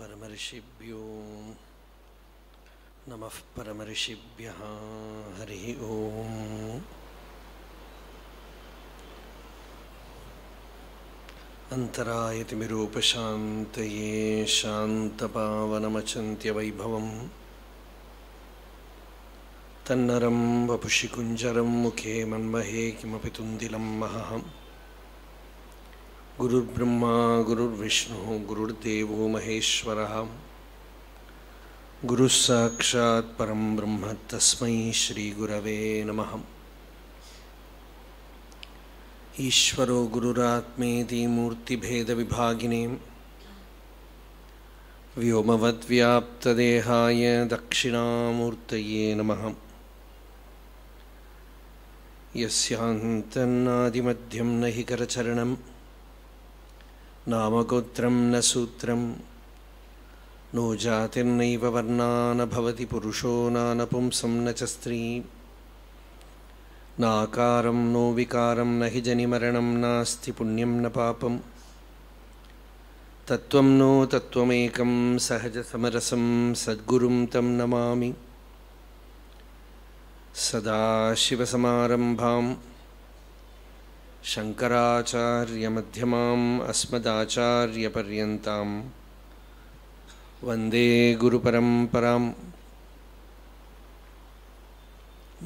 परमर्षिभ्यो नमः परमर्षिभ्यः हरिः ॐ अन्तरायतिमिरूपशान्तये शान्तपावनमचन्त्यवैभवम् तन्नरं वपुषिकुञ्जरं मुखे मन्महे किमपि तुन्दिलं महः गुरुर्ब्रह्मा गुरुर्विष्णु गुरुर्देव महेश्वर गुरुसाक्षात् परम ब्रह्म तस्म श्रीगुरव नम ईश्वरो मूर्ति भेद विभागिने व्योमवद्व्याप्तदेहाय दक्षिणामूर्त नम यस्यान्तन्नादिमध्यं न करचरणं नामगोत्रं न सूत्रं नो जातिर्नैव वर्णा न भवति पुरुषो न च स्त्री नाकारं नो विकार न हि जनिमरणं नास्ति पुण्यं न पापम तत्त्वं नो सहज सहजसमरसं सद्गु तम नमा सदाशिवसमारम्भाम् शङ्कराचार्यमध्यमाम् अस्मदाचार्यपर्यन्तां वन्दे गुरुपरम्पराम्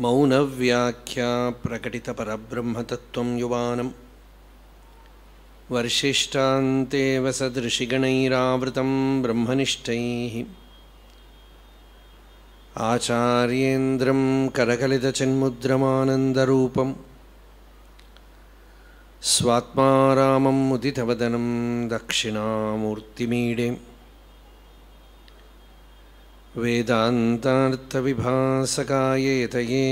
मौनव्याख्या प्रकटितपरब्रह्मतत्त्वं युवानं वर्षिष्ठान्तेव सदृशिगणैरावृतं ब्रह्मनिष्ठैः आचार्येन्द्रं करकलितचिन्मुद्रमानन्दरूपम् स्वात्मा रामम् उदितवदनं दक्षिणामूर्तिमीडे वेदान्तार्थविभासकायेतये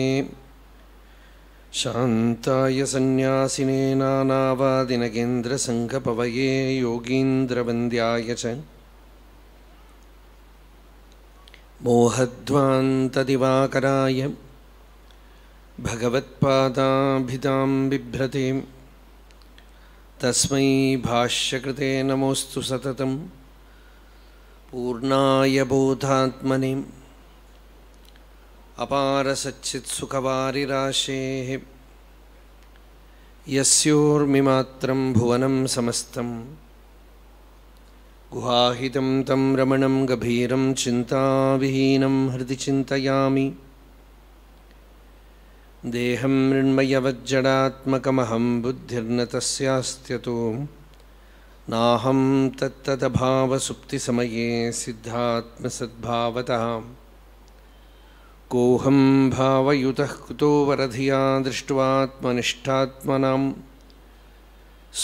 शान्ताय सन्न्यासिने नानावादिनगेन्द्रसङ्घपवये योगीन्द्रवन्द्याय च मोहध्वान्तदिवाकराय भगवत्पादाभितां बिभ्रतीम् तस्मै भाष्यकृते नमोस्तु सततं पूर्णाय बोधात्मने अपारसच्चित्सुखवारिराशेः यस्योर्मिमात्रं भुवनं समस्तं गुहाहितं तं रमणं गभीरं चिन्ताविहीनं हृदि चिन्तयामि देहम मृण्मयवज्जडात्मकमहं बुद्धिर्न तस्यास्त्यतो नाहं तत्तदभावसुप्तिसमये सिद्धात्मसद्भावतः कोऽहं भावयुतः कुतो वरधिया दृष्ट्वात्मनिष्ठात्मनां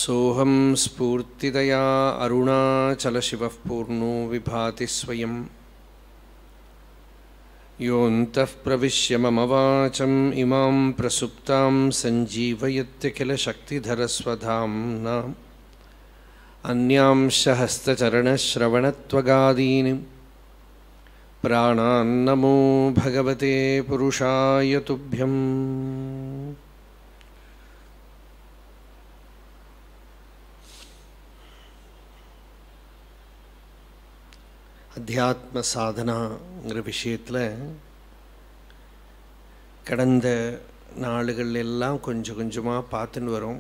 सोहम स्फूर्तिदया अरुणाचलशिवपूर्णो विभाति स्वयं योऽन्तः प्रविश्य ममवाचम् इमां प्रसुप्तां सञ्जीवयत्यखिलशक्तिधरस्वधाम्नाम् अन्यांश हस्तचरणश्रवणत्वगादीनि प्राणान्नमो भगवते पुरुषाय तुभ्यम् அத்தியாத்ம சாதனாங்கிற விஷயத்தில் கடந்த நாடுகள் எல்லாம் கொஞ்சம் கொஞ்சமாக பார்த்துன்னு வரும்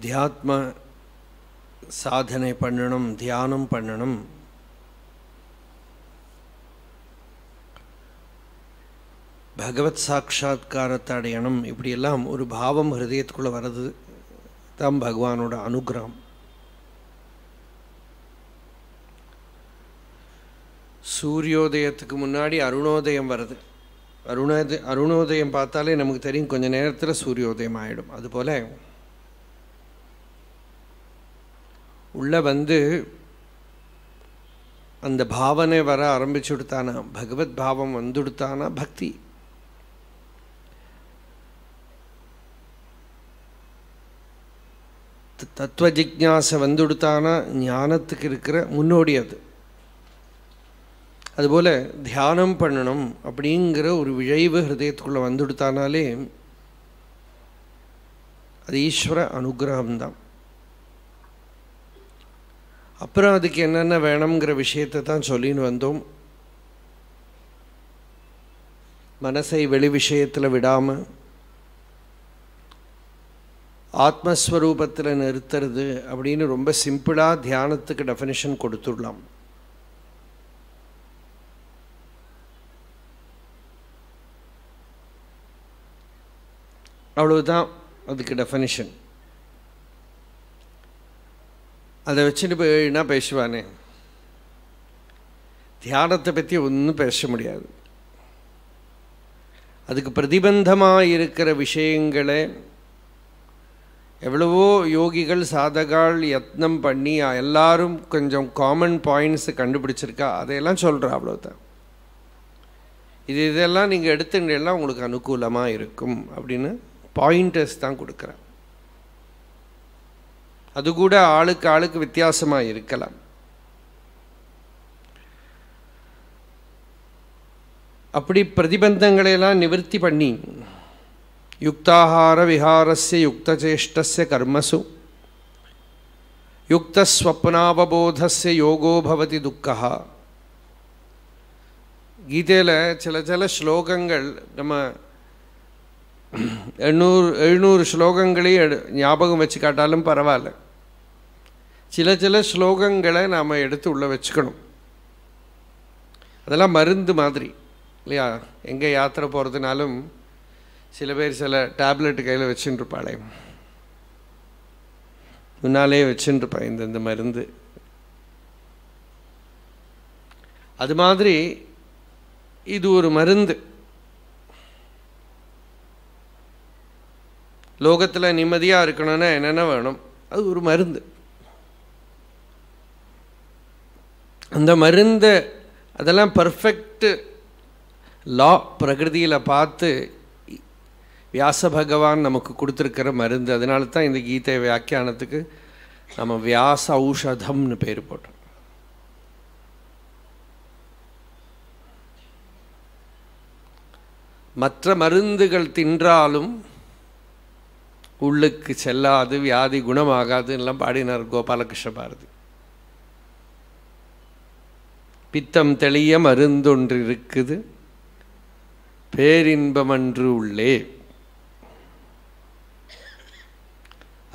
அத்தியாத்ம சாதனை பண்ணணும் தியானம் பண்ணணும் பகவத் சாட்சா்காரத்தை அடையணும் இப்படியெல்லாம் ஒரு பாவம் ஹிருதயத்துக்குள்ளே வர்றது தான் பகவானோட அனுகிரகம் சூரியோதயத்துக்கு முன்னாடி அருணோதயம் வருது அருணோதய அருணோதயம் பார்த்தாலே நமக்கு தெரியும் கொஞ்சம் நேரத்தில் சூரியோதயம் ஆகிடும் அதுபோல் உள்ளே வந்து அந்த பாவனை வர ஆரம்பிச்சு கொடுத்தானா பகவத் பாவம் வந்துடுத்தானா பக்தி தத்துவ ஜிக்யாசை வந்துடுத்தானா ஞானத்துக்கு இருக்கிற முன்னோடி அது அதுபோல் தியானம் பண்ணணும் அப்படிங்கிற ஒரு விழைவு ஹிரதயத்துக்குள்ளே வந்துடுத்தானாலே அது ஈஸ்வர அனுகிரகம்தான் அப்புறம் அதுக்கு என்னென்ன வேணுங்கிற விஷயத்தை தான் சொல்லின்னு வந்தோம் மனசை வெளி விஷயத்தில் விடாமல் ஆத்மஸ்வரூபத்தில் நிறுத்துறது அப்படின்னு ரொம்ப சிம்பிளாக தியானத்துக்கு டெஃபினேஷன் கொடுத்துடலாம் அவ்வளவுதான் அதுக்கு டெஃபனிஷன் அதை வச்சுட்டு போயினா பேசுவானே தியானத்தை பற்றி ஒன்றும் பேச முடியாது அதுக்கு பிரதிபந்தமாக இருக்கிற விஷயங்களை எவ்வளவோ யோகிகள் சாதகால் யத்னம் பண்ணி எல்லாரும் கொஞ்சம் காமன் பாயிண்ட்ஸை கண்டுபிடிச்சிருக்கா அதையெல்லாம் சொல்கிறா அவ்வளோதான் இது இதெல்லாம் நீங்கள் எடுத்துங்கெல்லாம் உங்களுக்கு அனுகூலமாக இருக்கும் அப்படின்னு பாயிண்டர்ஸ் தான் கொடுக்குறேன் அது கூட ஆளுக்கு ஆளுக்கு வித்தியாசமாக இருக்கலாம் அப்படி பிரதிபந்தங்களையெல்லாம் நிவர்த்தி பண்ணி யுக்தாஹார விஹாரஸ்ய யுக்தச்சேஷ்டஸ்ய கர்மசு யுக்தஸ்வப்னாவபோதஸ்ய யோகோ பவதி துக்கா கீதையில் சில சில ஸ்லோகங்கள் நம்ம எழுநூறு ஸ்லோகங்களையும் எடு ஞாபகம் வச்சு காட்டாலும் பரவாயில்ல சில சில ஸ்லோகங்களை நாம் எடுத்து உள்ளே வச்சுக்கணும் அதெல்லாம் மருந்து மாதிரி இல்லையா எங்கே யாத்திரை போகிறதுனாலும் சில பேர் சில டேப்லெட்டு கையில் வச்சுட்டுருப்பாளே முன்னாலே வச்சுட்டுருப்பேன் இந்த இந்த மருந்து அது மாதிரி இது ஒரு மருந்து லோகத்தில் நிம்மதியாக இருக்கணும்னா என்னென்ன வேணும் அது ஒரு மருந்து அந்த மருந்து அதெல்லாம் பர்ஃபெக்டு லா பிரகிருதியில் பார்த்து வியாச பகவான் நமக்கு கொடுத்துருக்கிற மருந்து அதனால தான் இந்த கீதை வியாக்கியானத்துக்கு நம்ம வியாச ஔஷதம்னு பேர் போட்டோம் மற்ற மருந்துகள் தின்றாலும் உள்ளுக்கு செல்லாது வியாதி குணமாகாதுன்னெலாம் பாடினார் கோபாலகிருஷ்ண பாரதி பித்தம் தெளிய மருந்தொன்று இருக்குது பேரின்பமன்று உள்ளே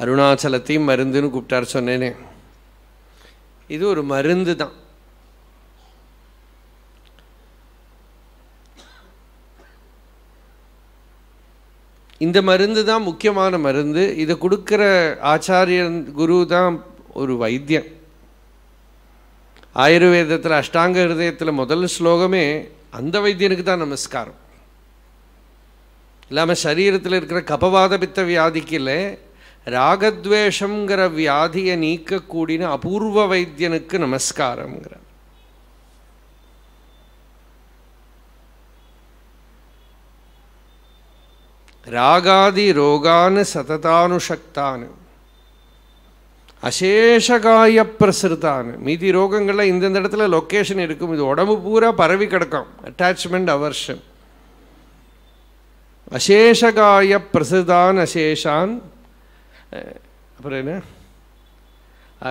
அருணாச்சலத்தையும் மருந்துன்னு கூப்பிட்டார் சொன்னேனே இது ஒரு மருந்து தான் இந்த மருந்து தான் முக்கியமான மருந்து இதை கொடுக்குற ஆச்சாரியன் குரு தான் ஒரு வைத்தியம் ஆயுர்வேதத்தில் அஷ்டாங்க ஹிருதயத்தில் முதல் ஸ்லோகமே அந்த வைத்தியனுக்கு தான் நமஸ்காரம் இல்லாமல் சரீரத்தில் இருக்கிற கபவாத பித்த வியாதிக்கு இல்லை ராகத்வேஷங்கிற வியாதியை நீக்கக்கூடியன அபூர்வ வைத்தியனுக்கு நமஸ்காரங்கிற ராகாதி ரோகான் சததானுஷக்தான் அசேஷகாய பிரசிருத்தான் மீதி ரோகங்களில் இந்தந்த இடத்துல லொக்கேஷன் இருக்கும் இது உடம்பு பூரா பரவி கிடக்கும் அட்டாச்மெண்ட் அவர்ஷன் அசேஷகாய பிரசிருதான் அசேஷான் அப்புறம் என்ன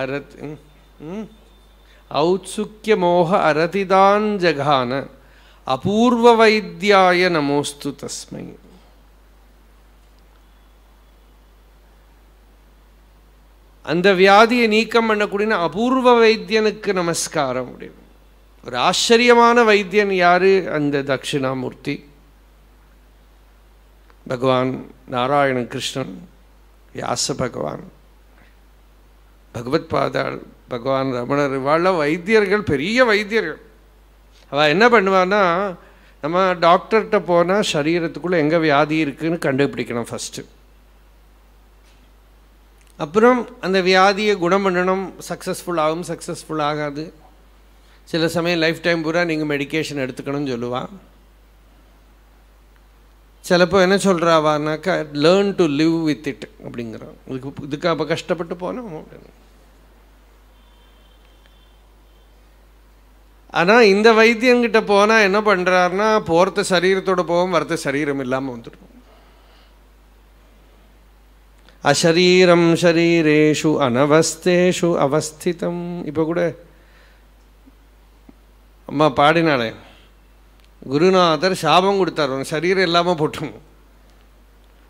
அரத் மோக அரதிதான் ஜகான அபூர்வ வைத்தியாய நமோஸ்து தஸ்மை அந்த வியாதியை நீக்கம் பண்ணக்கூடிய அபூர்வ வைத்தியனுக்கு நமஸ்காரம் ஒரு ஆச்சரியமான வைத்தியன் யார் அந்த தட்சிணாமூர்த்தி பகவான் நாராயண கிருஷ்ணன் வியாச பகவான் பகவத் பாதாள் பகவான் ரமணர் வாழ வைத்தியர்கள் பெரிய வைத்தியர்கள் அவ என்ன பண்ணுவானா நம்ம டாக்டர்கிட்ட போனால் சரீரத்துக்குள்ளே எங்கே வியாதி இருக்குதுன்னு கண்டுபிடிக்கணும் ஃபஸ்ட்டு அப்புறம் அந்த வியாதியை குணம் பண்ணணும் சக்ஸஸ்ஃபுல் ஆகும் சக்ஸஸ்ஃபுல் ஆகாது சில சமயம் லைஃப் டைம் பூரா நீங்கள் மெடிக்கேஷன் எடுத்துக்கணும்னு சொல்லுவாள் சிலப்போ என்ன சொல்கிறாவானாக்கா learn to live with it அப்படிங்கிறான் இதுக்கு இதுக்கு அப்போ கஷ்டப்பட்டு போனோம் அப்படின்னு ஆனால் இந்த வைத்தியங்கிட்ட போனால் என்ன பண்ணுறாருன்னா போகிறத சரீரத்தோடு போகும் வரத்த சரீரம் இல்லாமல் வந்துடும் அசரீரம் ஷரீரேஷு அனவஸ்தேஷு அவஸ்திதம் இப்போ கூட அம்மா பாடினாலே குருநாதர் சாபம் கொடுத்தார் உனக்கு சரீரம் இல்லாமல் போட்டும்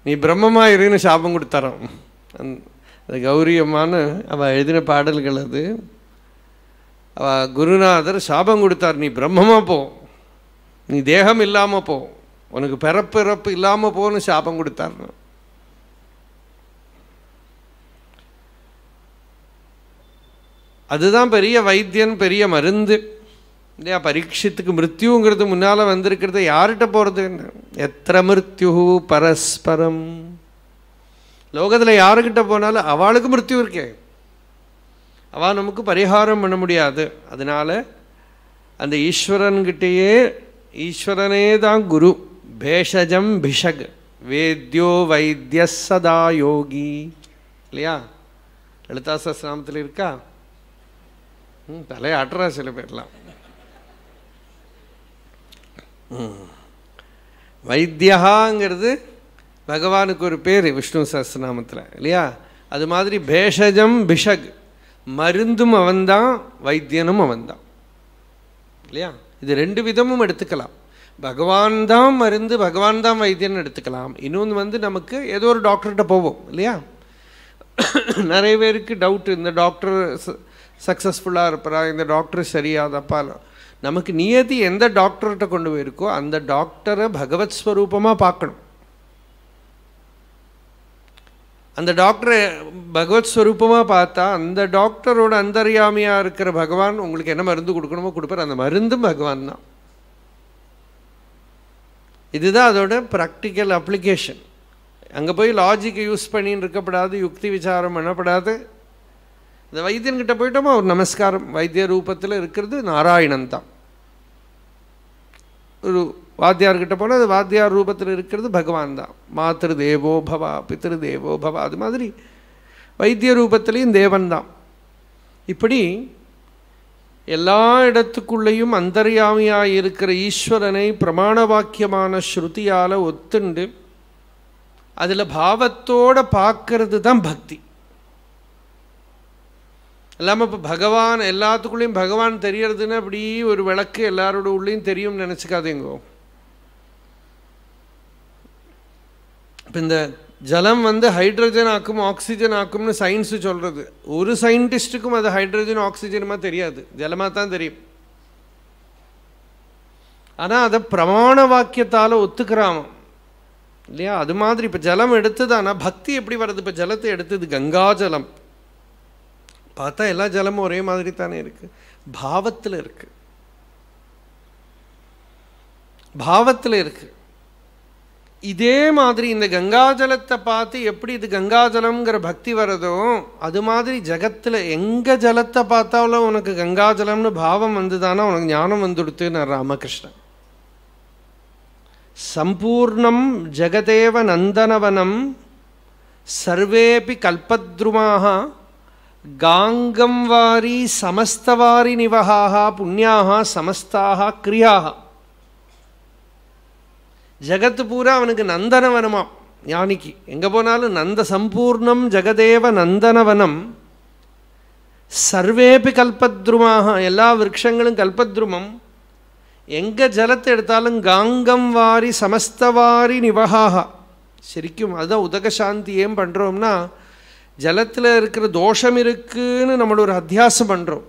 நீ பிரம்மமாக இருன்னு சாபம் கொடுத்தாராம் அந்த கௌரியமான அவள் எழுதின பாடல்கள் அது அவள் குருநாதர் சாபம் கொடுத்தார் நீ பிரம்மமாக போ நீ தேகம் இல்லாமல் போ உனக்கு பிறப்பிறப்பு இல்லாமல் போன்னு சாபம் கொடுத்தார்னு அதுதான் பெரிய வைத்தியன் பெரிய மருந்து இல்லையா பரீட்சத்துக்கு மிருத்யுங்கிறது முன்னால் வந்திருக்கிறத யார்கிட்ட போகிறதுன்னு எத்தனை மிருத்யு பரஸ்பரம் லோகத்தில் யாருக்கிட்ட போனாலும் அவளுக்கு மிருத்யு இருக்கே அவள் நமக்கு பரிகாரம் பண்ண முடியாது அதனால் அந்த ஈஸ்வரன்கிட்டேயே ஈஸ்வரனே தான் குரு பேஷஜம் பிஷக் வேத்யோ வைத்திய சதா யோகி இல்லையா லலிதா இருக்கா தலையாட்டுறா சில பேர்லாம் வைத்தியகாங்கிறது பகவானுக்கு ஒரு பேர் விஷ்ணு சஹஸ்ரநாமத்தில் இல்லையா அது மாதிரி பேஷஜம் பிஷக் மருந்தும் அவன்தான் வைத்தியனும் அவன்தான் இல்லையா இது ரெண்டு விதமும் எடுத்துக்கலாம் பகவான் தான் மருந்து பகவான் தான் வைத்தியன் எடுத்துக்கலாம் இன்னொன்று வந்து நமக்கு ஏதோ ஒரு டாக்டர்கிட்ட போவோம் இல்லையா நிறைய பேருக்கு டவுட் இந்த டாக்டர் சக்ஸஸ்ஃபுல்லாக இருப்பா இந்த டாக்டர் சரியாதப்பா நமக்கு நியதி எந்த டாக்டர்கிட்ட கொண்டு போயிருக்கோ அந்த டாக்டரை பகவத் ஸ்வரூபமாக பார்க்கணும் அந்த டாக்டரை பகவத் ஸ்வரூபமாக பார்த்தா அந்த டாக்டரோட அந்தரியாமையாக இருக்கிற பகவான் உங்களுக்கு என்ன மருந்து கொடுக்கணுமோ கொடுப்பார் அந்த மருந்தும் பகவான் தான் இதுதான் அதோட ப்ராக்டிக்கல் அப்ளிகேஷன் அங்கே போய் லாஜிக்கை யூஸ் பண்ணின்னு இருக்கப்படாது யுக்தி விசாரம் பண்ணப்படாது இந்த வைத்தியன்கிட்ட போயிட்டோமோ ஒரு நமஸ்காரம் வைத்திய ரூபத்தில் இருக்கிறது நாராயணன் தான் ஒரு வாத்தியார்கிட்ட போனால் அது வாத்தியார் ரூபத்தில் இருக்கிறது பகவான் தான் மாத்திரு தேவோ பவா பித்திரு தேவோ பவா அது மாதிரி வைத்திய ரூபத்திலையும் தேவன் தான் இப்படி எல்லா இடத்துக்குள்ளேயும் அந்தர்யாமியாக இருக்கிற ஈஸ்வரனை பிரமாண வாக்கியமான ஸ்ருதியால் ஒத்துண்டு அதில் பாவத்தோடு பார்க்கறது தான் பக்தி இல்லாமல் இப்போ பகவான் எல்லாத்துக்குள்ளேயும் பகவான் தெரியறதுன்னு அப்படி ஒரு விளக்கு எல்லாரோட உள்ளேயும் தெரியும்னு நினச்சிக்காதேங்கோ இப்போ இந்த ஜலம் வந்து ஹைட்ரஜன் ஆக்கும் ஆக்சிஜன் ஆக்கும்னு சயின்ஸு சொல்கிறது ஒரு சயின்டிஸ்ட்டுக்கும் அது ஹைட்ரஜன் ஆக்சிஜனுமா தெரியாது ஜலமாக தான் தெரியும் ஆனால் அதை பிரமாண வாக்கியத்தால் ஒத்துக்கிறாம இல்லையா அது மாதிரி இப்போ ஜலம் எடுத்தது ஆனால் பக்தி எப்படி வர்றது இப்போ ஜலத்தை எடுத்தது கங்கா ஜலம் பார்த்தா எல்லா ஜலமும் ஒரே மாதிரி தானே இருக்குது பாவத்தில் இருக்குது பாவத்தில் இருக்குது இதே மாதிரி இந்த கங்காஜலத்தை பார்த்து எப்படி இது கங்காஜலம்ங்கிற பக்தி வரதோ அது மாதிரி ஜகத்தில் எங்கே ஜலத்தை பார்த்தாலும் உனக்கு கங்காஜலம்னு பாவம் வந்துதானா உனக்கு ஞானம் வந்துடுத்துன்னு ராமகிருஷ்ணன் சம்பூர்ணம் ஜெகதேவ நந்தனவனம் சர்வேபி கல்பத்ருமாக காங்கம் வாரி சமஸ்தவாரி நிவகாக புண்ணியாக சமஸ்தாக கிரியாக ஜகத்து பூரா அவனுக்கு நந்தனவனமாம் ஞானிக்கு எங்கே போனாலும் நந்த சம்பூர்ணம் ஜெகதேவ நந்தனவனம் சர்வேபி கல்பத்ருமாக எல்லா விரக்ஷங்களும் கல்பத்ருமம் எங்கே ஜலத்தை எடுத்தாலும் காங்கம் வாரி சமஸ்தவாரி நிவகாக சரிக்கும் அதுதான் உதகசாந்தி ஏன் பண்ணுறோம்னா ஜலத்தில் இருக்கிற தோஷம் இருக்குன்னு நம்மளோட ஒரு அத்தியாசம் பண்ணுறோம்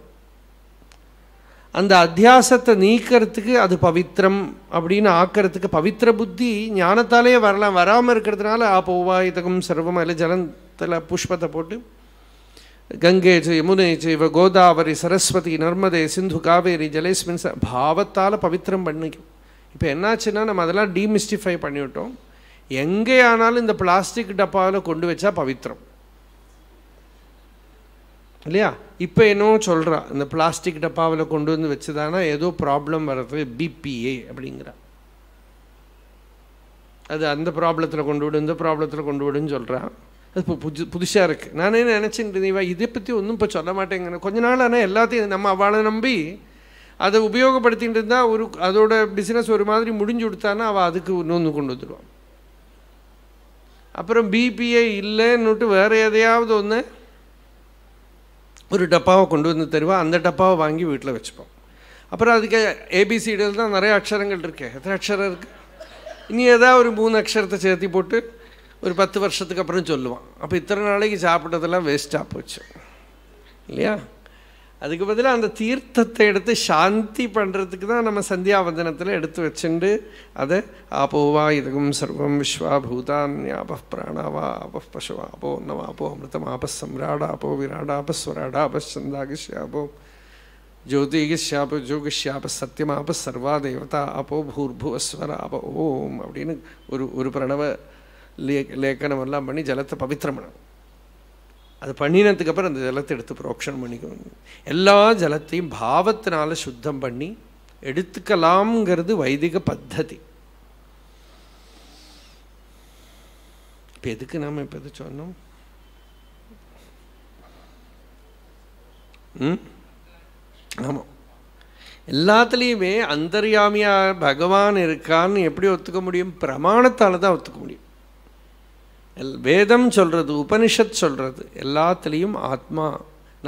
அந்த அத்தியாசத்தை நீக்கிறதுக்கு அது பவித்திரம் அப்படின்னு ஆக்கிறதுக்கு பவித்திர புத்தி ஞானத்தாலேயே வரலாம் வராமல் இருக்கிறதுனால ஆப்போவா இதகம் சர்வமாக இல்லை ஜலத்தில் புஷ்பத்தை போட்டு கங்கை யமுனை ஜெய்வ கோதாவரி சரஸ்வதி நர்மதே சிந்து காவேரி ஜலேஸ்மின் ச பாவத்தால் பவித்திரம் பண்ணிக்கும் இப்போ என்னாச்சுன்னா நம்ம அதெல்லாம் டீமிஸ்டிஃபை பண்ணிவிட்டோம் எங்கே ஆனாலும் இந்த பிளாஸ்டிக் டப்பாவில் கொண்டு வச்சா பவித்திரம் இல்லையா இப்போ என்னவோ சொல்கிறா இந்த பிளாஸ்டிக் டப்பாவில் கொண்டு வந்து வச்சுதானா ஏதோ ப்ராப்ளம் வர்றது பிபிஏ அப்படிங்கிறா அது அந்த ப்ராப்ளத்தில் கொண்டு விடு இந்த ப்ராப்ளத்தில் கொண்டு விடுன்னு சொல்கிறான் அது இப்போ புது புதுசாக இருக்குது நானே நினச்சிட்டு நீவா இதை பற்றி ஒன்றும் இப்போ சொல்ல மாட்டேங்கிறேன் கொஞ்ச நாள் ஆனால் எல்லாத்தையும் நம்ம அவளை நம்பி அதை உபயோகப்படுத்திகிட்டு இருந்தால் ஒரு அதோட பிஸ்னஸ் ஒரு மாதிரி முடிஞ்சு கொடுத்தானா அவள் அதுக்கு இன்னொன்று கொண்டு வந்துடுவான் அப்புறம் பிபிஐ இல்லைன்னுட்டு வேறு எதையாவது ஒன்று ஒரு டப்பாவை கொண்டு வந்து தருவா அந்த டப்பாவை வாங்கி வீட்டில் வச்சுப்போம் அப்புறம் அதுக்கு ஏபிசிடியில் தான் நிறைய அக்ஷரங்கள் இருக்கு எத்தனை அக்ஷரம் இருக்குது இனி ஏதாவது ஒரு மூணு அக்ஷரத்தை சேர்த்து போட்டு ஒரு பத்து வருஷத்துக்கு அப்புறம் சொல்லுவான் அப்போ இத்தனை நாளைக்கு சாப்பிட்டதெல்லாம் வேஸ்ட்டாக போச்சு இல்லையா அதுக்கு பதிலாக அந்த தீர்த்தத்தை எடுத்து சாந்தி பண்ணுறதுக்கு தான் நம்ம சந்தியாவந்தனத்தில் எடுத்து வச்சுண்டு அதை ஆபோவா இதுகும் சர்வம் விஸ்வா பூதான் ஆப பிராணாவா ஆப பசுவா ஆபோ நவ ஆபோ அமிர்தம் ஆப சம்ராடா ஆபோ விராடா ஆப ஸ்வராடா ஆப சந்தாகிஷ்யாபோ ஜோதிகிஷாப ஜோகிஷ்யாப சத்தியமாப சர்வா தேவதா அப்போ பூர்புவஸ்வர ஆப ஓம் அப்படின்னு ஒரு ஒரு பிரணவ லே லேக்கனம் எல்லாம் பண்ணி ஜலத்தை பவித்திரம் பண்ணணும் அது பண்ணினதுக்கப்புறம் அந்த ஜலத்தை எடுத்து புரோக்ஷனம் பண்ணிக்கணும் எல்லா ஜலத்தையும் பாவத்தினால சுத்தம் பண்ணி எடுத்துக்கலாம்ங்கிறது வைதிக பத்ததி இப்போ எதுக்கு நாம் இப்போ எது சொன்னோம் ம் ஆமாம் எல்லாத்துலேயுமே அந்தர்யாமியாக பகவான் இருக்கான்னு எப்படி ஒத்துக்க முடியும் பிரமாணத்தால் தான் ஒத்துக்க முடியும் எல் வேதம் சொல்கிறது உபனிஷத் சொல்கிறது எல்லாத்துலேயும் ஆத்மா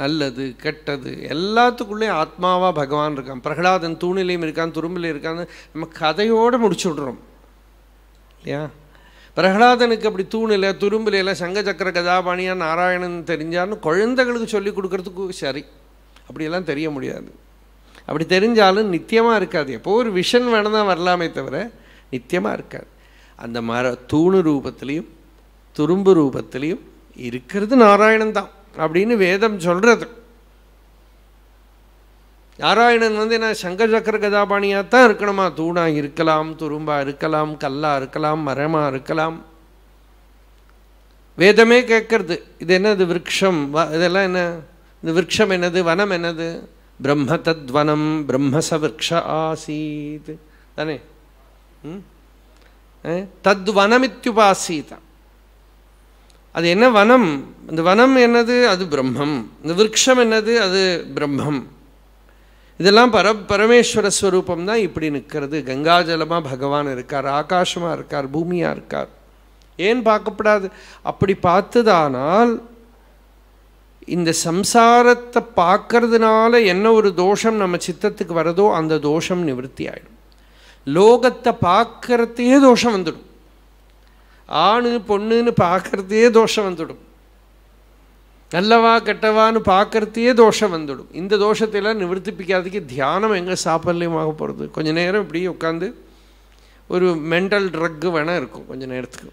நல்லது கெட்டது எல்லாத்துக்குள்ளேயும் ஆத்மாவாக பகவான் இருக்கான் பிரகலாதன் தூணிலையும் இருக்கான் துரும்பிலையும் இருக்கான்னு நம்ம கதையோடு முடிச்சு விடுறோம் இல்லையா பிரகலாதனுக்கு அப்படி தூணில் துரும்பிலையில் சங்கச்சக்கர கதாபாணியா நாராயணன் தெரிஞ்சான்னு குழந்தைகளுக்கு சொல்லிக் கொடுக்கறதுக்கு சரி அப்படியெல்லாம் தெரிய முடியாது அப்படி தெரிஞ்சாலும் நித்தியமாக இருக்காது எப்போ ஒரு விஷன் வேணும் தான் வரலாமே தவிர நித்தியமாக இருக்காது அந்த மர தூணு ரூபத்துலேயும் துரும்பு ரூபத்திலையும் இருக்கிறது நாராயணன் தான் அப்படின்னு வேதம் சொல்கிறது நாராயணன் வந்து என்ன சங்கர் சக்கர கதாபாணியாக தான் இருக்கணுமா தூணாக இருக்கலாம் துரும்பாக இருக்கலாம் கல்லாக இருக்கலாம் மரமாக இருக்கலாம் வேதமே கேட்கறது இது என்னது விரக்ஷம் இதெல்லாம் என்ன இந்த விரக்ஷம் என்னது வனம் என்னது பிரம்ம தத்வனம் பிரம்மச விரக்ஷ ஆசீத் தானே தத்வனமித்யுபாசீதான் அது என்ன வனம் அந்த வனம் என்னது அது பிரம்மம் இந்த விரக்ஷம் என்னது அது பிரம்மம் இதெல்லாம் பர பரமேஸ்வர ஸ்வரூபம் தான் இப்படி நிற்கிறது கங்காஜலமாக பகவான் இருக்கார் ஆகாசமாக இருக்கார் பூமியாக இருக்கார் ஏன் பார்க்கப்படாது அப்படி பார்த்ததானால் இந்த சம்சாரத்தை பார்க்கறதுனால என்ன ஒரு தோஷம் நம்ம சித்தத்துக்கு வரதோ அந்த தோஷம் நிவர்த்தி ஆகிடும் லோகத்தை பார்க்கறதையே தோஷம் வந்துடும் ஆணு பொண்ணுன்னு பார்க்கறதே தோஷம் வந்துடும் நல்லவா கெட்டவான்னு பார்க்கறதையே தோஷம் வந்துடும் இந்த தோஷத்தையெல்லாம் நிவர்த்திப்பிக்காததுக்கு தியானம் எங்கே சாப்பல்யமாக போகிறது கொஞ்சம் நேரம் இப்படி உட்காந்து ஒரு மென்டல் ட்ரக்கு வேணால் இருக்கும் கொஞ்சம் நேரத்துக்கு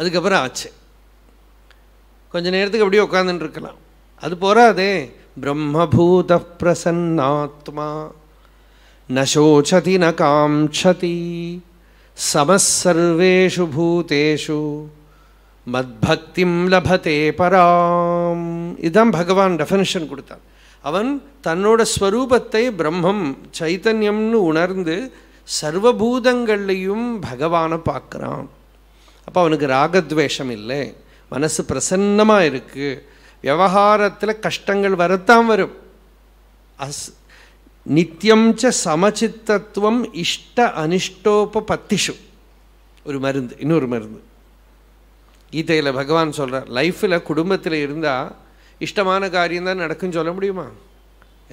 அதுக்கப்புறம் ஆச்சு கொஞ்சம் நேரத்துக்கு அப்படியே இருக்கலாம் அது போகாதே பிரம்மபூத பிரசன்னாத்மா நசோச்சதி ந காம்சதி சமசர்வேஷு பூதேஷு மத்பக்திம் லபதே பராம் இதுதான் பகவான் டெஃபனிஷன் கொடுத்தான் அவன் தன்னோட ஸ்வரூபத்தை பிரம்மம் சைத்தன்யம்னு உணர்ந்து சர்வபூதங்கள்லையும் பகவானை பார்க்குறான் அப்போ அவனுக்கு ராகத்வேஷம் இல்லை மனசு பிரசன்னமாக இருக்குது விவகாரத்தில் கஷ்டங்கள் வரத்தான் வரும் அஸ் நித்தியம் சமச்சித்தம் இஷ்ட அனிஷ்டோபத்திஷு ஒரு மருந்து இன்னொரு மருந்து கீதையில் பகவான் சொல்கிறார் லைஃப்பில் குடும்பத்தில் இருந்தால் இஷ்டமான காரியம்தான் நடக்குன்னு சொல்ல முடியுமா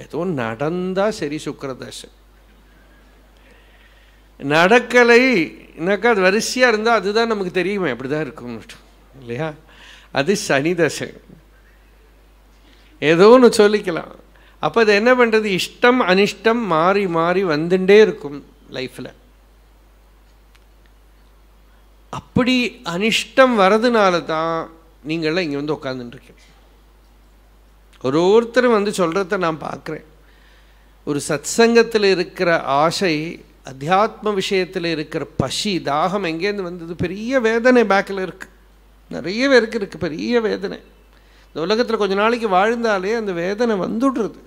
ஏதோ நடந்தால் சரி நடக்கலை என்னக்கா அது வரிசையாக இருந்தால் அதுதான் நமக்கு தெரியுமே அப்படி தான் இருக்கும்னு இல்லையா அது சனி தசை ஏதோ ஒன்று சொல்லிக்கலாம் அப்போ அது என்ன பண்ணுறது இஷ்டம் அனிஷ்டம் மாறி மாறி வந்துட்டே இருக்கும் லைஃப்பில் அப்படி அனிஷ்டம் வரதுனால தான் நீங்கள்லாம் இங்கே வந்து உட்காந்துட்டுருக்கேன் ஒரு ஒருத்தரும் வந்து சொல்கிறத நான் பார்க்குறேன் ஒரு சத் சங்கத்தில் இருக்கிற ஆசை அத்தியாத்ம விஷயத்தில் இருக்கிற பசி தாகம் எங்கேருந்து வந்தது பெரிய வேதனை பேக்கில் இருக்குது நிறைய பேருக்கு இருக்குது பெரிய வேதனை இந்த உலகத்தில் கொஞ்ச நாளைக்கு வாழ்ந்தாலே அந்த வேதனை வந்துடுறது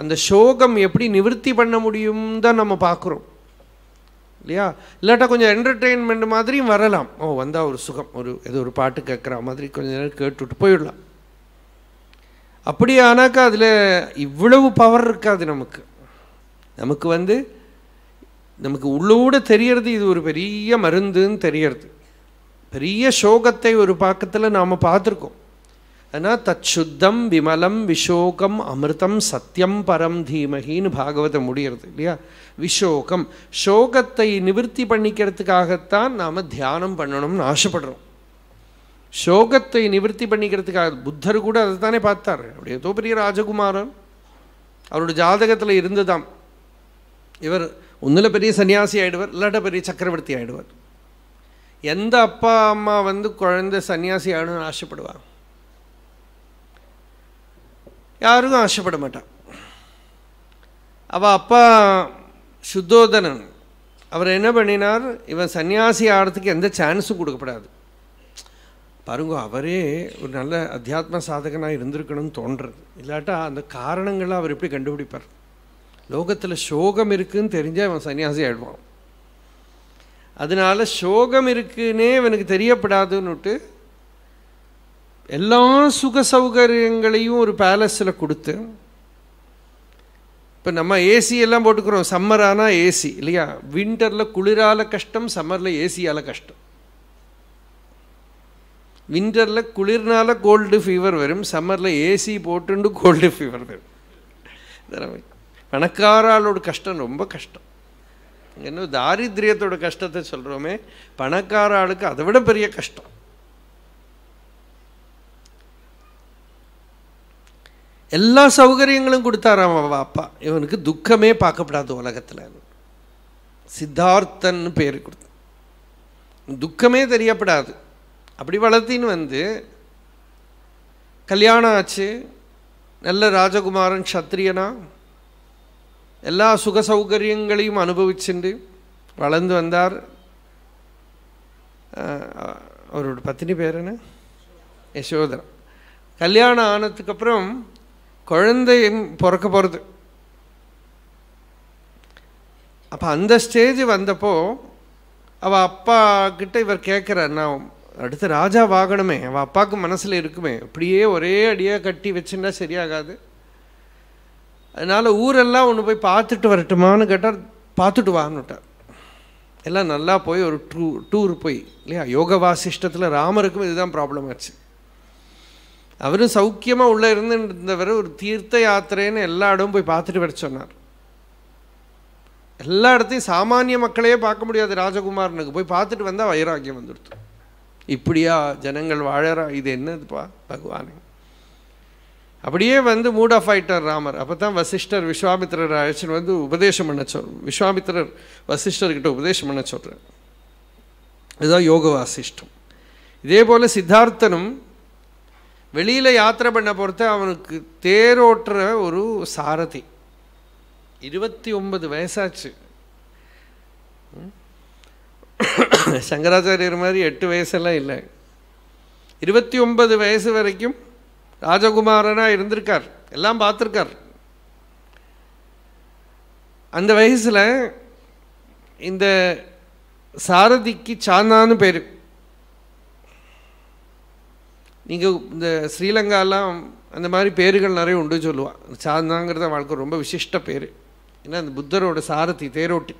அந்த சோகம் எப்படி நிவர்த்தி பண்ண முடியும் தான் நம்ம பார்க்குறோம் இல்லையா இல்லாட்டா கொஞ்சம் என்டர்டெயின்மெண்ட் மாதிரியும் வரலாம் ஓ வந்தால் ஒரு சுகம் ஒரு ஏதோ ஒரு பாட்டு கேட்குற மாதிரி கொஞ்சம் நேரம் கேட்டுவிட்டு போயிடலாம் அப்படி ஆனாக்கா அதில் இவ்வளவு பவர் இருக்காது நமக்கு நமக்கு வந்து நமக்கு உள்ளோட தெரியறது இது ஒரு பெரிய மருந்துன்னு தெரியறது பெரிய சோகத்தை ஒரு பாக்கத்தில் நாம் பார்த்துருக்கோம் ஆனால் தச்சுத்தம் விமலம் விஷோகம் அமிர்தம் சத்தியம் பரம் தீமகின்னு பாகவதம் முடியறது இல்லையா விஷோகம் சோகத்தை நிவர்த்தி பண்ணிக்கிறதுக்காகத்தான் நாம் தியானம் பண்ணணும்னு ஆசைப்படுறோம் சோகத்தை நிவர்த்தி பண்ணிக்கிறதுக்காக புத்தர் கூட அதை தானே பார்த்தார் அப்படி ஏதோ பெரிய ராஜகுமாரன் அவரோட ஜாதகத்தில் தான் இவர் ஒன்றில் பெரிய சன்னியாசி ஆகிடுவார் இல்லாட்ட பெரிய சக்கரவர்த்தி ஆகிடுவார் எந்த அப்பா அம்மா வந்து குழந்தை சன்னியாசி ஆகணும்னு ஆசைப்படுவாங்க யாருக்கும் ஆசைப்பட மாட்டான் அவள் அப்பா சுத்தோதனன் அவர் என்ன பண்ணினார் இவன் சன்னியாசி ஆடுறதுக்கு எந்த சான்ஸும் கொடுக்கப்படாது பாருங்க அவரே ஒரு நல்ல அத்தியாத்ம சாதகனாக இருந்திருக்கணும்னு தோன்றது இல்லாட்டா அந்த காரணங்களை அவர் எப்படி கண்டுபிடிப்பார் லோகத்தில் சோகம் இருக்குதுன்னு தெரிஞ்சால் இவன் சன்னியாசி ஆயிடுவான் அதனால சோகம் இருக்குன்னே இவனுக்கு தெரியப்படாதுன்னுட்டு எல்லா சுக சௌகரியங்களையும் ஒரு பேலஸில் கொடுத்து இப்போ நம்ம ஏசி எல்லாம் போட்டுக்கிறோம் சம்மர் ஆனால் ஏசி இல்லையா வின்டரில் குளிரால கஷ்டம் சம்மரில் ஏசியால் கஷ்டம் வின்டரில் குளிர்னால கோல்டு ஃபீவர் வரும் சம்மரில் ஏசி போட்டுண்டு கோல்டு ஃபீவர் வரும் திறமை கஷ்டம் ரொம்ப கஷ்டம் இன்னும் தாரித்ரியத்தோட கஷ்டத்தை சொல்கிறோமே பணக்கார ஆளுக்கு அதை விட பெரிய கஷ்டம் எல்லா சௌகரியங்களும் கொடுத்தாராம் அவள் அப்பா இவனுக்கு துக்கமே பார்க்கப்படாது உலகத்தில் சித்தார்த்தன்னு பேர் கொடுத்தான் துக்கமே தெரியப்படாது அப்படி வளர்த்தின்னு வந்து கல்யாணம் ஆச்சு நல்ல ராஜகுமாரன் சத்திரியனா எல்லா சுக சௌகரியங்களையும் அனுபவிச்சுண்டு வளர்ந்து வந்தார் அவரோட பத்தினி பேர் என்ன யசோதரன் கல்யாணம் ஆனதுக்கப்புறம் குழந்தையும் பிறக்க போகிறது அப்போ அந்த ஸ்டேஜ் வந்தப்போ அவள் அப்பா கிட்ட இவர் கேட்குற நான் அடுத்து ராஜா வாகனமே அவள் அப்பாவுக்கு மனசில் இருக்குமே அப்படியே ஒரே அடியாக கட்டி வச்சுன்னா சரியாகாது அதனால் ஊரெல்லாம் ஒன்று போய் பார்த்துட்டு வரட்டுமான்னு கேட்டால் பார்த்துட்டு வான்னுட்டார் எல்லாம் நல்லா போய் ஒரு டூ டூர் போய் இல்லையா யோக வாசிஷ்டத்தில் ராமருக்கும் இதுதான் ப்ராப்ளம் ஆச்சு அவரும் சௌக்கியமாக உள்ளே இருந்துன்றவர் ஒரு தீர்த்த யாத்திரைன்னு எல்லா இடமும் போய் பார்த்துட்டு வர சொன்னார் எல்லா இடத்தையும் சாமானிய மக்களையே பார்க்க முடியாது ராஜகுமாரனுக்கு போய் பார்த்துட்டு வந்தால் வைராக்கியம் வந்துடுத்து இப்படியா ஜனங்கள் வாழறா இது என்னதுப்பா பகவானே அப்படியே வந்து மூட் ஆஃப் ஆயிட்டார் ராமர் அப்போ தான் வசிஷ்டர் விஸ்வாமித்திரர் அழைச்சின்னு வந்து உபதேசம் பண்ண சொல் விஸ்வாமித்திரர் வசிஷ்டர்கிட்ட உபதேசம் பண்ண சொல்கிறார் இதுதான் யோக வாசிஷ்டம் இதே போல் சித்தார்த்தனும் வெளியில் யாத்திரை பண்ண பொறுத்த அவனுக்கு தேரோட்டுற ஒரு சாரதி இருபத்தி ஒன்பது வயசாச்சு சங்கராச்சாரியர் மாதிரி எட்டு வயசெல்லாம் இல்லை இருபத்தி ஒன்பது வயசு வரைக்கும் ராஜகுமாரனாக இருந்திருக்கார் எல்லாம் பார்த்துருக்கார் அந்த வயசில் இந்த சாரதிக்கு சாந்தான்னு பேர் நீங்கள் இந்த ஸ்ரீலங்காலாம் அந்த மாதிரி பேர்கள் நிறைய உண்டு சொல்லுவாள் சாந்தாங்கிறத வாழ்க்கை ரொம்ப விசிஷ்ட பேர் ஏன்னா அந்த புத்தரோட சாரதி தேரோட்டி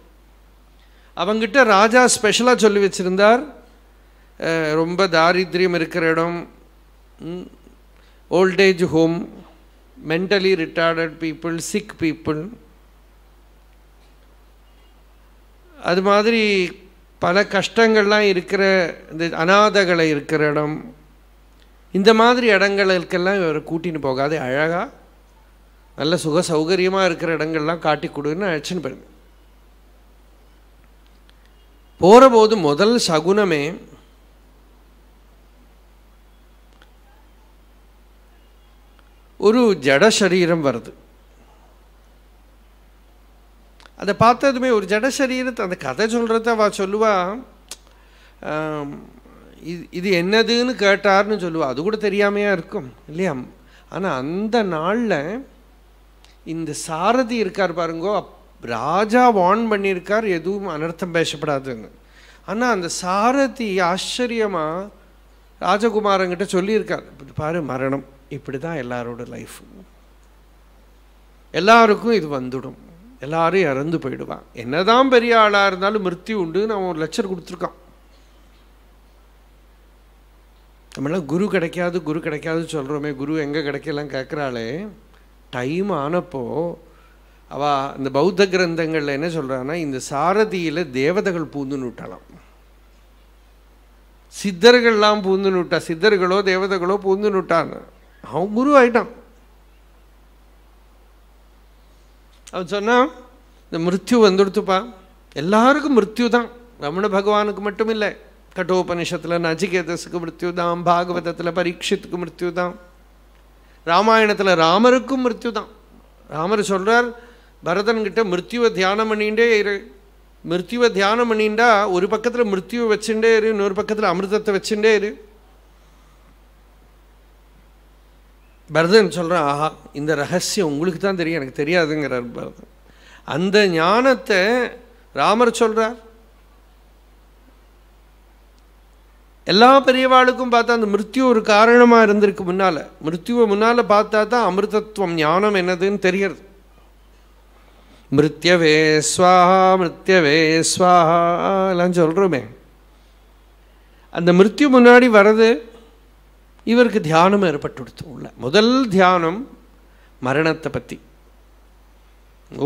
அவங்ககிட்ட ராஜா ஸ்பெஷலாக சொல்லி வச்சுருந்தார் ரொம்ப தாரித்யம் இருக்கிற இடம் old age home mentally retarded people sick people அது மாதிரி பல கஷ்டங்கள்லாம் இருக்கிற இந்த அநாதகளை இருக்கிற இடம் இந்த மாதிரி இடங்களுக்கெல்லாம் இவரை கூட்டின்னு போகாது அழகாக நல்ல சுக சௌகரியமாக இருக்கிற இடங்கள்லாம் காட்டி கொடுன்னு அழைச்சின்னு போயிருங்க போகிறபோது முதல் சகுனமே ஒரு ஜட சரீரம் வருது அதை பார்த்ததுமே ஒரு ஜட சரீரத்தை அந்த கதை சொல்கிறத சொல்லுவா சொல்லுவாள் இது இது என்னதுன்னு கேட்டார்னு சொல்லுவோம் அது கூட தெரியாமையாக இருக்கும் இல்லையா ஆனால் அந்த நாளில் இந்த சாரதி இருக்கார் பாருங்கோ ராஜா வார்ன் பண்ணியிருக்கார் எதுவும் அனர்த்தம் பேசப்படாதுன்னு ஆனால் அந்த சாரதி ஆச்சரியமாக ராஜகுமாரங்கிட்ட சொல்லியிருக்கார் பாரு மரணம் இப்படி தான் எல்லாரோட லைஃப் எல்லாருக்கும் இது வந்துடும் எல்லாரும் இறந்து போயிடுவான் என்னதான் பெரிய ஆளாக இருந்தாலும் மிருத்தி உண்டு நான் ஒரு லெக்சர் கொடுத்துருக்கான் நம்மளால் குரு கிடைக்காது குரு கிடைக்காது சொல்கிறோமே குரு எங்கே கிடைக்கலாம் கேட்குறாளே டைம் ஆனப்போ அவ இந்த பௌத்த கிரந்தங்களில் என்ன சொல்கிறான்னா இந்த சாரதியில் தேவதைகள் பூந்து நூட்டலாம் சித்தர்கள்லாம் பூந்து நூட்டா சித்தர்களோ தேவதைகளோ பூந்து நூட்டான் அவன் குரு ஆயிட்டான் அவன் சொன்னான் இந்த மிருத்யு வந்துடுத்துப்பா எல்லாருக்கும் மிருத்யு தான் ரமண பகவானுக்கு மட்டும் இல்லை கட்டோபனிஷத்தில் நச்சிகேதஸுக்கு மிருத்யுதான் பாகவதத்தில் பரீட்சித்துக்கு மிருத்யுதான் ராமாயணத்தில் ராமருக்கும் மிருத்யுதான் ராமர் சொல்கிறார் பரதன்கிட்ட மிருத்யுவை தியானம் பண்ணிகிட்டே இரு மிருத்யுவை தியானம் பண்ணிண்டா ஒரு பக்கத்தில் மிருத்யுவை வச்சுட்டே இரு இன்னொரு பக்கத்தில் அமிர்தத்தை வச்சுட்டே இரு பரதன் சொல்கிறான் ஆஹா இந்த ரகசியம் உங்களுக்கு தான் தெரியும் எனக்கு தெரியாதுங்கிறார் பரதன் அந்த ஞானத்தை ராமர் சொல்கிறார் எல்லா பெரியவாளுக்கும் பார்த்தா அந்த மிருத்யு ஒரு காரணமாக இருந்திருக்கு முன்னால் மிருத்யுவை முன்னால் பார்த்தா தான் அமிர்தத்துவம் ஞானம் என்னதுன்னு தெரியறது மிருத்யவே ஸ்வாஹா மிருத்யவே ஸ்வாஹா எல்லாம் சொல்கிறோமே அந்த மிருத்யு முன்னாடி வர்றது இவருக்கு தியானம் ஏற்பட்டு உள்ள முதல் தியானம் மரணத்தை பற்றி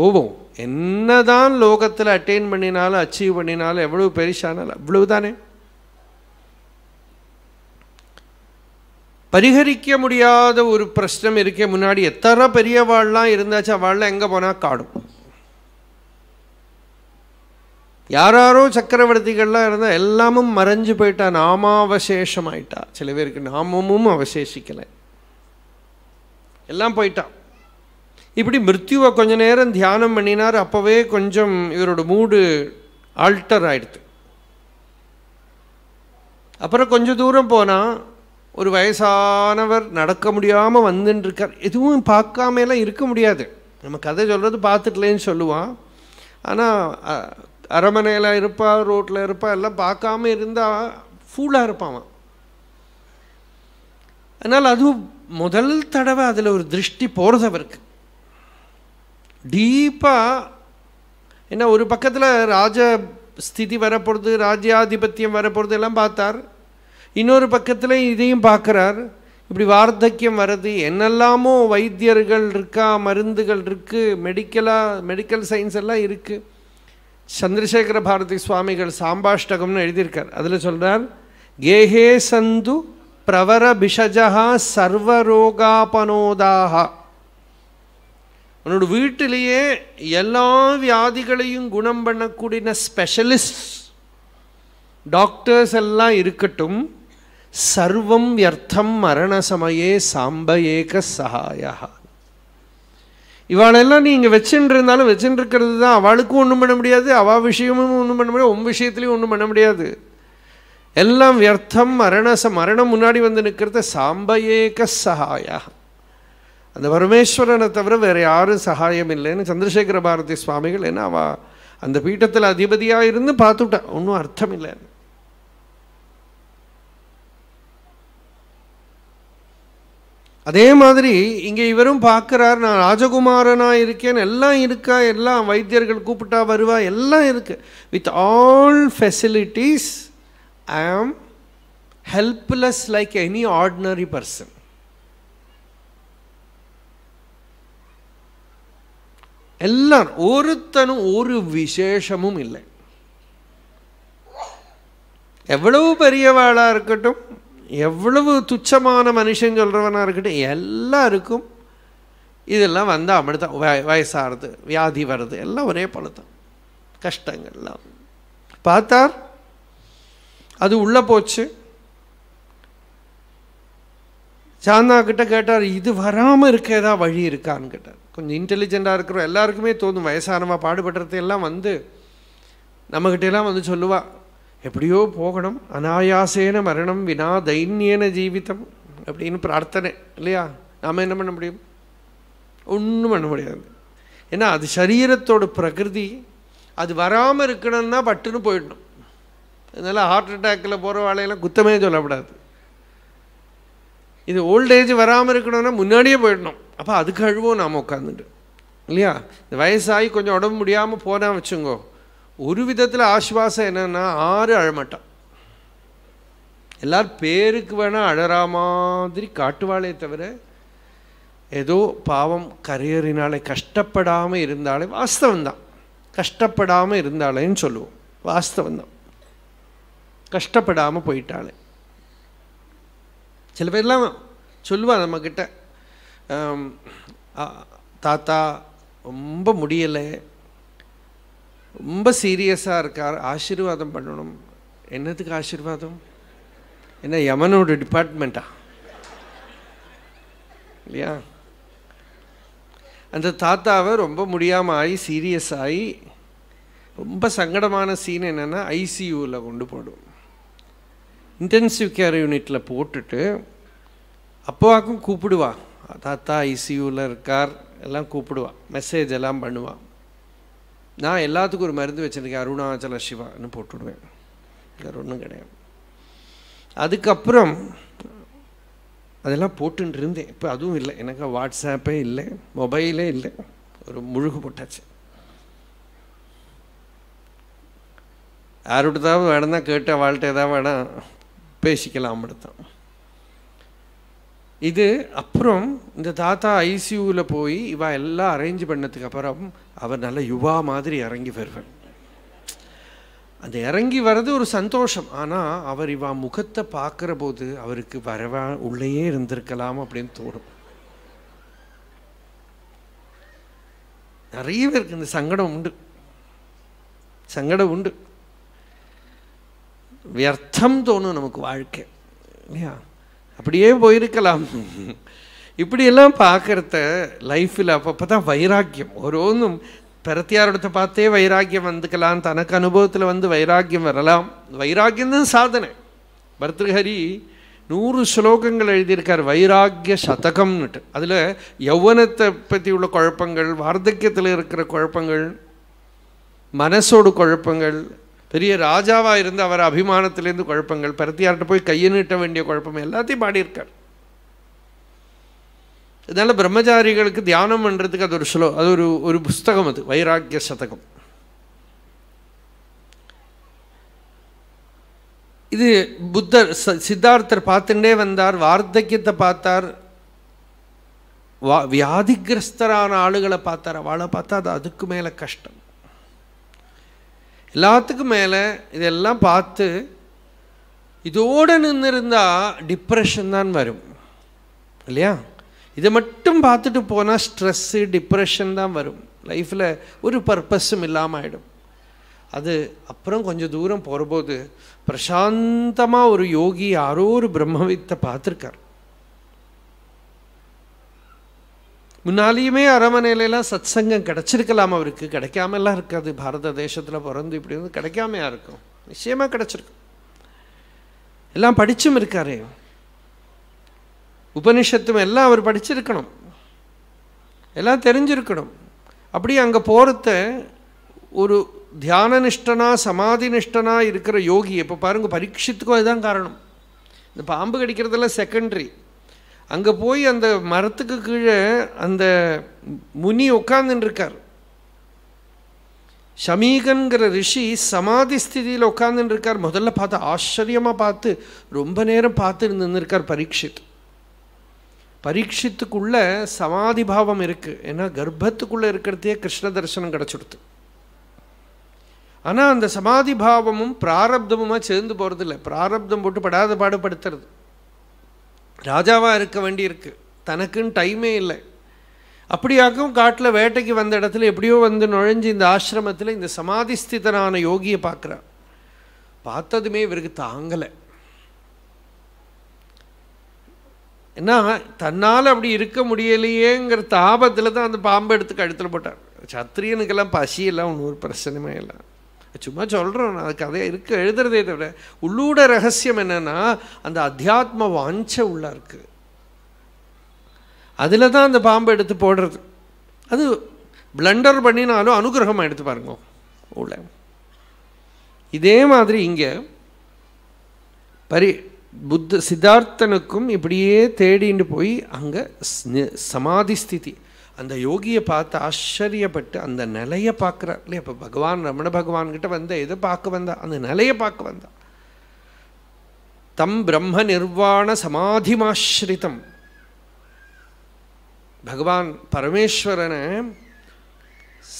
ஓவோ என்னதான் லோகத்தில் அட்டைன் பண்ணினாலும் அச்சீவ் பண்ணினாலும் எவ்வளோ பெரிசானாலும் அவ்வளவு தானே பரிகரிக்க முடியாத ஒரு பிரச்சனை இருக்க முன்னாடி எத்தனை பெரியவாள்லாம் இருந்தாச்சு அவள்லாம் எங்கே போனால் காடும் யாராரோ சக்கரவர்த்திகள்லாம் இருந்தால் எல்லாமும் மறைஞ்சு போயிட்டா நாமாவசேஷம் ஆயிட்டா சில பேருக்கு நாமமும் அவசேஷிக்கலை எல்லாம் போயிட்டான் இப்படி மிருத்யுவை கொஞ்ச நேரம் தியானம் பண்ணினார் அப்போவே கொஞ்சம் இவரோட மூடு ஆல்டர் ஆயிடுது அப்புறம் கொஞ்சம் தூரம் போனால் ஒரு வயசானவர் நடக்க முடியாமல் வந்துட்டுருக்கார் எதுவும் பார்க்காமலாம் இருக்க முடியாது நம்ம கதை சொல்கிறது பார்த்துட்டலேன்னு சொல்லுவான் ஆனால் அரமனையில் இருப்பாள் ரோட்டில் இருப்பாள் எல்லாம் பார்க்காம இருந்தால் ஃபூலாக இருப்பான் அதனால் அதுவும் முதல் தடவை அதில் ஒரு திருஷ்டி போகிறது அவருக்கு டீப்பாக என்ன ஒரு பக்கத்தில் ராஜ ஸ்திதி வரப்போகிறது ராஜ்யாதிபத்தியம் வரப்போகிறது எல்லாம் பார்த்தார் இன்னொரு பக்கத்தில் இதையும் பார்க்குறார் இப்படி வார்த்தக்கியம் வருது என்னெல்லாமோ வைத்தியர்கள் இருக்கா மருந்துகள் இருக்குது மெடிக்கலாக மெடிக்கல் சயின்ஸ் எல்லாம் இருக்குது சந்திரசேகர பாரதி சுவாமிகள் சாம்பாஷ்டகம்னு எழுதியிருக்கார் அதில் சொல்கிறார் கேஹே சந்து பிரவர பிஷஜா சர்வரோகாபனோதாக உன்னோட வீட்டிலேயே எல்லா வியாதிகளையும் குணம் பண்ணக்கூடிய ஸ்பெஷலிஸ்ட் டாக்டர்ஸ் எல்லாம் இருக்கட்டும் சர்வம் வியர்த்தம் மரண சமயே சாம்ப ஏக சகாயா இவாளெல்லாம் நீங்கள் வச்சுட்டு இருந்தாலும் வச்சுட்டு இருக்கிறது தான் அவளுக்கும் ஒன்றும் பண்ண முடியாது அவள் விஷயமும் ஒன்றும் பண்ண முடியாது உன் விஷயத்துலையும் ஒன்றும் பண்ண முடியாது எல்லாம் வியர்த்தம் மரணச மரணம் முன்னாடி வந்து நிற்கிறது சாம்ப ஏக சகாயா அந்த பரமேஸ்வரனை தவிர வேறு யாரும் சகாயம் இல்லைன்னு சந்திரசேகர பாரதி சுவாமிகள் என்ன அவள் அந்த பீட்டத்தில் அதிபதியாக இருந்து பார்த்துட்டான் ஒன்றும் அர்த்தம் இல்லைன்னு அதே மாதிரி இங்கே இவரும் பார்க்குறார் நான் ராஜகுமாரனாக இருக்கேன் எல்லாம் இருக்கா எல்லாம் வைத்தியர்கள் கூப்பிட்டா வருவா எல்லாம் இருக்கு with all facilities I am helpless like any ordinary person எல்லாம் ஒருத்தனும் ஒரு விசேஷமும் இல்லை எவ்வளவு பெரியவாளாக இருக்கட்டும் எவ்வளவு துச்சமான மனுஷன் சொல்கிறவனாக இருக்கட்டும் எல்லாருக்கும் இதெல்லாம் வந்தால் வய வயசாகிறது வியாதி வர்றது எல்லாம் ஒரே போல தான் கஷ்டங்கள்லாம் பார்த்தார் அது உள்ளே போச்சு சாந்தா கிட்ட கேட்டார் இது வராமல் இருக்க ஏதாவது வழி இருக்கான்னு கேட்டார் கொஞ்சம் இன்டெலிஜெண்ட்டாக இருக்கிறோம் எல்லாருக்குமே தோணும் வயசானவா பாடுபடுறது எல்லாம் வந்து நம்மக்கிட்ட எல்லாம் வந்து சொல்லுவாள் எப்படியோ போகணும் அனாயாசேன மரணம் வினா தைன்யேன ஜீவிதம் அப்படின்னு பிரார்த்தனை இல்லையா நாம் என்ன பண்ண முடியும் ஒன்றும் பண்ண முடியாது ஏன்னா அது சரீரத்தோட பிரகிருதி அது வராமல் இருக்கணும்னா பட்டுன்னு போயிடணும் அதனால் ஹார்ட் அட்டாக்கில் போகிற வாழையெல்லாம் குத்தமே சொல்லப்படாது இது ஓல்டேஜ் வராமல் இருக்கணும்னா முன்னாடியே போயிடணும் அப்போ அதுக்கு அழுவோம் நாம் உட்காந்துட்டு இல்லையா இந்த வயசாகி கொஞ்சம் உடம்பு முடியாமல் போனால் வச்சுங்கோ ஒரு விதத்தில் ஆஸ்வாசம் என்னென்னா ஆறு அழமாட்டான் எல்லாரும் பேருக்கு வேணால் அழறா மாதிரி காட்டுவாளே தவிர ஏதோ பாவம் கரையறினாலே கஷ்டப்படாமல் இருந்தாலே வாஸ்தவந்தான் கஷ்டப்படாமல் இருந்தாலேன்னு சொல்லுவோம் வாஸ்தவந்தான் கஷ்டப்படாமல் போயிட்டாலே சில பேர்லாம் சொல்லுவாள் நம்மக்கிட்ட தாத்தா ரொம்ப முடியலை ரொம்ப சீரியஸாக இருக்கார் ஆசீர்வாதம் பண்ணணும் என்னதுக்கு ஆசீர்வாதம் என்ன யமனோட டிபார்ட்மெண்ட்டா இல்லையா அந்த தாத்தாவை ரொம்ப முடியாமல் ஆகி சீரியஸ் ஆகி ரொம்ப சங்கடமான சீன் என்னென்னா ஐசியூவில் கொண்டு போடும் இன்டென்சிவ் கேர் யூனிட்டில் போட்டுட்டு அப்பாவுக்கும் கூப்பிடுவா தாத்தா ஐசியூவில் இருக்கார் எல்லாம் கூப்பிடுவா மெசேஜ் எல்லாம் பண்ணுவாள் நான் எல்லாத்துக்கும் ஒரு மருந்து வச்சுருக்கேன் அருணாச்சல சிவான்னு போட்டுவிடுவேன் வேறு ஒன்றும் கிடையாது அதுக்கப்புறம் அதெல்லாம் போட்டுன்னு இருந்தேன் இப்போ அதுவும் இல்லை எனக்கு வாட்ஸ்அப்பே இல்லை மொபைலே இல்லை ஒரு முழுகு போட்டாச்சு யாருகிட்ட தான் வேணும்னா கேட்ட வாழ்கிட்ட ஏதாவது வேணால் பேசிக்கலாம் அப்படித்தான் இது அப்புறம் இந்த தாத்தா ஐசியூவில் போய் இவா எல்லாம் அரேஞ்ச் பண்ணதுக்கு அப்புறம் அவர் நல்ல யுவா மாதிரி இறங்கி வருவேன் அந்த இறங்கி வர்றது ஒரு சந்தோஷம் ஆனால் அவர் இவா முகத்தை பார்க்குற போது அவருக்கு வரவா உள்ளேயே இருந்திருக்கலாம் அப்படின்னு தோணும் நிறைய பேருக்கு இந்த சங்கடம் உண்டு சங்கடம் உண்டு வியர்த்தம் தோணும் நமக்கு வாழ்க்கை இல்லையா அப்படியே போயிருக்கலாம் இப்படியெல்லாம் பார்க்கறத லைஃப்பில் அப்பப்போ தான் வைராக்கியம் ஒரு ஒன்றும் பிறத்தியாரோடத்தை பார்த்தே வைராக்கியம் வந்துக்கலாம் தனக்கு அனுபவத்தில் வந்து வைராக்கியம் வரலாம் வைராக்கியம் தான் சாதனை பர்திருஹரி நூறு ஸ்லோகங்கள் எழுதியிருக்கார் வைராக்கிய சதகம்னுட்டு அதில் யௌவனத்தை பற்றி உள்ள குழப்பங்கள் வார்த்தக்கியத்தில் இருக்கிற குழப்பங்கள் மனசோடு குழப்பங்கள் பெரிய ராஜாவாக இருந்து அவர் அபிமானத்திலேருந்து குழப்பங்கள் பருத்தியார்கிட்ட போய் கையை நீட்ட வேண்டிய குழப்பம் எல்லாத்தையும் பாடியிருக்கார் இதனால் பிரம்மச்சாரிகளுக்கு தியானம் பண்ணுறதுக்கு அது ஒரு ஸ்லோ அது ஒரு ஒரு புஸ்தகம் அது வைராக்கிய சதகம் இது புத்தர் சித்தார்த்தர் பார்த்துட்டே வந்தார் வார்த்தக்கியத்தை பார்த்தார் வா வியாதிகிரஸ்தரான ஆளுகளை பார்த்தார் அவளை பார்த்தா அது அதுக்கு மேலே கஷ்டம் எல்லாத்துக்கும் மேலே இதெல்லாம் பார்த்து இதோடு இருந்தால் டிப்ரெஷன் தான் வரும் இல்லையா இதை மட்டும் பார்த்துட்டு போனால் ஸ்ட்ரெஸ்ஸு டிப்ரெஷன் தான் வரும் லைஃப்பில் ஒரு பர்பஸும் இல்லாமல் ஆகிடும் அது அப்புறம் கொஞ்சம் தூரம் போகிறபோது பிரசாந்தமாக ஒரு யோகி யாரோ ஒரு பிரம்மவித்தை பார்த்துருக்கார் முன்னாலேயுமே அரமனையிலலாம் சத் சங்கம் கிடச்சிருக்கலாம் அவருக்கு கிடைக்காமலாம் இருக்காது பாரத தேசத்தில் பிறந்து இப்படி வந்து கிடைக்காமையாக இருக்கும் நிச்சயமாக கிடச்சிருக்கும் எல்லாம் படிச்சும் இருக்காரு உபனிஷத்தும் எல்லாம் அவர் படிச்சிருக்கணும் எல்லாம் தெரிஞ்சிருக்கணும் அப்படி அங்கே போகிறத ஒரு தியான நிஷ்டனா சமாதி நிஷ்டனா இருக்கிற யோகி இப்போ பாருங்கள் பரீட்சத்துக்கும் இதுதான் காரணம் இந்த பாம்பு கடிக்கிறதெல்லாம் செகண்ட்ரி அங்கே போய் அந்த மரத்துக்கு கீழே அந்த முனி உட்காந்துருக்கார் ஷமீகன்கிற ரிஷி சமாதி ஸ்திதியில் உட்காந்துருக்கார் முதல்ல பார்த்து ஆச்சரியமாக பார்த்து ரொம்ப நேரம் பார்த்து நின்றுருக்கார் பரீட்சித் பரீட்சித்துக்குள்ள சமாதி பாவம் இருக்குது ஏன்னா கர்ப்பத்துக்குள்ளே இருக்கிறதே கிருஷ்ண தரிசனம் கிடச்சிடுது ஆனால் அந்த சமாதி பாவமும் பிராரப்தமுமாக சேர்ந்து போறதில்லை பிராரப்தம் போட்டு படாத பாடுபடுத்துறது ராஜாவாக இருக்க வேண்டியிருக்கு தனக்குன்னு டைமே இல்லை அப்படியாக்கும் காட்டில் வேட்டைக்கு வந்த இடத்துல எப்படியோ வந்து நுழைஞ்சு இந்த ஆசிரமத்தில் இந்த சமாதிஸ்திதனான யோகியை பார்க்குறார் பார்த்ததுமே இவருக்கு தாங்கலை ஏன்னா தன்னால் அப்படி இருக்க முடியலையேங்கிற தாபத்தில் தான் அந்த பாம்பை எடுத்து கழுத்தில் போட்டார் சத்திரியனுக்கெல்லாம் பசியெல்லாம் ஒன்றும் ஒரு பிரச்சனையுமே இல்லை சும்மா சொல்கிறோம் நான் கதையாக இருக்க எழுதுறதே தவிர உள்ளூட ரகசியம் என்னென்னா அந்த அத்தியாத்ம வாஞ்ச உள்ளே இருக்குது அதில் தான் அந்த பாம்பை எடுத்து போடுறது அது பிளண்டர் பண்ணினாலும் அனுகிரகமாக எடுத்து பாருங்க உள்ள இதே மாதிரி இங்கே பரி புத்த சித்தார்த்தனுக்கும் இப்படியே தேடிட்டு போய் அங்கே சமாதி ஸ்திதி அந்த யோகியை பார்த்து ஆச்சரியப்பட்டு அந்த நிலையை பார்க்குறார் இல்லையா இப்போ பகவான் ரமண பகவான்கிட்ட வந்த எதை பார்க்க வந்தா அந்த நிலையை பார்க்க வந்தா தம் பிரம்ம நிர்வாண சமாதிமாஸ்ரிதம் பகவான் பரமேஸ்வரனை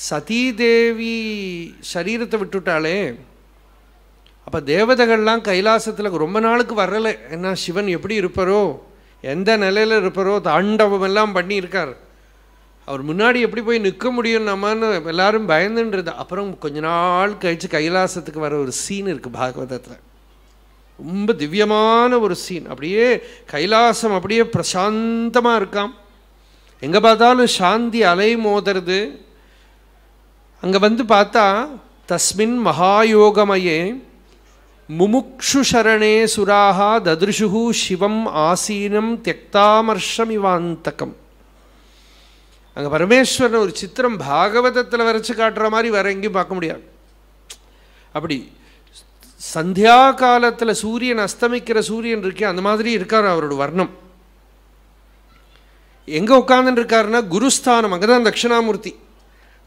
சதீதேவி சரீரத்தை விட்டுட்டாலே அப்போ தேவதைகள்லாம் கைலாசத்தில் ரொம்ப நாளுக்கு வரலை ஏன்னா சிவன் எப்படி இருப்பாரோ எந்த நிலையில் இருப்பாரோ தாண்டவம் எல்லாம் பண்ணியிருக்கார் அவர் முன்னாடி எப்படி போய் நிற்க முடியும் நம்மனு எல்லாரும் பயந்துன்றது அப்புறம் கொஞ்ச நாள் கழித்து கைலாசத்துக்கு வர ஒரு சீன் இருக்குது பாகவதத்தில் ரொம்ப திவ்யமான ஒரு சீன் அப்படியே கைலாசம் அப்படியே பிரசாந்தமாக இருக்காம் எங்கே பார்த்தாலும் சாந்தி அலை மோதுறது அங்கே வந்து பார்த்தா தஸ்மின் முமுக்ஷு முமுக்ஷுஷரணே சுராகா ததிருஷு சிவம் ஆசீனம் தியக்தாமர்ஷமிவாந்தகம் அங்கே பரமேஸ்வரன் ஒரு சித்திரம் பாகவதத்தில் வரைச்சி காட்டுற மாதிரி வேற எங்கேயும் பார்க்க முடியாது அப்படி சந்தியா காலத்தில் சூரியன் அஸ்தமிக்கிற சூரியன் இருக்கே அந்த மாதிரி இருக்கார் அவரோட வர்ணம் எங்கே இருக்காருன்னா குருஸ்தானம் அங்கே தான் தட்சிணாமூர்த்தி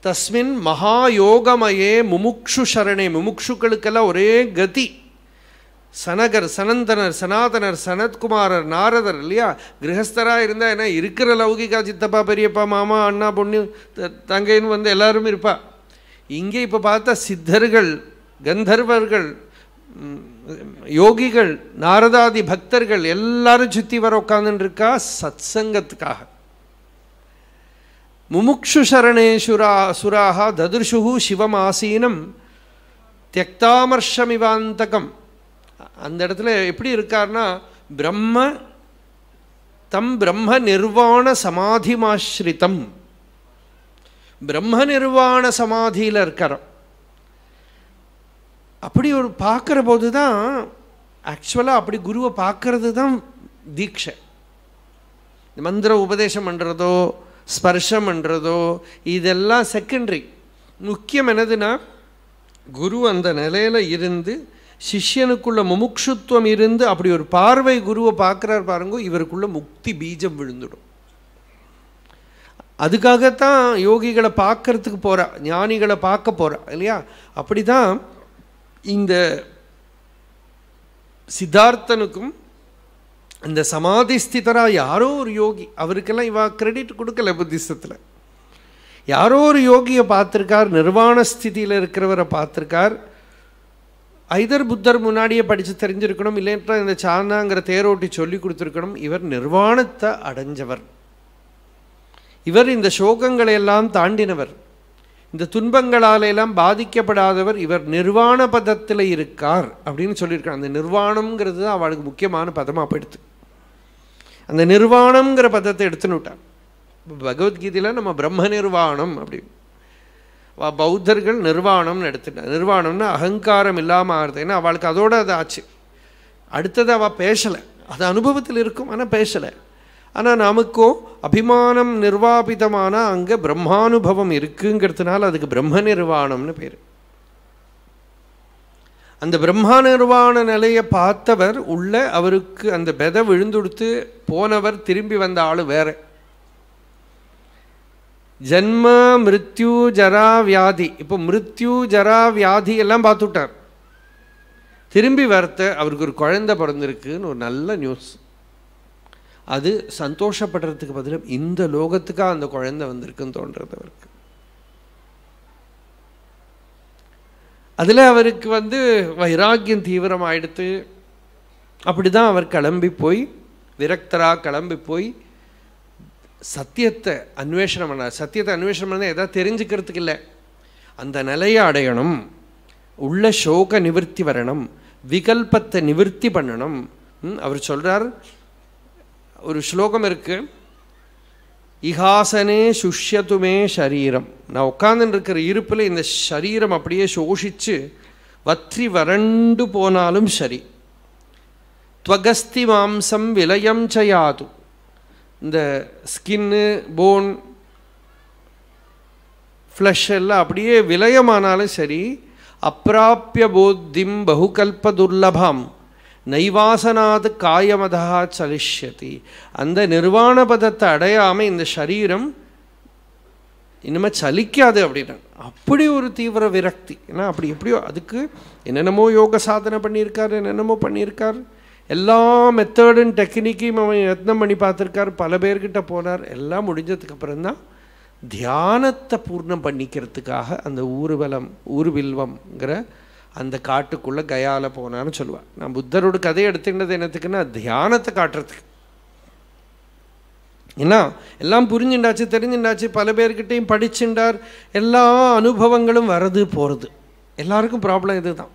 தஸ்மின் மகாயோகமயே முமுக்ஷு சரணே முமுக்ஷுக்களுக்கெல்லாம் ஒரே கதி சனகர் சனந்தனர் சனாதனர் சனத்குமாரர் நாரதர் இல்லையா கிரகஸ்தராக இருந்தால் என்ன இருக்கிற லௌகிகா சித்தப்பா பெரியப்பா மாமா அண்ணா பொண்ணு தங்கைன்னு வந்து எல்லாரும் இருப்பா இங்கே இப்போ பார்த்தா சித்தர்கள் கந்தர்வர்கள் யோகிகள் நாரதாதி பக்தர்கள் எல்லாரும் சுற்றி வர உட்காந்துருக்கா சத் சங்கத்துக்காக முமுக்ஷு சரணேஷுரா சுராக ததுர்ஷு சிவமாசீனம் தியக்தாமர்ஷமிவாந்தகம் அந்த இடத்துல எப்படி இருக்கார்னா பிரம்ம தம் பிரம்ம நிர்வாண சமாதிமாஸ்ரிதம் பிரம்ம நிர்வாண சமாதியில் இருக்கிறோம் அப்படி ஒரு பார்க்குற போது தான் ஆக்சுவலாக அப்படி குருவை பார்க்கறது தான் தீட்சை மந்திர உபதேசம் பண்ணுறதோ ஸ்பர்ஷம் பண்ணுறதோ இதெல்லாம் செகண்டரி முக்கியம் என்னதுன்னா குரு அந்த நிலையில் இருந்து சிஷ்யனுக்குள்ள முமுக்ஷுத்துவம் இருந்து அப்படி ஒரு பார்வை குருவை பார்க்குறார் பாருங்க இவருக்குள்ள முக்தி பீஜம் விழுந்துடும் அதுக்காகத்தான் யோகிகளை பார்க்கறதுக்கு போகிறா ஞானிகளை பார்க்க போகிறா இல்லையா அப்படி தான் இந்த சித்தார்த்தனுக்கும் இந்த சமாதி ஸ்திதராக யாரோ ஒரு யோகி அவருக்கெல்லாம் இவா கிரெடிட் கொடுக்கல புத்திசத்தில் யாரோ ஒரு யோகியை பார்த்துருக்கார் நிர்வாண ஸ்திதியில் இருக்கிறவரை பார்த்துருக்கார் ஐதர் புத்தர் முன்னாடியே படித்து தெரிஞ்சிருக்கணும் இல்லைன்றால் இந்த சாந்தாங்கிற தேரோட்டி சொல்லி கொடுத்துருக்கணும் இவர் நிர்வாணத்தை அடைஞ்சவர் இவர் இந்த சோகங்களை எல்லாம் தாண்டினவர் இந்த துன்பங்களாலெல்லாம் பாதிக்கப்படாதவர் இவர் நிர்வாண பதத்தில் இருக்கார் அப்படின்னு சொல்லியிருக்கார் அந்த நிர்வாணம்ங்கிறது தான் அவளுக்கு முக்கியமான பதமாக போயிடுது அந்த நிர்வாணம்ங்கிற பதத்தை எடுத்துன்னு விட்டார் பகவத்கீதையில் நம்ம பிரம்ம நிர்வாணம் அப்படின்னு பௌத்தர்கள் நிர்வாணம்னு எடுத்துட்டா நிர்வாணம்னு அகங்காரம் இல்லாமல் ஆகிறதுனா அவளுக்கு அதோட அது ஆச்சு அடுத்தது அவள் பேசலை அது அனுபவத்தில் இருக்கும் ஆனால் பேசலை ஆனால் நமக்கும் அபிமானம் நிர்வாபிதமான அங்கே பிரம்மானுபவம் இருக்குங்கிறதுனால அதுக்கு பிரம்ம நிர்வாணம்னு பேர் அந்த பிரம்மா நிர்வாண நிலையை பார்த்தவர் உள்ள அவருக்கு அந்த பெதை விழுந்துடுத்து போனவர் திரும்பி வந்த ஆள் வேறு ஜன்ம மிருத்யு ஜரா வியாதி இப்போ மிருத்யு ஜரா வியாதி எல்லாம் பார்த்துட்டார் திரும்பி வரத்த அவருக்கு ஒரு குழந்த பிறந்திருக்குன்னு ஒரு நல்ல நியூஸ் அது சந்தோஷப்படுறதுக்கு பதிலும் இந்த லோகத்துக்காக அந்த குழந்தை வந்திருக்குன்னு தோன்றது அவருக்கு அதில் அவருக்கு வந்து வைராக்கியம் தீவிரம் அப்படி தான் அவர் கிளம்பி போய் விரக்தராக கிளம்பி போய் சத்தியத்தை அன்வேஷனம் பண்ண சத்தியத்தை அன்வேஷனம் பண்ண எதாவது தெரிஞ்சுக்கிறதுக்கு இல்லை அந்த நிலையை அடையணும் உள்ள சோக நிவர்த்தி வரணும் விகல்பத்தை நிவர்த்தி பண்ணணும் அவர் சொல்கிறார் ஒரு ஸ்லோகம் இருக்குது இகாசனே சுஷ்யத்துமே சரீரம் நான் உட்காந்துருக்கிற இருக்கிற இருப்பில் இந்த சரீரம் அப்படியே சோஷித்து வற்றி வறண்டு போனாலும் சரி துவகஸ்தி மாம்சம் விலயம் செய்யாது இந்த ஸ்கின்னு போன் ஃப்ளஷ் எல்லாம் அப்படியே விலயமானாலும் சரி அப்பிராபிய போத்திம் பகுகல்ப துர்லபம் நைவாசனாது காயமதா சலிஷ்யதி அந்த நிர்வாண பதத்தை அடையாமல் இந்த சரீரம் இனிமேல் சலிக்காது அப்படின்னா அப்படி ஒரு தீவிர விரக்தி ஏன்னா அப்படி எப்படியோ அதுக்கு என்னென்னமோ யோக சாதனை பண்ணியிருக்காரு என்னென்னமோ பண்ணியிருக்கார் எல்லா மெத்தடும் டெக்னிக்கையும் அவன் யத்னம் பண்ணி பார்த்துருக்கார் பல பேர்கிட்ட போனார் எல்லாம் முடிஞ்சதுக்கப்புறம் தான் தியானத்தை பூர்ணம் பண்ணிக்கிறதுக்காக அந்த ஊர்வலம் ஊர்வில்வம்ங்கிற அந்த காட்டுக்குள்ளே கயாவில் போனான்னு சொல்லுவாள் நான் புத்தரோட கதையை எடுத்துக்கிட்டது என்னத்துக்குன்னா தியானத்தை காட்டுறதுக்கு ஏன்னா எல்லாம் புரிஞ்சுண்டாச்சு தெரிஞ்சுண்டாச்சு பல பேர்கிட்டையும் படிச்சுண்டார் எல்லா அனுபவங்களும் வரது போகிறது எல்லாருக்கும் ப்ராப்ளம் இது தான்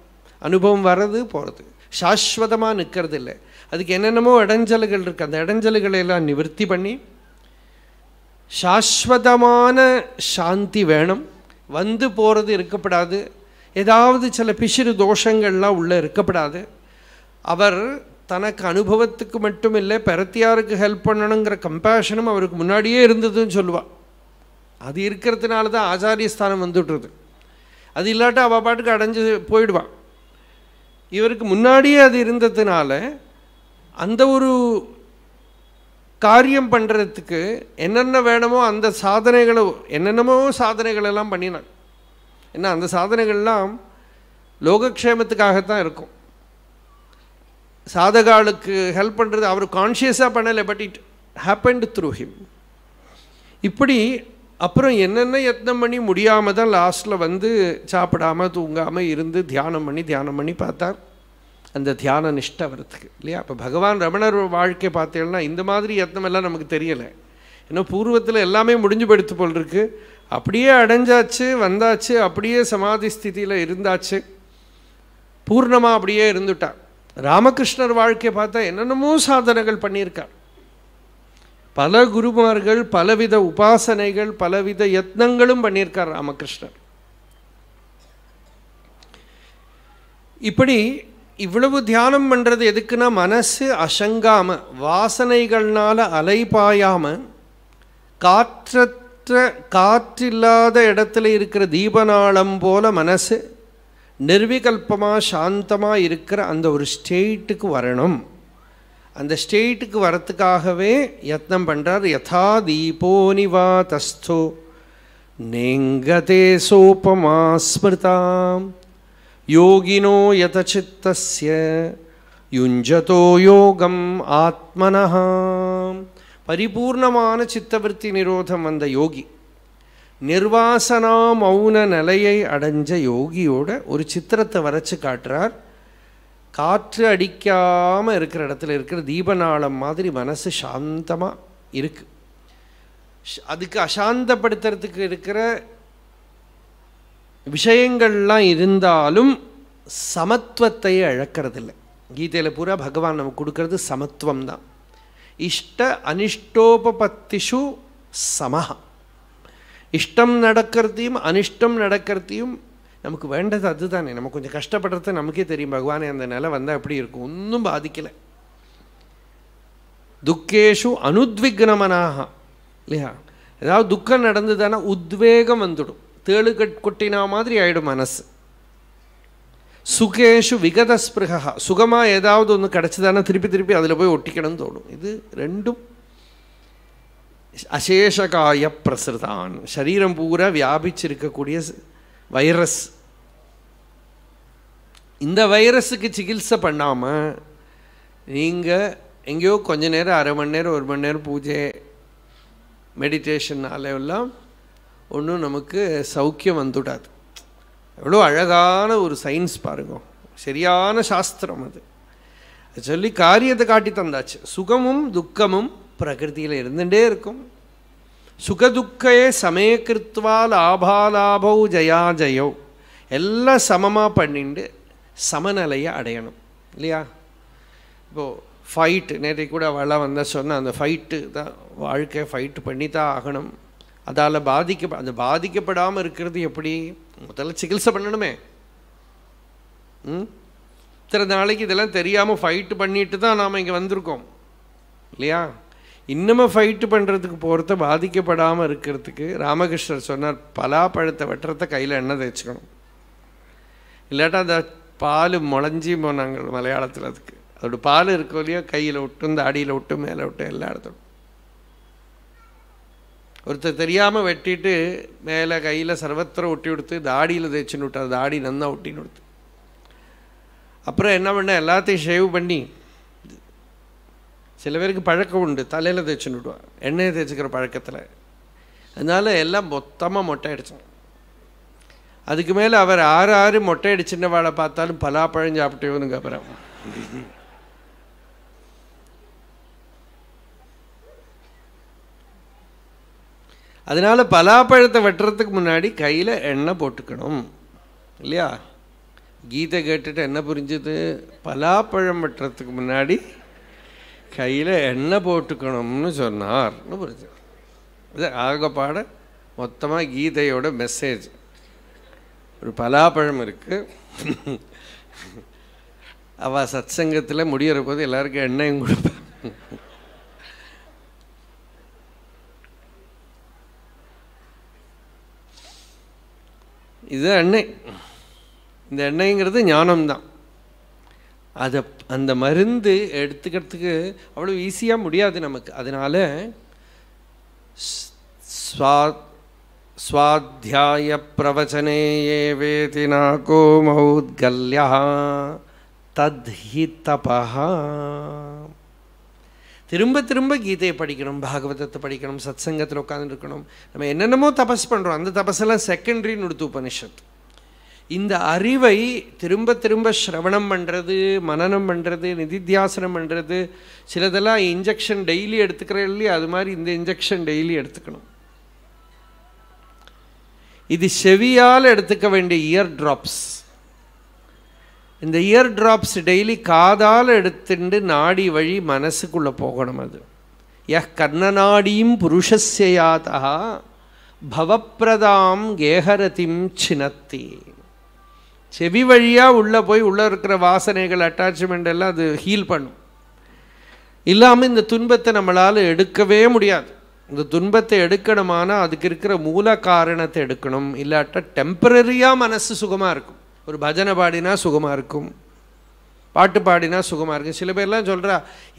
அனுபவம் வர்றது போகிறது சாஸ்வதமாக நிற்கிறது இல்லை அதுக்கு என்னென்னமோ இடைஞ்சல்கள் இருக்குது அந்த இடைஞ்சல்களை எல்லாம் நிவர்த்தி பண்ணி சாஸ்வதமான சாந்தி வேணும் வந்து போகிறது இருக்கப்படாது ஏதாவது சில பிசிறு தோஷங்கள்லாம் உள்ளே இருக்கப்படாது அவர் தனக்கு அனுபவத்துக்கு மட்டும் இல்லை பெரத்தியாருக்கு ஹெல்ப் பண்ணணுங்கிற கம்பேஷனும் அவருக்கு முன்னாடியே இருந்ததுன்னு சொல்லுவாள் அது இருக்கிறதுனால தான் ஆச்சாரியஸ்தானம் ஸ்தானம் வந்துட்டுருது அது இல்லாட்டா அவள் பாட்டுக்கு அடைஞ்சு போயிடுவான் இவருக்கு முன்னாடியே அது இருந்ததுனால அந்த ஒரு காரியம் பண்ணுறதுக்கு என்னென்ன வேணுமோ அந்த சாதனைகளை என்னென்னமோ சாதனைகள் எல்லாம் பண்ணினான் ஏன்னா அந்த சாதனைகள்லாம் லோகக்ஷேமத்துக்காகத்தான் இருக்கும் சாதகாளுக்கு ஹெல்ப் பண்ணுறது அவர் கான்ஷியஸாக பண்ணலை but it happened through him இப்படி அப்புறம் என்னென்ன யத்னம் பண்ணி முடியாமல் தான் லாஸ்ட்டில் வந்து சாப்பிடாமல் தூங்காமல் இருந்து தியானம் பண்ணி தியானம் பண்ணி பார்த்தார் அந்த தியான நிஷ்ட வரத்துக்கு இல்லையா அப்போ பகவான் ரமணர் வாழ்க்கை பார்த்தேன்னா இந்த மாதிரி யத்னம் எல்லாம் நமக்கு தெரியலை ஏன்னா பூர்வத்தில் எல்லாமே முடிஞ்சு படுத்து போல் இருக்கு அப்படியே அடைஞ்சாச்சு வந்தாச்சு அப்படியே சமாதி ஸ்திதியில் இருந்தாச்சு பூர்ணமாக அப்படியே இருந்துட்டார் ராமகிருஷ்ணர் வாழ்க்கையை பார்த்தா என்னென்னமோ சாதனைகள் பண்ணியிருக்கார் பல குருமார்கள் பலவித உபாசனைகள் பலவித யத்னங்களும் பண்ணியிருக்கார் ராமகிருஷ்ணர் இப்படி இவ்வளவு தியானம் பண்ணுறது எதுக்குன்னா மனசு அசங்காம வாசனைகள்னால அலைபாயாம காற்றற்ற காற்றில்லாத இடத்துல இருக்கிற தீபநாளம் போல மனசு நிர்விகல்பமாக சாந்தமாக இருக்கிற அந்த ஒரு ஸ்டேட்டுக்கு வரணும் அந்த ஸ்டேட்டுக்கு வரத்துக்காகவே யத்னம் பண்ணுறார் யதா தீபோ நிவாதஸ்தோ நேங்கதே சோபமாஸ்மிருதாம் ஸ்மிருதாம் யோகினோ யதச்சித்தஸ்ய யுஞ்சதோ யோகம் ஆத்மனஹாம் பரிபூர்ணமான சித்தவருத்தி நிரோதம் வந்த யோகி நிர்வாசனா மௌன நிலையை அடைஞ்ச யோகியோட ஒரு சித்திரத்தை வரைச்சு காட்டுறார் காற்று அடிக்காமல் இருக்கிற இடத்துல இருக்கிற தீபநாளம் மாதிரி மனசு சாந்தமாக இருக்குது அதுக்கு அசாந்தப்படுத்துறதுக்கு இருக்கிற விஷயங்கள்லாம் இருந்தாலும் சமத்துவத்தை இழக்கிறதில்லை கீதையில் பூரா பகவான் நமக்கு கொடுக்கறது சமத்துவம் தான் இஷ்ட அனிஷ்டோபத்திஷு சமஹா இஷ்டம் நடக்கிறதையும் அனிஷ்டம் நடக்கிறதையும் நமக்கு வேண்டது அதுதானே நம்ம கொஞ்சம் கஷ்டப்படுறது நமக்கே தெரியும் பகவானே அந்த நிலை வந்தால் எப்படி இருக்கும் ஒன்றும் பாதிக்கலை துக்கேஷு அனுத்விக்னமனாக இல்லையா ஏதாவது துக்கம் நடந்ததுன்னா உத்வேகம் வந்துடும் தேழு கொட்டினா மாதிரி ஆயிடும் மனசு சுகேஷு விகத ஸ்பிருகா சுகமாக ஏதாவது ஒன்று கிடச்சிதானா திருப்பி திருப்பி அதில் போய் ஒட்டிக்கணும்னு தோணும் இது ரெண்டும் அசேஷகாய பிரசிருதான் சரீரம் பூரா வியாபிச்சிருக்கக்கூடிய வைரஸ் இந்த வைரஸுக்கு சிகிச்சை பண்ணாமல் நீங்கள் எங்கேயோ கொஞ்ச நேரம் அரை மணி நேரம் ஒரு மணி நேரம் பூஜை மெடிடேஷன்னால எல்லாம் ஒன்றும் நமக்கு சௌக்கியம் வந்துவிடாது எவ்வளோ அழகான ஒரு சயின்ஸ் பாருங்க சரியான சாஸ்திரம் அது சொல்லி காரியத்தை காட்டி தந்தாச்சு சுகமும் துக்கமும் பிரகிருதியில் இருந்துகிட்டே இருக்கும் சுகதுக்கையே சமே கிருத்வா லாபாலாபௌ ஜயா ஜயோ எல்லாம் சமமாக பண்ணிட்டு சமநிலையை அடையணும் இல்லையா இப்போது ஃபைட்டு நேற்றை கூட வள வந்த சொன்ன அந்த ஃபைட்டு தான் வாழ்க்கை ஃபைட்டு பண்ணி தான் ஆகணும் அதால் பாதிக்க அந்த பாதிக்கப்படாமல் இருக்கிறது எப்படி முதல்ல சிகிச்சை பண்ணணுமே ம் இத்தனை நாளைக்கு இதெல்லாம் தெரியாமல் ஃபைட்டு பண்ணிட்டு தான் நாம் இங்கே வந்திருக்கோம் இல்லையா இன்னமும் ஃபைட்டு பண்ணுறதுக்கு போகிறத பாதிக்கப்படாமல் இருக்கிறதுக்கு ராமகிருஷ்ணர் சொன்னார் பலாப்பழத்தை வெட்டுறத கையில் எண்ணெய் தேய்ச்சிக்கணும் இல்லாட்டா அந்த பால் முளைஞ்சி போனாங்க மலையாளத்தில் அதுக்கு அதோட பால் இருக்கோ இல்லையோ கையில் விட்டும் தாடியில் விட்டும் மேலே விட்டு எல்லா இடத்துல ஒருத்தர் தெரியாமல் வெட்டிட்டு மேலே கையில் சர்வத்திரம் ஒட்டி கொடுத்து தாடியில் தேய்ச்சின்னு விட்டார் தாடி நந்தான் ஒட்டின்னு கொடுத்து அப்புறம் என்ன பண்ண எல்லாத்தையும் ஷேவ் பண்ணி சில பேருக்கு பழக்கம் உண்டு தலையில் தேய்ச்சின்னு விடுவான் எண்ணெயை தேய்ச்சிக்கிற பழக்கத்தில் அதனால் எல்லாம் மொத்தமாக மொட்டை அடித்தான் அதுக்கு மேலே அவர் ஆறு ஆறு மொட்டை வாழை பார்த்தாலும் பலாப்பழம் சாப்பிட்டேன்னு அப்புறம் அதனால் பலாப்பழத்தை வெட்டுறதுக்கு முன்னாடி கையில் எண்ணெய் போட்டுக்கணும் இல்லையா கீதை கேட்டுட்டு என்ன புரிஞ்சுது பலாப்பழம் வெட்டுறதுக்கு முன்னாடி கையில் எண்ணெய் போட்டுக்கணும்னு சொன்னார்னு புரிஞ்சு இது ஆகப்பாட மொத்தமாக கீதையோட மெசேஜ் ஒரு பலாப்பழம் இருக்குது அவள் சத் சங்கத்தில் முடிகிற போது எல்லாருக்கும் எண்ணெயும் கொடுப்பேன் இது எண்ணெய் இந்த எண்ணெய்ங்கிறது ஞானம்தான் அதை அந்த மருந்து எடுத்துக்கிறதுக்கு அவ்வளோ ஈஸியாக முடியாது நமக்கு அதனால் ஸ்வா ஸ்வாத்தியாய प्रवचने கோமௌத்கல்யா वेति नाको मौद्गल्य திரும்ப திரும்ப கீதையை படிக்கணும் பாகவதத்தை படிக்கணும் சத் சங்கத்தில் உட்காந்துருக்கணும் நம்ம என்னென்னமோ தபஸ் பண்ணுறோம் அந்த எல்லாம் செகண்ட்ரின்னு கொடுத்து உபனிஷத்து இந்த அறிவை திரும்ப திரும்ப ஸ்ரவணம் பண்ணுறது மனநம் பண்ணுறது நிதித்தியாசனம் பண்ணுறது சிலதெல்லாம் இன்ஜெக்ஷன் டெய்லி எடுத்துக்கிறேன் இல்லையா அது மாதிரி இந்த இன்ஜெக்ஷன் டெய்லி எடுத்துக்கணும் இது செவியால் எடுத்துக்க வேண்டிய இயர் ட்ராப்ஸ் இந்த இயர் ட்ராப்ஸ் டெய்லி காதால் எடுத்துட்டு நாடி வழி மனசுக்குள்ளே போகணும் அது எஹ் கர்ணநாடியும் புருஷஸ்யாத்தா பவப்பிரதாம் கேகரதிம் சினத்தே செவி வழியாக உள்ளே போய் உள்ளே இருக்கிற வாசனைகள் அட்டாச்மெண்ட் எல்லாம் அது ஹீல் பண்ணும் இல்லாமல் இந்த துன்பத்தை நம்மளால் எடுக்கவே முடியாது இந்த துன்பத்தை எடுக்கணுமானால் அதுக்கு இருக்கிற மூல காரணத்தை எடுக்கணும் இல்லாட்டா டெம்பரரியாக மனசு சுகமாக இருக்கும் ஒரு பஜனை பாடினா சுகமாக இருக்கும் பாட்டு பாடினா சுகமாக இருக்கும் சில பேர்லாம் சொல்கிறா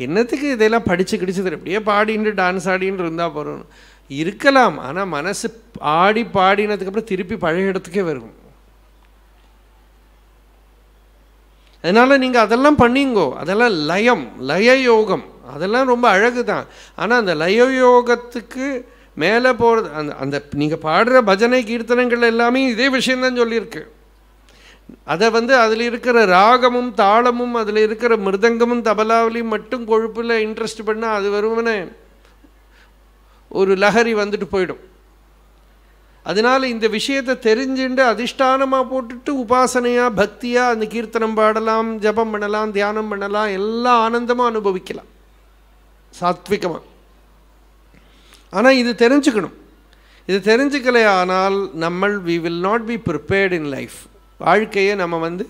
என்னத்துக்கு இதெல்லாம் படித்து கிடிச்சது அப்படியே பாடின்னு டான்ஸ் ஆடின்னு இருந்தால் போகிறோம் இருக்கலாம் ஆனால் மனசு ஆடி பாடினதுக்கப்புறம் திருப்பி பழைய இடத்துக்கே வரும் அதனால் நீங்கள் அதெல்லாம் பண்ணிங்கோ அதெல்லாம் லயம் லய யோகம் அதெல்லாம் ரொம்ப அழகு தான் ஆனால் அந்த லய யோகத்துக்கு மேலே போகிறது அந்த அந்த நீங்கள் பாடுற பஜனை கீர்த்தனங்கள் எல்லாமே இதே விஷயந்தான் சொல்லியிருக்கு அதை வந்து அதில் இருக்கிற ராகமும் தாளமும் அதில் இருக்கிற மிருதங்கமும் தபலாவலியும் மட்டும் கொழுப்பில் இன்ட்ரெஸ்ட் பண்ணால் அது வருவனே ஒரு லஹரி வந்துட்டு போயிடும் அதனால் இந்த விஷயத்தை தெரிஞ்சுட்டு அதிஷ்டானமாக போட்டுட்டு உபாசனையாக பக்தியாக அந்த கீர்த்தனம் பாடலாம் ஜபம் பண்ணலாம் தியானம் பண்ணலாம் எல்லாம் ஆனந்தமாக அனுபவிக்கலாம் சாத்விகமாக ஆனால் இது தெரிஞ்சுக்கணும் இது தெரிஞ்சுக்கலை ஆனால் நம்மள் we will not be prepared in life வாழ்க்கையை நம்ம வந்து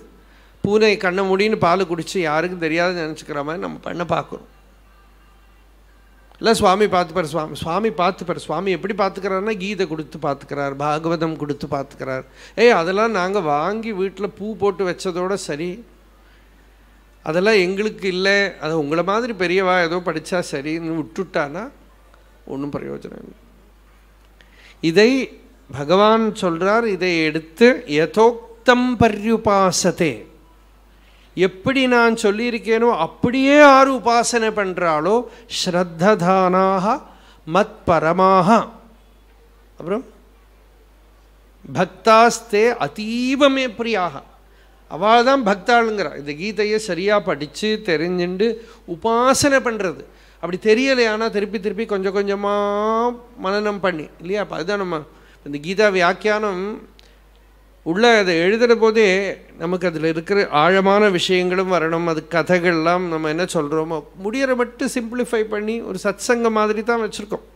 பூனை கண்ண முடின்னு பால் குடித்து யாருக்கும் தெரியாதுன்னு நினச்சிக்கிற மாதிரி நம்ம பண்ண பார்க்குறோம் இல்லை சுவாமி பார்த்துப்பார் சுவாமி சுவாமி பார்த்துப்பார் சுவாமி எப்படி பார்த்துக்கிறாருன்னா கீதை கொடுத்து பார்த்துக்கிறார் பாகவதம் கொடுத்து பார்த்துக்கிறார் ஏய் அதெல்லாம் நாங்கள் வாங்கி வீட்டில் பூ போட்டு வச்சதோட சரி அதெல்லாம் எங்களுக்கு இல்லை அது உங்களை மாதிரி பெரியவா ஏதோ படித்தா சரின்னு விட்டுட்டானா ஒன்றும் பிரயோஜனம் இல்லை இதை பகவான் சொல்கிறார் இதை எடுத்து யதோக்தம் பர்யுபாசத்தே எப்படி நான் சொல்லியிருக்கேனோ அப்படியே ஆறு உபாசனை பண்ணுறாளோ ஸ்ரத்ததானாக மத் பரமாக அப்புறம் பக்தாஸ்தே அதீவமே பிரியாக அவள் தான் பக்தாளுங்கிறா இந்த கீதையை சரியாக படித்து தெரிஞ்சுண்டு உபாசனை பண்ணுறது அப்படி ஆனால் திருப்பி திருப்பி கொஞ்சம் கொஞ்சமாக மனநம் பண்ணி இல்லையா அப்போ அதுதான் நம்ம இந்த கீதா வியாக்கியானம் உள்ளே அதை எழுதுகிற போதே நமக்கு அதில் இருக்கிற ஆழமான விஷயங்களும் வரணும் அது கதைகள்லாம் நம்ம என்ன சொல்கிறோமோ முடியற மட்டும் சிம்பிளிஃபை பண்ணி ஒரு சத் சங்கம் மாதிரி தான் வச்சுருக்கோம்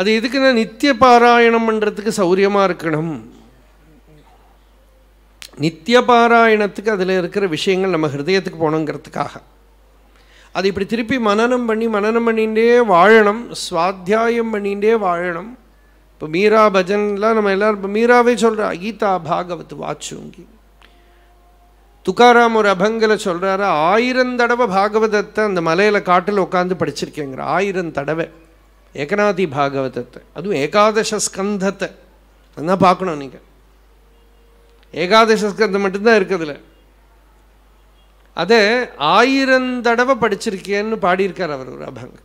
அது எதுக்குன்னா நித்திய பாராயணம் பண்ணுறதுக்கு சௌரியமாக இருக்கணும் நித்திய பாராயணத்துக்கு அதில் இருக்கிற விஷயங்கள் நம்ம ஹிருதயத்துக்கு போகணுங்கிறதுக்காக அது இப்படி திருப்பி மனநம் பண்ணி மனநம் பண்ணிகிட்டே வாழணும் சுவாத்தியாயம் பண்ணிகிட்டே வாழணும் இப்போ மீரா பஜன்லாம் நம்ம எல்லாரும் இப்போ மீராவே சொல்கிறா கீதா பாகவத் வாட்சுங்கி துக்காராம் ஒரு அபங்கில் சொல்கிறாரு ஆயிரம் தடவை பாகவதத்தை அந்த மலையில் காட்டில் உட்காந்து படிச்சிருக்கேங்கிற ஆயிரம் தடவை ஏகநாதி பாகவதத்தை அதுவும் ஏகாதச ஸ்கந்தத்தை அதான் பார்க்கணும் நீங்கள் ஏகாதச ஸ்கந்தம் மட்டும்தான் இருக்குதுல அதை ஆயிரம் தடவை படிச்சிருக்கேன்னு பாடியிருக்கார் அவர் ஒரு அபங்க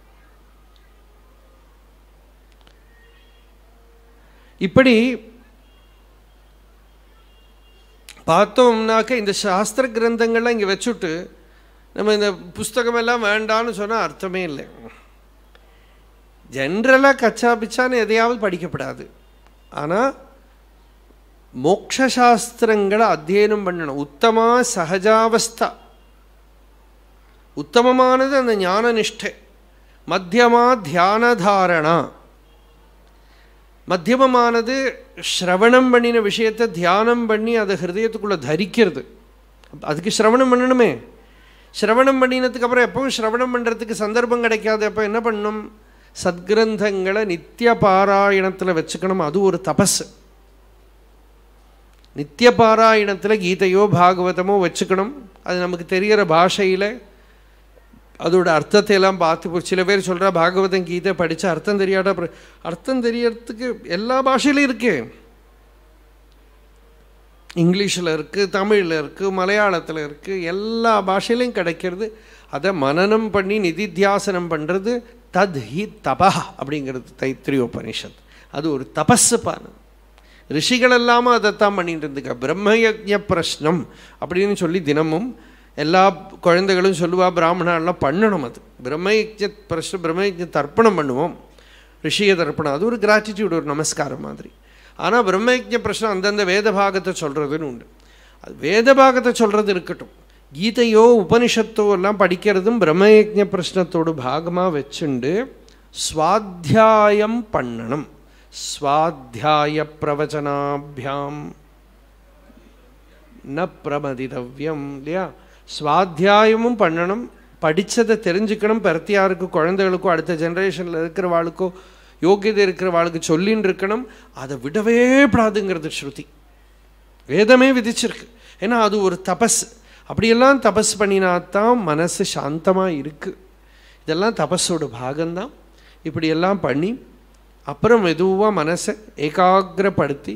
இப்படி பார்த்தோம்னாக்க இந்த சாஸ்திர கிரந்தங்கள்லாம் இங்கே வச்சுட்டு நம்ம இந்த புஸ்தகமெல்லாம் வேண்டான்னு சொன்னால் அர்த்தமே இல்லை ஜென்ரலாக கச்சா பிச்சான்னு எதையாவது படிக்கப்படாது ஆனால் மோக்ஷாஸ்திரங்களை அத்தியனம் பண்ணணும் உத்தமாக சகஜாவஸ்தா உத்தமமானது அந்த ஞான நிஷ்டை மத்தியமாக தியானதாரணா மத்தியமமானது ஸ்ரவணம் பண்ணின விஷயத்தை தியானம் பண்ணி அதை ஹிருதயத்துக்குள்ளே தரிக்கிறது அதுக்கு ஸ்ரவணம் பண்ணணுமே ஸ்ரவணம் பண்ணினதுக்கு அப்புறம் எப்பவும் ஸ்ரவணம் பண்ணுறதுக்கு சந்தர்ப்பம் கிடைக்காது அப்போ என்ன பண்ணணும் சத்கிரந்தங்களை நித்திய பாராயணத்தில் வச்சுக்கணும் அது ஒரு தபஸ் நித்திய பாராயணத்தில் கீதையோ பாகவதமோ வச்சுக்கணும் அது நமக்கு தெரிகிற பாஷையில் அதோட அர்த்தத்தை எல்லாம் பார்த்து சில பேர் சொல்கிறா பாகவதம் கீதை படித்தா அர்த்தம் தெரியாத அர்த்தம் தெரியறதுக்கு எல்லா பாஷையிலும் இருக்கு இங்கிலீஷில் இருக்குது தமிழில் இருக்குது மலையாளத்தில் இருக்குது எல்லா பாஷையிலையும் கிடைக்கிறது அதை மனநம் பண்ணி நிதித்தியாசனம் பண்ணுறது தத் ஹி தபா அப்படிங்கிறது உபனிஷத் அது ஒரு தபஸுப்பான ரிஷிகள் எல்லாமல் அதைத்தான் பண்ணிட்டு இருந்துக்க பிரம்மயஜ பிரஷ்னம் அப்படின்னு சொல்லி தினமும் எல்லா குழந்தைகளும் சொல்லுவா பிராமணாலாம் பண்ணணும் அது பிரம்மயஜ பிரஷ் பிரம்மயஜ தர்ப்பணம் பண்ணுவோம் ரிஷிய தர்ப்பணம் அது ஒரு கிராட்டிடியூட் ஒரு நமஸ்காரம் மாதிரி ஆனால் பிரம்மயஜ பிரஷ்னம் அந்தந்த வேத பாகத்தை சொல்கிறதுன்னு உண்டு அது வேத பாகத்தை சொல்கிறது இருக்கட்டும் கீதையோ உபனிஷத்தோ எல்லாம் படிக்கிறதும் பிரம்மயஜ பிரஷ்னத்தோடு பாகமாக வச்சுண்டு ஸ்வாத்தியாயம் பண்ணணும் ஸ்வாத்தியாய பிரவச்சனாபியாம் ந பிரமதிதவியம் இல்லையா சுவாத்தியாயமும் பண்ணணும் படித்ததை தெரிஞ்சுக்கணும் பருத்தியாருக்கும் குழந்தைகளுக்கோ அடுத்த ஜென்ரேஷனில் இருக்கிற இருக்கிறவாளுக்கோ யோகியதை வாழ்க்கை சொல்லின்னு இருக்கணும் அதை விடவே கூடாதுங்கிறது ஸ்ருதி வேதமே விதிச்சிருக்கு ஏன்னா அது ஒரு தபஸ் அப்படியெல்லாம் தபஸ் பண்ணினாத்தான் மனசு சாந்தமாக இருக்குது இதெல்லாம் தபஸோட பாகம்தான் இப்படியெல்லாம் பண்ணி அப்புறம் மெதுவாக மனசை ஏகாகிரப்படுத்தி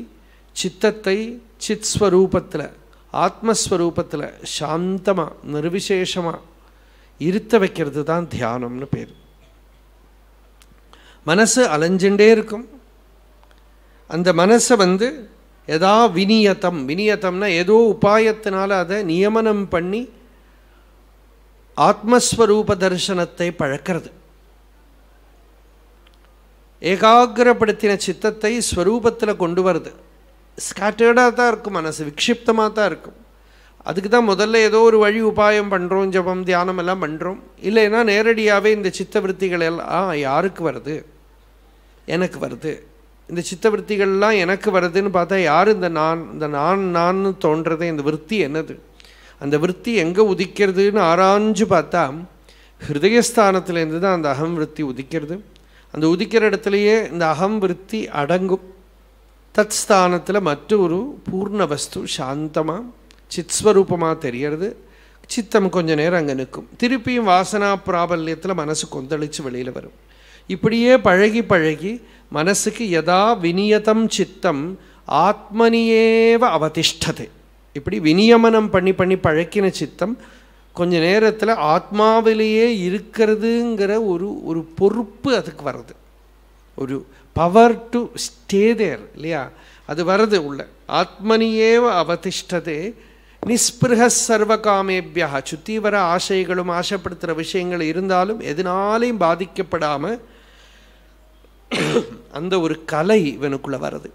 சித்தத்தை சித் ஸ்வரூபத்தில் ஆத்மஸ்வரூபத்தில் சாந்தமாக நிர்விசேஷமாக இருத்த வைக்கிறது தான் தியானம்னு பேர் மனசு அலைஞ்சுட்டே இருக்கும் அந்த மனசை வந்து எதா விநியத்தம் விநியத்தம்னா ஏதோ உபாயத்தினால அதை நியமனம் பண்ணி ஆத்மஸ்வரூப தரிசனத்தை பழக்கிறது ஏகாகிரப்படுத்தின சித்தத்தை ஸ்வரூபத்தில் கொண்டு வருது ஸ்கேட்டர்டாக தான் இருக்கும் மனசு விக்ஷிப்தமாக தான் இருக்கும் அதுக்கு தான் முதல்ல ஏதோ ஒரு வழி உபாயம் பண்ணுறோம் ஜபம் தியானம் எல்லாம் பண்ணுறோம் இல்லைன்னா நேரடியாகவே இந்த சித்தவருத்திகள் எல்லாம் யாருக்கு வருது எனக்கு வருது இந்த சித்தவருத்திகள்லாம் எனக்கு வருதுன்னு பார்த்தா யார் இந்த நான் இந்த நான் நான் தோன்றதே இந்த விற்பி என்னது அந்த விற்பி எங்கே உதிக்கிறதுன்னு ஆராய்ஞ்சு பார்த்தா ஹிருதயஸ்தானத்துலேருந்து தான் அந்த அகம் விற்பி உதிக்கிறது அந்த உதிக்கிற இடத்துலையே இந்த அகம் விற்பி அடங்கும் தத் ஸ்தானத்தில் மற்றொரு பூர்ண வஸ்து சாந்தமாக சித்ஸ்வரூபமாக தெரியறது சித்தம் கொஞ்ச நேரம் அங்கே நிற்கும் திருப்பியும் வாசனா பிராபல்யத்தில் மனசு கொந்தளித்து வெளியில் வரும் இப்படியே பழகி பழகி மனசுக்கு எதா விநியதம் சித்தம் ஆத்மனியேவ அவதிஷ்டது இப்படி விநியமனம் பண்ணி பண்ணி பழக்கின சித்தம் கொஞ்ச நேரத்தில் ஆத்மாவிலேயே இருக்கிறதுங்கிற ஒரு ஒரு பொறுப்பு அதுக்கு வர்றது ஒரு பவர் டு ஸ்டே தேர் இல்லையா அது வருது உள்ள ஆத்மனியேவ அவதிஷ்டதே நிஸ்பிருக சர்வகாமேபியா சுற்றி வர ஆசைகளும் ஆசைப்படுத்துகிற விஷயங்கள் இருந்தாலும் எதனாலையும் பாதிக்கப்படாமல் அந்த ஒரு கலை இவனுக்குள்ளே வருது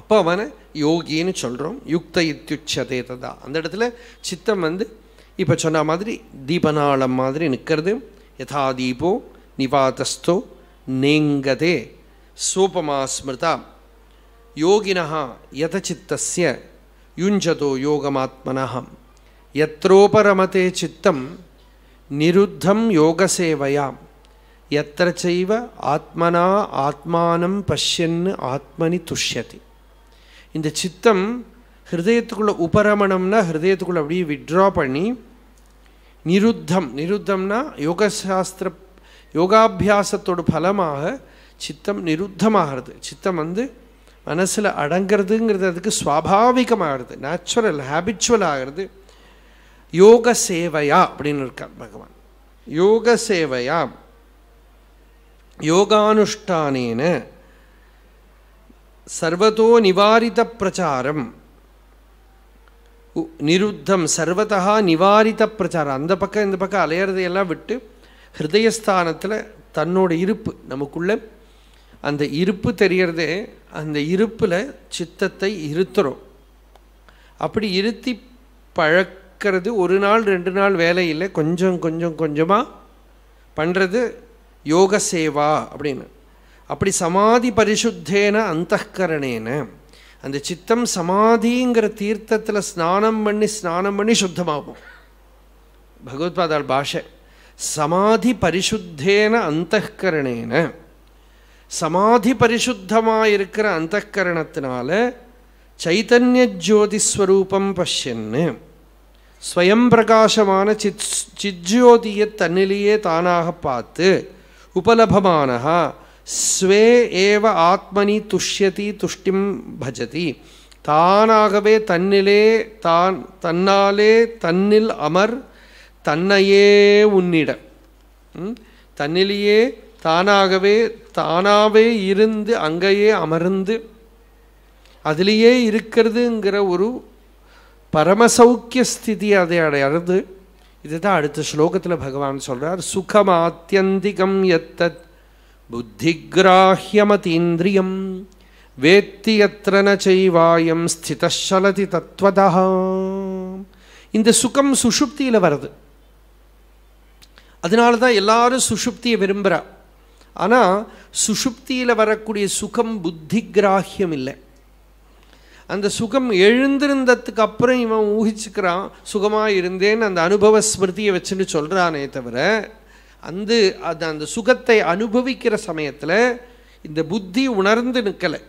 அப்போ அவனை யோகின்னு சொல்கிறோம் யுக்த யுத்தியுச்சதே ததா அந்த இடத்துல சித்தம் வந்து இப்போ சொன்ன மாதிரி தீபநாளம் மாதிரி நிற்கிறது யதா தீபோ நிவாதஸ்தோ நேங்கதே சூபமா ஸ்மிருதா யோகினா யதச்சித்தஸ்ய யுஞ்சதோ யோகமாத்மனஹம் எத்தோபரமதே சித்தம் நிருத்தம் யோகசேவையாம் எத்திர செய்வ ஆத்மனா ஆத்மானம் பஷ்யன்னு ஆத்மனி துஷ்யதி இந்த சித்தம் ஹிருதயத்துக்குள்ளே உபரமணம்னா ஹிருதயத்துக்குள்ளே அப்படியே விட்ரா பண்ணி நிருத்தம் நிருத்தம்னா யோகசாஸ்திர யோகாபியாசத்தோட ஃபலமாக சித்தம் நிருத்தமாகிறது சித்தம் வந்து மனசில் அடங்கிறதுங்கிறது அதுக்கு சுவாபாவிகமாகிறது நேச்சுரல் ஹேபிச்சுவல் ஆகிறது யோக சேவையா அப்படின்னு இருக்கார் பகவான் யோக சேவையா யோகானுஷ்டானேன சர்வதோ நிவாரித பிரச்சாரம் நிருத்தம் சர்வதா நிவாரித பிரச்சாரம் அந்த பக்கம் இந்த பக்கம் அலையிறதையெல்லாம் விட்டு ஹிருதயஸ்தானத்தில் தன்னோட இருப்பு நமக்குள்ள அந்த இருப்பு தெரியறதே அந்த இருப்பில் சித்தத்தை இருத்துறோம் அப்படி இருத்தி பழக்கிறது ஒரு நாள் ரெண்டு நாள் வேலையில் கொஞ்சம் கொஞ்சம் கொஞ்சமாக பண்ணுறது யோக சேவா அப்படின்னு அப்படி சமாதி பரிசுத்தேன அந்தகரணேன அந்த சித்தம் சமாதிங்கிற தீர்த்தத்தில் ஸ்நானம் பண்ணி ஸ்நானம் பண்ணி சுத்தமாகும் பகவத்பாதால் பாஷை சமாதி பரிசுத்தேன அந்தகரணேன சமாதி பரிசுத்தமாக இருக்கிற அந்தகரணத்தினால சைத்தன்ய ஜோதிஸ்வரூபம் பஷ்யன்னு ஸ்வயம் பிரகாசமான சித் சித்ஜோதியை தன்னிலேயே தானாக பார்த்து உபலபமானஹா ஸ்வே ஏவ ஆத்மனி துஷ்யதி துஷ்டிம் பஜதி தானாகவே தன்னிலே தான் தன்னாலே தன்னில் அமர் தன்னையே உன்னிட தன்னிலேயே தானாகவே தானாகவே இருந்து அங்கேயே அமர்ந்து அதிலேயே இருக்கிறதுங்கிற ஒரு பரமசௌக்கிய ஸ்திதி அதை அடையாது இதுதான் அடுத்த ஸ்லோகத்தில் பகவான் சொல்கிறார் சுகமாத்தியந்திகம் எத்தத் புத்திகிராஹியமதீந்திரியம் வேத்தி எத்தன செய்வாயம் ஸ்திதலதி தத்வதா இந்த சுகம் சுஷுப்தியில் வருது அதனால தான் எல்லாரும் சுஷுப்தியை விரும்புகிறா ஆனால் சுஷுப்தியில் வரக்கூடிய சுகம் புத்தி கிராகியம் இல்லை அந்த சுகம் எழுந்திருந்ததுக்கு அப்புறம் இவன் ஊகிச்சுக்கிறான் சுகமாக இருந்தேன்னு அந்த அனுபவ ஸ்மிருதியை வச்சுன்னு சொல்கிறானே தவிர அந்த அது அந்த சுகத்தை அனுபவிக்கிற சமயத்தில் இந்த புத்தி உணர்ந்து நிற்கலை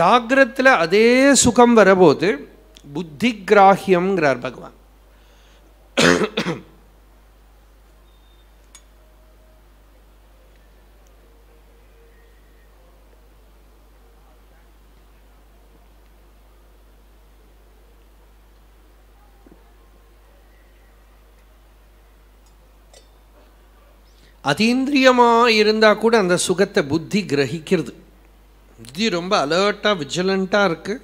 ஜாகிரத்தில் அதே சுகம் வரபோது புத்தி கிராகியம்ங்கிறார் பகவான் அதீந்திரியமாக இருந்தால் கூட அந்த சுகத்தை புத்தி கிரகிக்கிறது புத்தி ரொம்ப அலர்ட்டாக விஜிலண்ட்டாக இருக்குது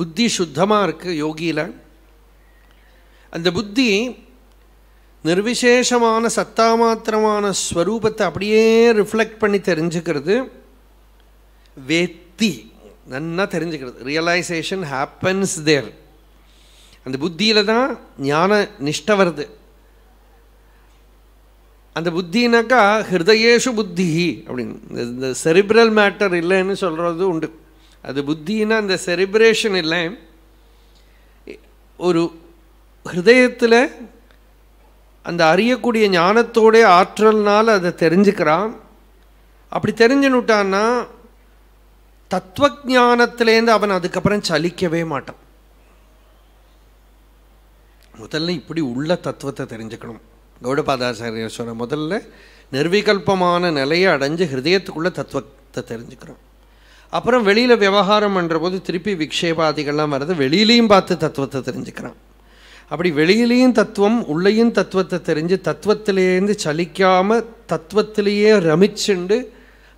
புத்தி சுத்தமாக இருக்குது யோகியில் அந்த புத்தி நிர்விசேஷமான சத்தா மாத்திரமான ஸ்வரூபத்தை அப்படியே ரிஃப்ளெக்ட் பண்ணி தெரிஞ்சுக்கிறது வேத்தி நன்னா தெரிஞ்சுக்கிறது ரியலைசேஷன் ஹாப்பன்ஸ் தேர் அந்த புத்தியில் தான் ஞான நிஷ்ட வருது அந்த புத்தினாக்கா ஹிருதயேஷு புத்தி அப்படின்னு இந்த செரிப்ரல் மேட்டர் இல்லைன்னு சொல்கிறது உண்டு அது புத்தின்னா அந்த செரிப்ரேஷன் இல்லை ஒரு ஹிருதயத்தில் அந்த அறியக்கூடிய ஞானத்தோடைய ஆற்றல்னால் அதை தெரிஞ்சுக்கிறான் அப்படி தெரிஞ்சுனுட்டான்னா தத்துவஜானத்திலேருந்து அவன் அதுக்கப்புறம் சலிக்கவே மாட்டான் முதல்ல இப்படி உள்ள தத்துவத்தை தெரிஞ்சுக்கணும் கௌடபாதாச்சாரிய சொன்ன முதல்ல நிர்விகல்பமான நிலையை அடைஞ்சு ஹிருதயத்துக்குள்ளே தத்துவத்தை தெரிஞ்சுக்கிறோம் அப்புறம் வெளியில் விவகாரம் பண்ணுற போது திருப்பி விக்ஷேபாதிகள்லாம் வர்றது வெளியிலையும் பார்த்து தத்துவத்தை தெரிஞ்சுக்கிறான் அப்படி வெளியிலேயும் தத்துவம் உள்ளேயும் தத்துவத்தை தெரிஞ்சு தத்துவத்திலேருந்து சலிக்காமல் தத்துவத்திலேயே ரமிச்சுண்டு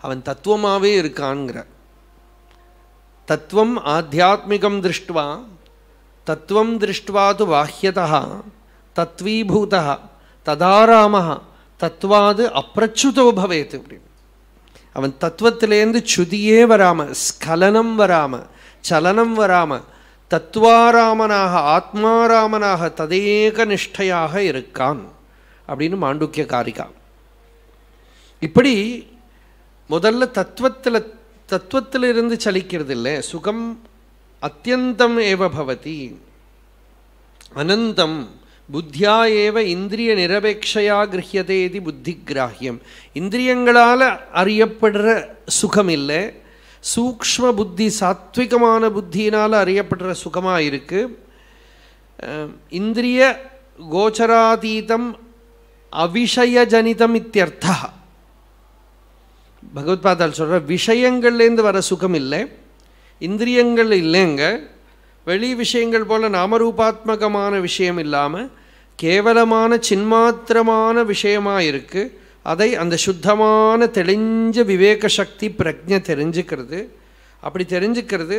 அவன் தத்துவமாகவே இருக்கான்ங்கிற தத்துவம் ஆத்தியாத்மிகம் திருஷ்டுவா தத்துவம் திருஷ்டுவாது பாஹ்யதா தத்வீபூதா ததாராம தத்துவாது அப்பிரச்சுதோ பவேத் அவன் தத்துவத்திலேருந்து சுதியே வராமல் ஸ்கலனம் வராமல் சலனம் வராமல் தத்வாராமனாக ஆத்மாராமனாக ததேக நிஷ்டையாக இருக்கான் அப்படின்னு மாண்டூக்கிய காரிகா இப்படி முதல்ல தத்துவத்தில் தத்துவத்தில் இருந்து சலிக்கிறது இல்லை சுகம் அத்தியந்தம் ஏவ பவதி அனந்தம் புத்தியா ஏவ இந்திரிய நிரபேட்சையா கிரகியதே இது புத்தி கிராகியம் இந்திரியங்களால் அறியப்படுற சுகம் இல்லை சூக்ம புத்தி சாத்விகமான புத்தியினால் அறியப்படுற சுகமாக இருக்குது இந்திரிய கோச்சராதீதம் அவிஷயஜனிதம் இத்தியர்த்தா பகவத்பாதால் சொல்கிற விஷயங்கள்லேருந்து வர சுகம் இல்லை இந்திரியங்கள் இல்லைங்க வெளி விஷயங்கள் போல் நாமரூபாத்மகமான விஷயம் இல்லாமல் கேவலமான சின்மாத்திரமான விஷயமாக இருக்குது அதை அந்த சுத்தமான தெளிஞ்ச விவேக சக்தி பிரஜை தெரிஞ்சுக்கிறது அப்படி தெரிஞ்சுக்கிறது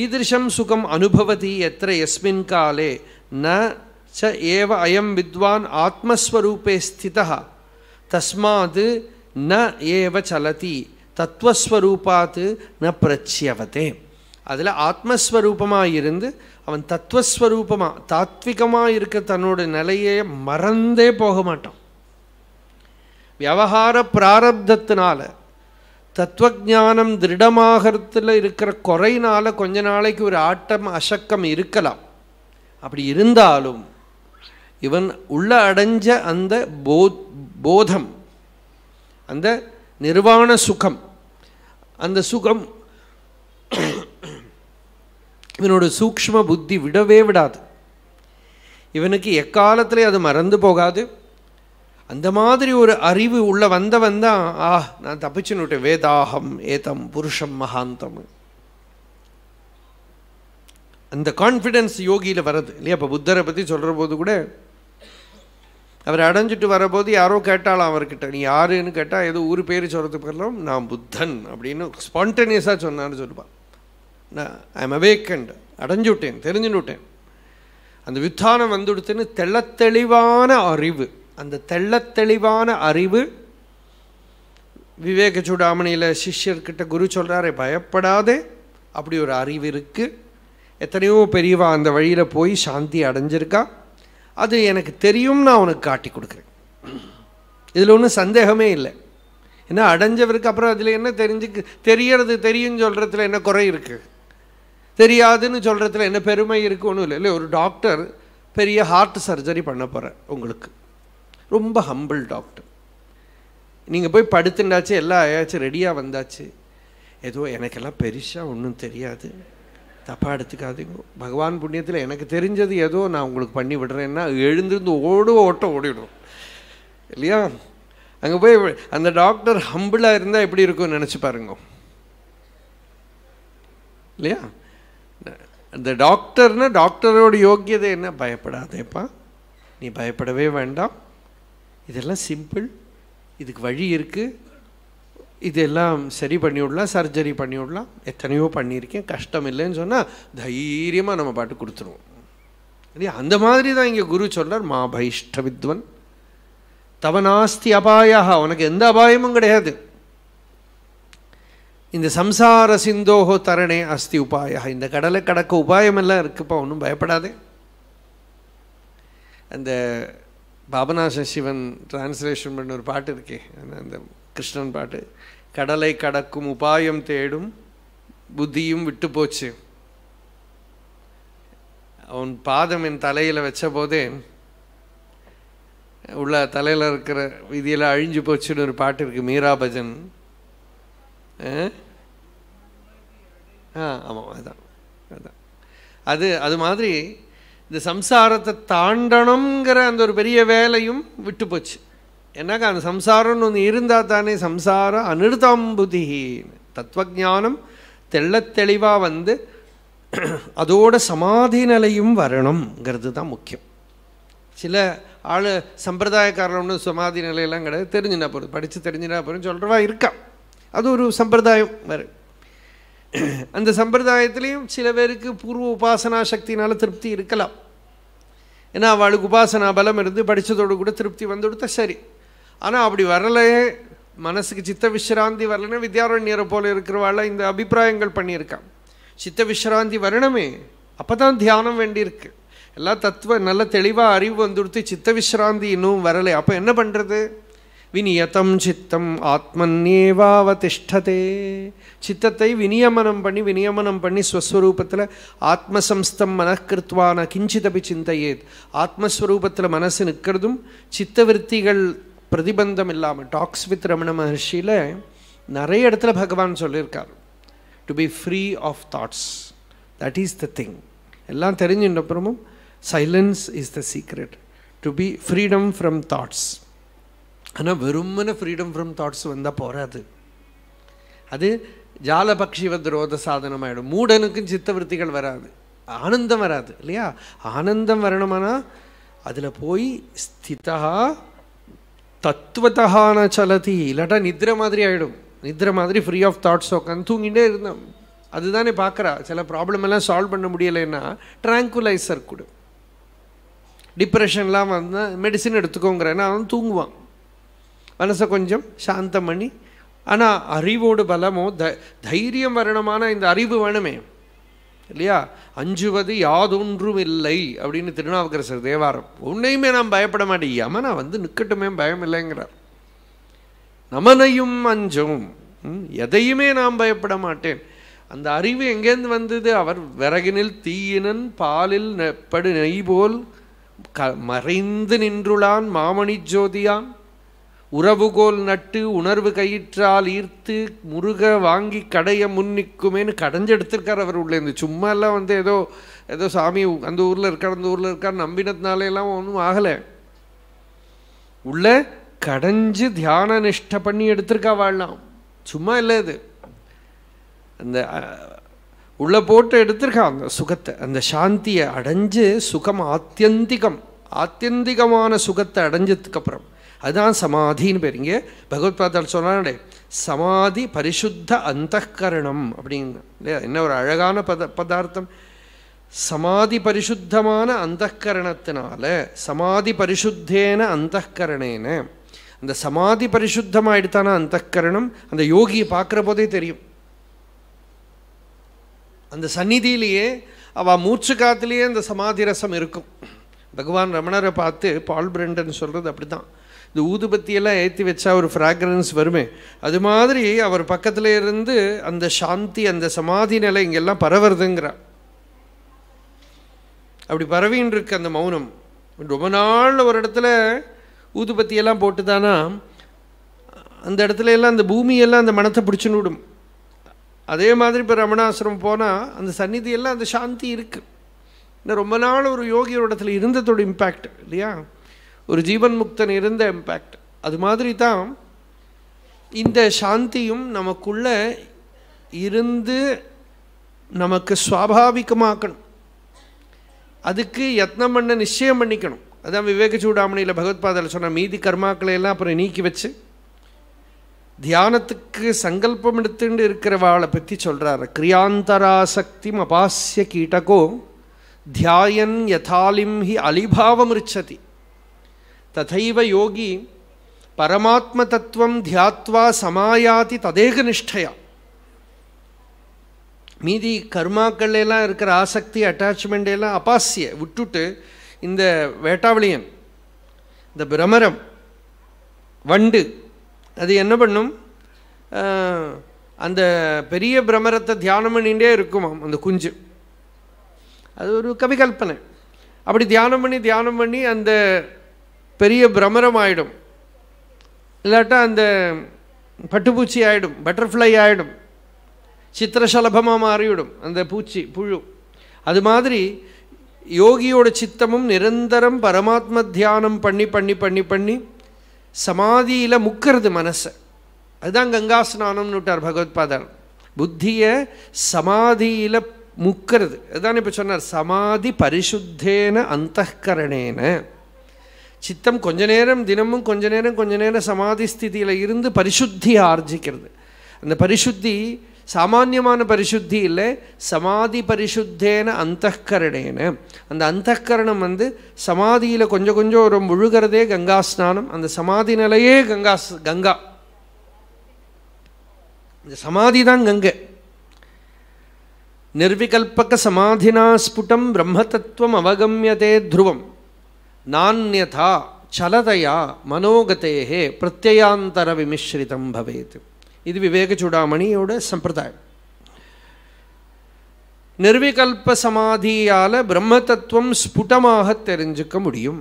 ஈதிருஷம் சுகம் அனுபவதி எத்த எஸ்மின் காலே ந ச ஏவ அயம் வித்வான் ஆத்மஸ்வரூபே ஸ்திதா தஸ்மாது ந ஏவ சலதி தத்துவஸ்வரூபாத்து ந பிரச்சியவதே அதில் ஆத்மஸ்வரூபமாக இருந்து அவன் தத்துவஸ்வரூபமாக தாத்விகமாக இருக்க தன்னோட நிலையை மறந்தே போக மாட்டான் விவகார பிராரப்தத்தினால தத்துவஜானம் திருடமாகறத்தில் இருக்கிற குறையினால் கொஞ்ச நாளைக்கு ஒரு ஆட்டம் அசக்கம் இருக்கலாம் அப்படி இருந்தாலும் இவன் உள்ள அடைஞ்ச அந்த போ போதம் அந்த நிர்வாண சுகம் அந்த சுகம் இவனோட சூக்ம புத்தி விடவே விடாது இவனுக்கு எக்காலத்திலே அது மறந்து போகாது அந்த மாதிரி ஒரு அறிவு உள்ள வந்தவன் தான் ஆ நான் தப்பிச்சுன்னுட்டேன் வேதாகம் ஏதம் புருஷம் மகாந்தம் அந்த கான்ஃபிடென்ஸ் யோகியில் வர்றது இல்லையா இப்போ புத்தரை பற்றி சொல்கிற போது கூட அவர் அடைஞ்சிட்டு வரபோது யாரோ கேட்டாலாம் அவர்கிட்ட நீ யாருன்னு கேட்டால் ஏதோ ஊர் பேர் சொல்கிறது பதிலும் நான் புத்தன் அப்படின்னு ஸ்பான்டேனியஸாக சொன்னான்னு சொல்லுவான் நான் ஐ எம் அவேக்கண்ட் அடைஞ்சு விட்டேன் தெரிஞ்சுன்னு விட்டேன் அந்த வித்தானம் வந்துடுத்துன்னு தெள்ளத்தெளிவான அறிவு அந்த தெள்ளத்தெளிவான அறிவு விவேக சூடாமணியில் சிஷ்யர்கிட்ட குரு சொல்கிறாரே பயப்படாதே அப்படி ஒரு அறிவு இருக்குது எத்தனையோ பெரியவா அந்த வழியில் போய் சாந்தி அடைஞ்சிருக்கா அது எனக்கு தெரியும் நான் உனக்கு காட்டி கொடுக்குறேன் இதில் ஒன்றும் சந்தேகமே இல்லை ஏன்னா அடைஞ்சவருக்கு அப்புறம் அதில் என்ன தெரிஞ்சுக்கு தெரியறது தெரியும்னு சொல்கிறதுல என்ன குறை இருக்குது தெரியாதுன்னு சொல்கிறதுல என்ன பெருமை இருக்குது ஒன்றும் இல்லை இல்லை ஒரு டாக்டர் பெரிய ஹார்ட் சர்ஜரி பண்ண போகிறேன் உங்களுக்கு ரொம்ப ஹம்பிள் டாக்டர் நீங்கள் போய் படுத்துண்டாச்சு எல்லாம் ஆயாச்சு ரெடியாக வந்தாச்சு ஏதோ எனக்கெல்லாம் பெருசாக ஒன்றும் தெரியாது தப்பாக எடுத்துக்காதீங்க பகவான் புண்ணியத்தில் எனக்கு தெரிஞ்சது ஏதோ நான் உங்களுக்கு பண்ணி விடுறேன்னா எழுந்திருந்து ஓடு ஓட்ட ஓடிவிடும் இல்லையா அங்கே போய் அந்த டாக்டர் ஹம்பிளாக இருந்தால் எப்படி இருக்கும்னு நினச்சி பாருங்க இல்லையா அந்த டாக்டர்னா டாக்டரோட யோக்கியதை என்ன பயப்படாதேப்பா நீ பயப்படவே வேண்டாம் இதெல்லாம் சிம்பிள் இதுக்கு வழி இருக்குது இதெல்லாம் சரி பண்ணிவிடலாம் சர்ஜரி பண்ணிவிடலாம் எத்தனையோ பண்ணியிருக்கேன் கஷ்டம் இல்லைன்னு சொன்னால் தைரியமாக நம்ம பாட்டு கொடுத்துருவோம் இல்லையா அந்த மாதிரி தான் இங்கே குரு சொல்கிறார் மா பைஷ்ட வித்வன் தவநாஸ்தி அபாயா உனக்கு எந்த அபாயமும் கிடையாது இந்த சம்சார சிந்தோஹோ தரணே அஸ்தி உபாயா இந்த கடலை கடக்க உபாயமெல்லாம் இருக்குப்பா ஒன்றும் பயப்படாதே அந்த பாபநாச சிவன் டிரான்ஸ்லேஷன் பண்ண ஒரு பாட்டு இருக்கே அந்த கிருஷ்ணன் பாட்டு கடலை கடக்கும் உபாயம் தேடும் புத்தியும் விட்டு போச்சு அவன் பாதம் என் தலையில் வச்ச போதே உள்ள தலையில் இருக்கிற விதியில் அழிஞ்சு போச்சுன்னு ஒரு பாட்டு இருக்குது மீரா பஜன் ஆ ஆமாம் அதான் அதான் அது அது மாதிரி இந்த சம்சாரத்தை தாண்டணுங்கிற அந்த ஒரு பெரிய வேலையும் விட்டு போச்சு ஏன்னாக்கா அந்த சம்சாரம்னு ஒன்று இருந்தால் தானே சம்சாரம் அனிருதம் புதிஹி தத்துவஜானம் தெளிவாக வந்து அதோட சமாதி நிலையும் வரணுங்கிறது தான் முக்கியம் சில ஆள் சம்பிரதாயக்காரம்னு சமாதி நிலையெல்லாம் கிடையாது தெரிஞ்சுனா போகிறது படித்து தெரிஞ்சுனா போகிறேன்னு சொல்கிறவா இருக்கா அது ஒரு சம்பிரதாயம் வேறு அந்த சம்பிரதாயத்துலேயும் சில பேருக்கு பூர்வ உபாசனா சக்தினால திருப்தி இருக்கலாம் ஏன்னா அவளுக்கு உபாசனா பலம் இருந்து படித்ததோடு கூட திருப்தி வந்துடுத்த சரி ஆனால் அப்படி வரலையே மனசுக்கு சித்த விஸ்ராந்தி வரலன்னா வித்யாரண்யரை போல இருக்கிறவாள் இந்த அபிப்பிராயங்கள் பண்ணியிருக்கான் சித்த விஸ்ராந்தி வரணுமே அப்போ தான் தியானம் வேண்டியிருக்கு எல்லா தத்துவ நல்ல தெளிவாக அறிவு வந்துடுத்து சித்த விஸ்ராந்தி இன்னும் வரலை அப்போ என்ன பண்ணுறது விநியதம் சித்தம் ஆத்மன்னேவாவதிஷ்டதே சித்தத்தை விநியமனம் பண்ணி விநியமனம் பண்ணி ஸ்வஸ்வரூபத்தில் ஆத்மசம்ஸ்தம் மனக்கிருத்வான கிஞ்சிதபி சிந்தையேத் ஆத்மஸ்வரூபத்தில் மனசு நிற்கிறதும் சித்தவிற்த்திகள் பிரதிபந்தம் இல்லாமல் டாக்ஸ் வித் ரமண மகர்ஷியில் நிறைய இடத்துல பகவான் சொல்லியிருக்கார் to be free of thoughts that is the thing எல்லாம் தெரிஞ்சுட்ட அப்புறமும் silence is the secret to be freedom from thoughts ஆனால் வெறுமன ஃப்ரீடம் ஃப்ரம் தாட்ஸ் வந்தால் போகாது அது ஜாலபக்ஷிவ துரோத சாதனம் ஆகிடும் மூடனுக்கும் சித்தவருத்திகள் வராது ஆனந்தம் வராது இல்லையா ஆனந்தம் வரணுமானா அதில் போய் ஸ்திதா தத்துவத்தகான சலதி இல்லாட்டா நித்ர மாதிரி ஆகிடும் நித்ர மாதிரி ஃப்ரீ ஆஃப் தாட்ஸ் உட்காந்து தூங்கிட்டே இருந்தோம் அதுதானே பார்க்குறா சில ப்ராப்ளம் எல்லாம் சால்வ் பண்ண முடியலைன்னா ட்ராங்குலைசர் கொடு டிப்ரெஷன்லாம் வந்தால் மெடிசின் எடுத்துக்கோங்கிறேன்னா அவன் தூங்குவான் மனசை கொஞ்சம் சாந்தம் பண்ணி ஆனால் அறிவோடு பலமோ த தைரியம் வரணுமான இந்த அறிவு வேணுமே இல்லையா அஞ்சுவது யாதொன்றும் இல்லை அப்படின்னு திருநாவுக்கரசர் தேவாரம் உன்னையுமே நாம் பயப்பட மாட்டேன் யமனா வந்து நிற்கட்டுமே பயம் இல்லைங்கிறார் நமனையும் அஞ்சும் எதையுமே நாம் பயப்பட மாட்டேன் அந்த அறிவு எங்கேருந்து வந்தது அவர் விறகினில் தீயினன் பாலில் நெப்படு நெய் போல் க மறைந்து நின்றுளான் மாமணி ஜோதியான் உறவுகோல் நட்டு உணர்வு கயிற்றால் ஈர்த்து முருக வாங்கி கடைய முன்னிக்குமேனு கடைஞ்செடுத்திருக்கார் அவர் உள்ளே இருந்து சும்மா எல்லாம் வந்து ஏதோ ஏதோ சாமி அந்த ஊரில் இருக்கார் அந்த ஊரில் இருக்கார் எல்லாம் ஒன்றும் ஆகலை உள்ள கடைஞ்சு தியான நிஷ்ட பண்ணி எடுத்திருக்கா வாழலாம் சும்மா இல்லை இது அந்த உள்ள போட்டு எடுத்திருக்கா அந்த சுகத்தை அந்த சாந்தியை அடைஞ்சு சுகம் ஆத்தியந்திகம் ஆத்தியந்திகமான சுகத்தை அடைஞ்சதுக்கப்புறம் அதுதான் சமாதின்னு பேர் இங்கே பகவத் பாதால் சொன்னாலே சமாதி பரிசுத்த அந்த கரணம் இல்லையா என்ன ஒரு அழகான பத பதார்த்தம் சமாதி பரிசுத்தமான அந்த கரணத்தினால சமாதி பரிசுத்தேன அந்த கரணேன அந்த சமாதி பரிசுத்தமாயிடுத்தான எடுத்தானா அந்த கரணம் அந்த யோகியை பார்க்குற போதே தெரியும் அந்த சந்நிதியிலேயே அவ மூச்சு காத்துலேயே அந்த சமாதி ரசம் இருக்கும் பகவான் ரமணரை பார்த்து பால் பிரண்டன் சொல்கிறது அப்படி தான் இந்த ஊதுபத்தியெல்லாம் ஏற்றி வச்சா ஒரு ஃப்ராக்ரன்ஸ் வருமே அது மாதிரி அவர் பக்கத்தில் இருந்து அந்த சாந்தி அந்த சமாதி நிலை இங்கெல்லாம் பரவுறதுங்கிறார் அப்படி பரவின்னு இருக்கு அந்த மௌனம் ரொம்ப நாள் ஒரு இடத்துல ஊதுபத்தியெல்லாம் போட்டுதானா அந்த இடத்துல எல்லாம் அந்த பூமியெல்லாம் அந்த மனத்தை பிடிச்சுன்னு விடும் அதே மாதிரி இப்போ ரமணாசிரமம் போனால் அந்த சந்நிதியெல்லாம் அந்த சாந்தி இருக்குது இன்னும் ரொம்ப நாள் ஒரு யோகியோட இடத்துல இருந்ததோட இம்பேக்ட் இல்லையா ஒரு ஜீவன் முக்தன் இருந்த இம்பேக்ட் அது மாதிரி தான் இந்த சாந்தியும் நமக்குள்ள இருந்து நமக்கு சுவாபாவிகமாக்கணும் அதுக்கு யத்னம் பண்ண நிச்சயம் பண்ணிக்கணும் அதான் விவேக சூடாமணியில் பகவத்பாதில் சொன்ன மீதி கர்மாக்களை எல்லாம் அப்புறம் நீக்கி வச்சு தியானத்துக்கு சங்கல்பம் எடுத்துட்டு இருக்கிறவாளை பற்றி சொல்கிறார் கிரியாந்தராசக்தி அபாசிய கீட்டகோ தியாயன் யதாலிம் ஹி இருச்சதி ததைவ யோகி பரமாத்ம தத்துவம் தியாத்வா சமாயாதி ததேக நிஷ்டையா மீதி கர்மாக்கள் எல்லாம் இருக்கிற ஆசக்தி அட்டாச்மெண்ட் எல்லாம் அபாசிய விட்டுட்டு இந்த வேட்டாவளியன் இந்த பிரமரம் வண்டு அது என்ன பண்ணும் அந்த பெரிய பிரமரத்தை தியானம் பண்ணிகிட்டே இருக்குமாம் அந்த குஞ்சு அது ஒரு கவிகல்பனை அப்படி தியானம் பண்ணி தியானம் பண்ணி அந்த பெரிய பிரமரம் ஆகிடும் இல்லாட்டா அந்த பட்டுப்பூச்சி ஆகிடும் பட்டர்ஃப்ளை ஆகிடும் சித்திரசலபமாக மாறிவிடும் அந்த பூச்சி புழு அது மாதிரி யோகியோட சித்தமும் நிரந்தரம் பரமாத்ம தியானம் பண்ணி பண்ணி பண்ணி பண்ணி சமாதியில் முக்கிறது மனசை அதுதான் கங்கா ஸ்நானம்னு விட்டார் பகவத்பாதார் புத்தியை சமாதியில் முக்கிறது அதுதான் இப்போ சொன்னார் சமாதி பரிசுத்தேன அந்தகரணேன சித்தம் கொஞ்ச நேரம் தினமும் கொஞ்ச நேரம் கொஞ்ச நேரம் சமாதி ஸ்திதியில் இருந்து பரிசுத்தியை ஆர்ஜிக்கிறது அந்த பரிசுத்தி சாமானியமான பரிசுத்தி இல்லை சமாதி பரிசுத்தேன அந்தகரணேன அந்த அந்தகரணம் வந்து சமாதியில் கொஞ்சம் கொஞ்சம் ஒரு முழுகிறதே கங்கா ஸ்நானம் அந்த சமாதி நிலையே கங்கா கங்கா இந்த சமாதி தான் கங்கை நிர்விகல்பக சமாதினா பிரம்ம தத்துவம் அவகமியதே துருவம் நானியதா சலதையா மனோகதேகே பிரத்யயாந்தர விமிஸ்ரிதம் பவேத் இது விவேக சூடாமணியோட சம்பிரதாயம் நிர்விகல்பமாதியால் சமாதியால் பிரம்ம தத்துவம் ஸ்புடமாக தெரிஞ்சுக்க முடியும்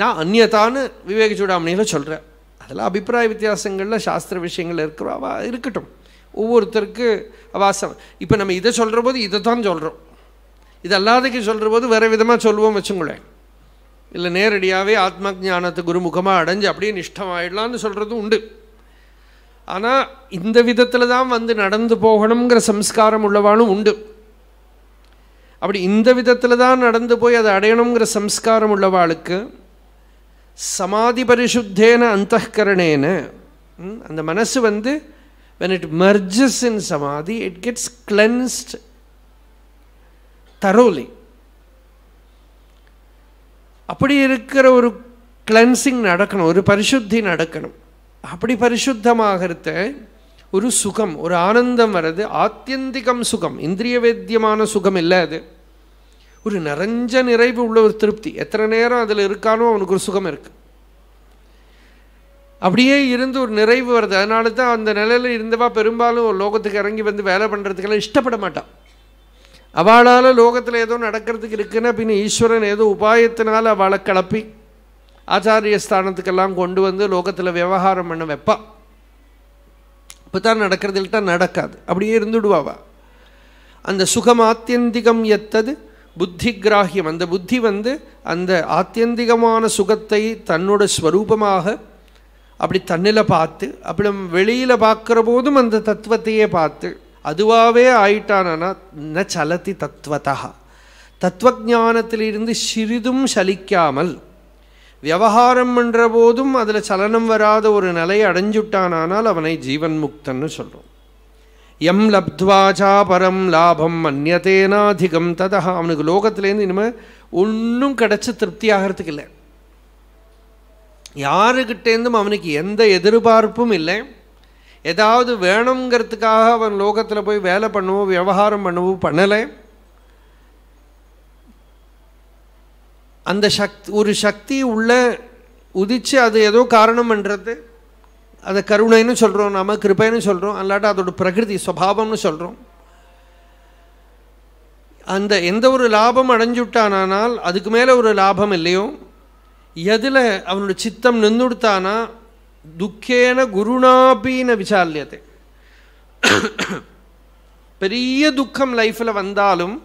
நான் அந்நதான்னு விவேக சூடாமணியில் சொல்கிறேன் அதெல்லாம் அபிப்பிராய வித்தியாசங்களில் சாஸ்திர விஷயங்கள் இருக்கிறவா இருக்கட்டும் ஒவ்வொருத்தருக்கு அவாசம் இப்போ நம்ம இதை சொல்கிற போது இதை தான் சொல்கிறோம் இது அல்லாதக்கு சொல்கிற போது வேறு விதமாக சொல்லுவோம் வச்சுங்களேன் இல்லை நேரடியாகவே ஆத்ம ஜானத்தை குருமுகமாக அடைஞ்சு அப்படியே நிஷ்டமாயிடலான்னு சொல்கிறதும் உண்டு ஆனால் இந்த விதத்தில் தான் வந்து நடந்து போகணுங்கிற சம்ஸ்காரம் உள்ளவாலும் உண்டு அப்படி இந்த விதத்தில் தான் நடந்து போய் அதை அடையணுங்கிற சம்ஸ்காரம் உள்ளவாளுக்கு சமாதி பரிசுத்தேன அந்தகரணேன அந்த மனசு வந்து வென் இட் மர்ஜஸ் இன் சமாதி இட் கெட்ஸ் கிளென்ஸ்ட் தரோலி அப்படி இருக்கிற ஒரு கிளன்சிங் நடக்கணும் ஒரு பரிசுத்தி நடக்கணும் அப்படி பரிசுத்தமாகிறத ஒரு சுகம் ஒரு ஆனந்தம் வர்றது ஆத்தியந்திகம் சுகம் இந்திரிய வேத்தியமான சுகம் இல்லை அது ஒரு நிறைஞ்ச நிறைவு உள்ள ஒரு திருப்தி எத்தனை நேரம் அதில் இருக்கானோ அவனுக்கு ஒரு சுகம் இருக்குது அப்படியே இருந்து ஒரு நிறைவு வருது அதனால தான் அந்த நிலையில் இருந்தவா பெரும்பாலும் லோகத்துக்கு இறங்கி வந்து வேலை பண்ணுறதுக்கெல்லாம் இஷ்டப்பட மாட்டான் அவளால் லோகத்தில் ஏதோ நடக்கிறதுக்கு இருக்குன்னா பின் ஈஸ்வரன் ஏதோ உபாயத்தினால் அவளை கிளப்பி ஆச்சாரிய ஸ்தானத்துக்கெல்லாம் கொண்டு வந்து லோகத்தில் விவகாரம் பண்ண வைப்பா இப்போ தான் நடக்கிறதுல்ட்டா நடக்காது அப்படியே இருந்துடுவாவா அந்த சுகம் ஆத்தியந்திகம் எத்தது புத்தி கிராகியம் அந்த புத்தி வந்து அந்த ஆத்தியந்திகமான சுகத்தை தன்னோட ஸ்வரூபமாக அப்படி தன்னில் பார்த்து அப்படி வெளியில் பார்க்குற போதும் அந்த தத்துவத்தையே பார்த்து அதுவாகவே ஆயிட்டானா ந சலதி தத்துவத்தா தத்துவஜானத்திலிருந்து சிறிதும் சலிக்காமல் விவகாரம் பண்ணுற போதும் அதில் சலனம் வராத ஒரு நிலையை அடைஞ்சுட்டானால் அவனை ஜீவன் முக்தன்னு சொல்கிறோம் எம் லப்துவாச்சா பரம் லாபம் அந்நதேனாதிகம் ததா அவனுக்கு லோகத்திலேருந்து இனிமேல் ஒன்றும் கிடச்சி திருப்தி ஆகிறதுக்கு இல்லை யாருக்கிட்டேருந்தும் அவனுக்கு எந்த எதிர்பார்ப்பும் இல்லை ஏதாவது வேணுங்கிறதுக்காக அவன் லோகத்தில் போய் வேலை பண்ணவோ விவகாரம் பண்ணவோ பண்ணலை அந்த சக்தி ஒரு சக்தி உள்ள உதித்து அது ஏதோ காரணம் பண்ணுறது அதை கருணைன்னு சொல்கிறோம் நம்ம கிருப்பைன்னு சொல்கிறோம் அல்லாட்ட அதோட பிரகிருதி சுவாவம்னு சொல்கிறோம் அந்த எந்த ஒரு லாபம் அடைஞ்சுட்டானால் அதுக்கு மேலே ஒரு லாபம் இல்லையோ எதில் அவனோட சித்தம் நின்றுடுத்தானா துக்கேன குருணாபின்னு விசாலியத்தை பெரிய துக்கம் லைஃப்பில் வந்தாலும்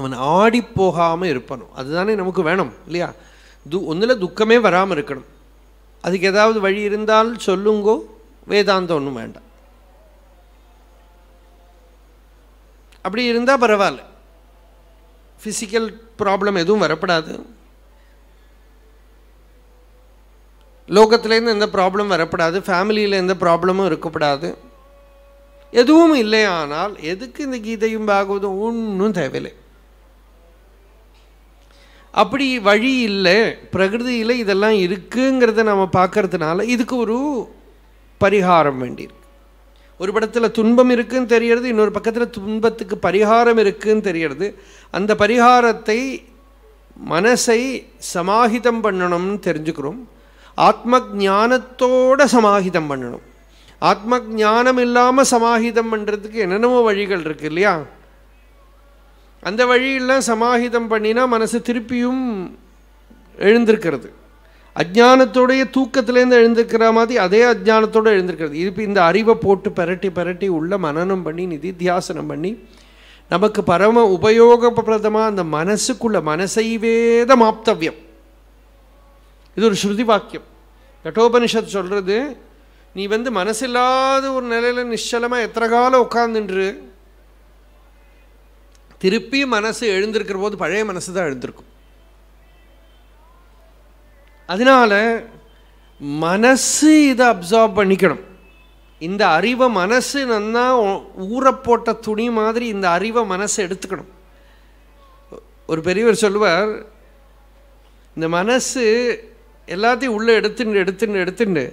அவன் ஆடி போகாமல் இருப்பணும் அதுதானே நமக்கு வேணும் இல்லையா து ஒன்றில் துக்கமே வராமல் இருக்கணும் அதுக்கு ஏதாவது வழி இருந்தால் சொல்லுங்கோ வேதாந்தம் ஒன்றும் வேண்டாம் அப்படி இருந்தால் பரவாயில்ல ஃபிசிக்கல் ப்ராப்ளம் எதுவும் வரப்படாது லோகத்துலேருந்து எந்த ப்ராப்ளம் வரப்படாது ஃபேமிலியில் எந்த ப்ராப்ளமும் இருக்கக்கூடாது எதுவும் இல்லையானால் எதுக்கு இந்த கீதையும் பாகவதும் ஒன்றும் தேவையில்லை அப்படி வழி இல்லை பிரகிருதியில் இதெல்லாம் இருக்குங்கிறத நம்ம பார்க்கறதுனால இதுக்கு ஒரு பரிகாரம் வேண்டியிருக்கு ஒரு படத்தில் துன்பம் இருக்குதுன்னு தெரியறது இன்னொரு பக்கத்தில் துன்பத்துக்கு பரிகாரம் இருக்குதுன்னு தெரியறது அந்த பரிகாரத்தை மனசை சமாஹிதம் பண்ணணும்னு தெரிஞ்சுக்கிறோம் ஆத்ம ஜானத்தோட சமாஹிதம் பண்ணணும் ஆத்ம ஜானம் இல்லாமல் சமாஹிதம் பண்ணுறதுக்கு என்னென்னமோ வழிகள் இருக்குது இல்லையா அந்த வழியெல்லாம் சமாஹிதம் பண்ணினா மனசு திருப்பியும் எழுந்திருக்கிறது அஜானத்தோடைய தூக்கத்திலேருந்து எழுந்திருக்கிற மாதிரி அதே அஜானத்தோடு எழுந்திருக்கிறது இது இந்த அறிவை போட்டு பரட்டி பரட்டி உள்ள மனநம் பண்ணி நிதித்தியாசனம் பண்ணி நமக்கு பரம உபயோகப்பிரதமாக அந்த மனசுக்குள்ள மனசைவேதமாப்தவியம் இது ஒரு ஸ்ருதி வாக்கியம் கட்டோபனிஷத் சொல்கிறது நீ வந்து மனசில்லாத ஒரு நிலையில் நிச்சலமாக எத்தனை காலம் உட்காந்துன்று திருப்பி மனசு எழுந்திருக்கிற போது பழைய மனசு தான் எழுந்திருக்கும் அதனால மனசு இதை அப்சார்ப் பண்ணிக்கணும் இந்த அறிவை மனசு நன்னா ஊறப்போட்ட துணி மாதிரி இந்த அறிவை மனசு எடுத்துக்கணும் ஒரு பெரியவர் சொல்லுவார் இந்த மனசு எல்லாத்தையும் உள்ளே எடுத்துன்னு எடுத்துன்னு எடுத்துன்னு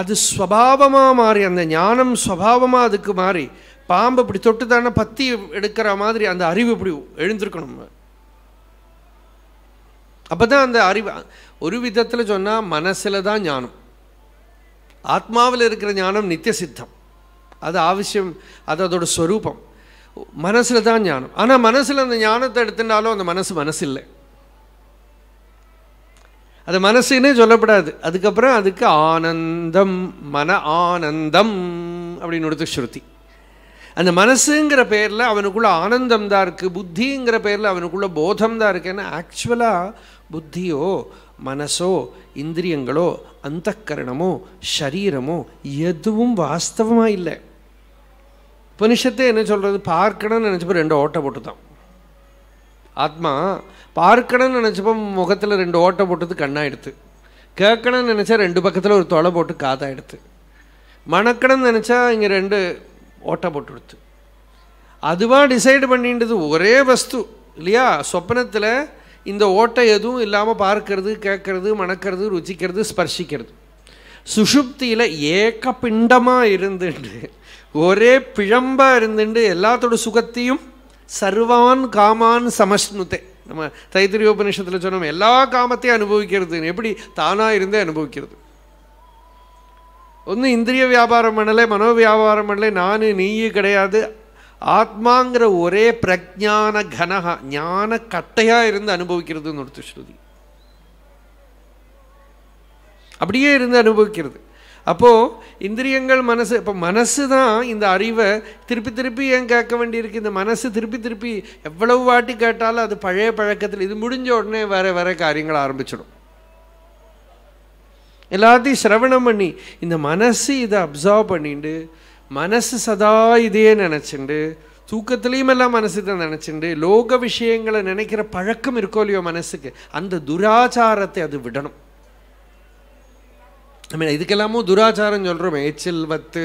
அது ஸ்வபாவமாக மாறி அந்த ஞானம் ஸ்வபாவமாக அதுக்கு மாறி பாம்பு இப்படி தொட்டு தானே பத்தி எடுக்கிற மாதிரி அந்த அறிவு இப்படி எழுந்திருக்கணும் அப்போ தான் அந்த அறிவு ஒரு விதத்தில் சொன்னால் மனசில் தான் ஞானம் ஆத்மாவில் இருக்கிற ஞானம் நித்திய சித்தம் அது அவசியம் அது அதோட ஸ்வரூபம் மனசில் தான் ஞானம் ஆனால் மனசில் அந்த ஞானத்தை எடுத்துட்டாலும் அந்த மனசு மனசு இல்லை அது மனசுன்னே சொல்லப்படாது அதுக்கப்புறம் அதுக்கு ஆனந்தம் மன ஆனந்தம் அப்படின்னு கொடுத்து ஸ்ருதி அந்த மனசுங்கிற பேரில் அவனுக்குள்ளே ஆனந்தம் தான் இருக்குது புத்திங்கிற பேரில் அவனுக்குள்ளே போதம் தான் இருக்குன்னா ஆக்சுவலாக புத்தியோ மனசோ இந்திரியங்களோ அந்த கரணமோ ஷரீரமோ எதுவும் வாஸ்தவமாக இல்லை புனிஷத்தை என்ன சொல்கிறது பார்க்கணும்னு நினச்சப்போ ரெண்டு ஓட்டை போட்டு தான் ஆத்மா பார்க்கணும்னு நினச்சப்போ முகத்தில் ரெண்டு ஓட்டை போட்டது எடுத்து கேட்கணும்னு நினச்சா ரெண்டு பக்கத்தில் ஒரு தொலை போட்டு எடுத்து மணக்கணும்னு நினச்சா இங்கே ரெண்டு ஓட்டை போட்டு கொடுத்து அதுவாக டிசைடு பண்ணின்றது ஒரே வஸ்து இல்லையா சொப்னத்தில் இந்த ஓட்டை எதுவும் இல்லாமல் பார்க்கறது கேட்கறது மணக்கிறது ருச்சிக்கிறது ஸ்பர்ஷிக்கிறது சுஷுப்தியில் பிண்டமாக இருந்துட்டு ஒரே பிழம்பாக இருந்துட்டு எல்லாத்தோட சுகத்தையும் சர்வான் காமான் சமஷ்ணுதே நம்ம உபநிஷத்தில் சொன்னோம் எல்லா காமத்தையும் அனுபவிக்கிறது எப்படி தானாக இருந்தே அனுபவிக்கிறது ஒன்று இந்திரிய வியாபாரம் பண்ணலை மனோ வியாபாரம் பண்ணலை நான் நீயும் கிடையாது ஆத்மாங்கிற ஒரே பிரஜான கனகா ஞான கட்டையாக இருந்து அனுபவிக்கிறதுன்னு ஒருத்தர் ஸ்ருதி அப்படியே இருந்து அனுபவிக்கிறது அப்போது இந்திரியங்கள் மனசு இப்போ மனசு தான் இந்த அறிவை திருப்பி திருப்பி ஏன் கேட்க வேண்டியிருக்கு இந்த மனசு திருப்பி திருப்பி எவ்வளவு வாட்டி கேட்டாலும் அது பழைய பழக்கத்தில் இது முடிஞ்ச உடனே வேறு வேறு காரியங்கள் ஆரம்பிச்சிடும் எல்லாத்தையும் சிரவணம் பண்ணி இந்த மனசு இதை அப்சர்வ் பண்ணிட்டு மனசு சதா இதே நினச்சிண்டு தூக்கத்துலேயும் எல்லாம் மனசு தான் நினச்சிண்டு லோக விஷயங்களை நினைக்கிற பழக்கம் இருக்கோ இல்லையோ மனசுக்கு அந்த துராச்சாரத்தை அது விடணும் ஐ மீன் இதுக்கெல்லாமும் துராச்சாரம் சொல்கிறோம் மேய்ச்சல் வத்து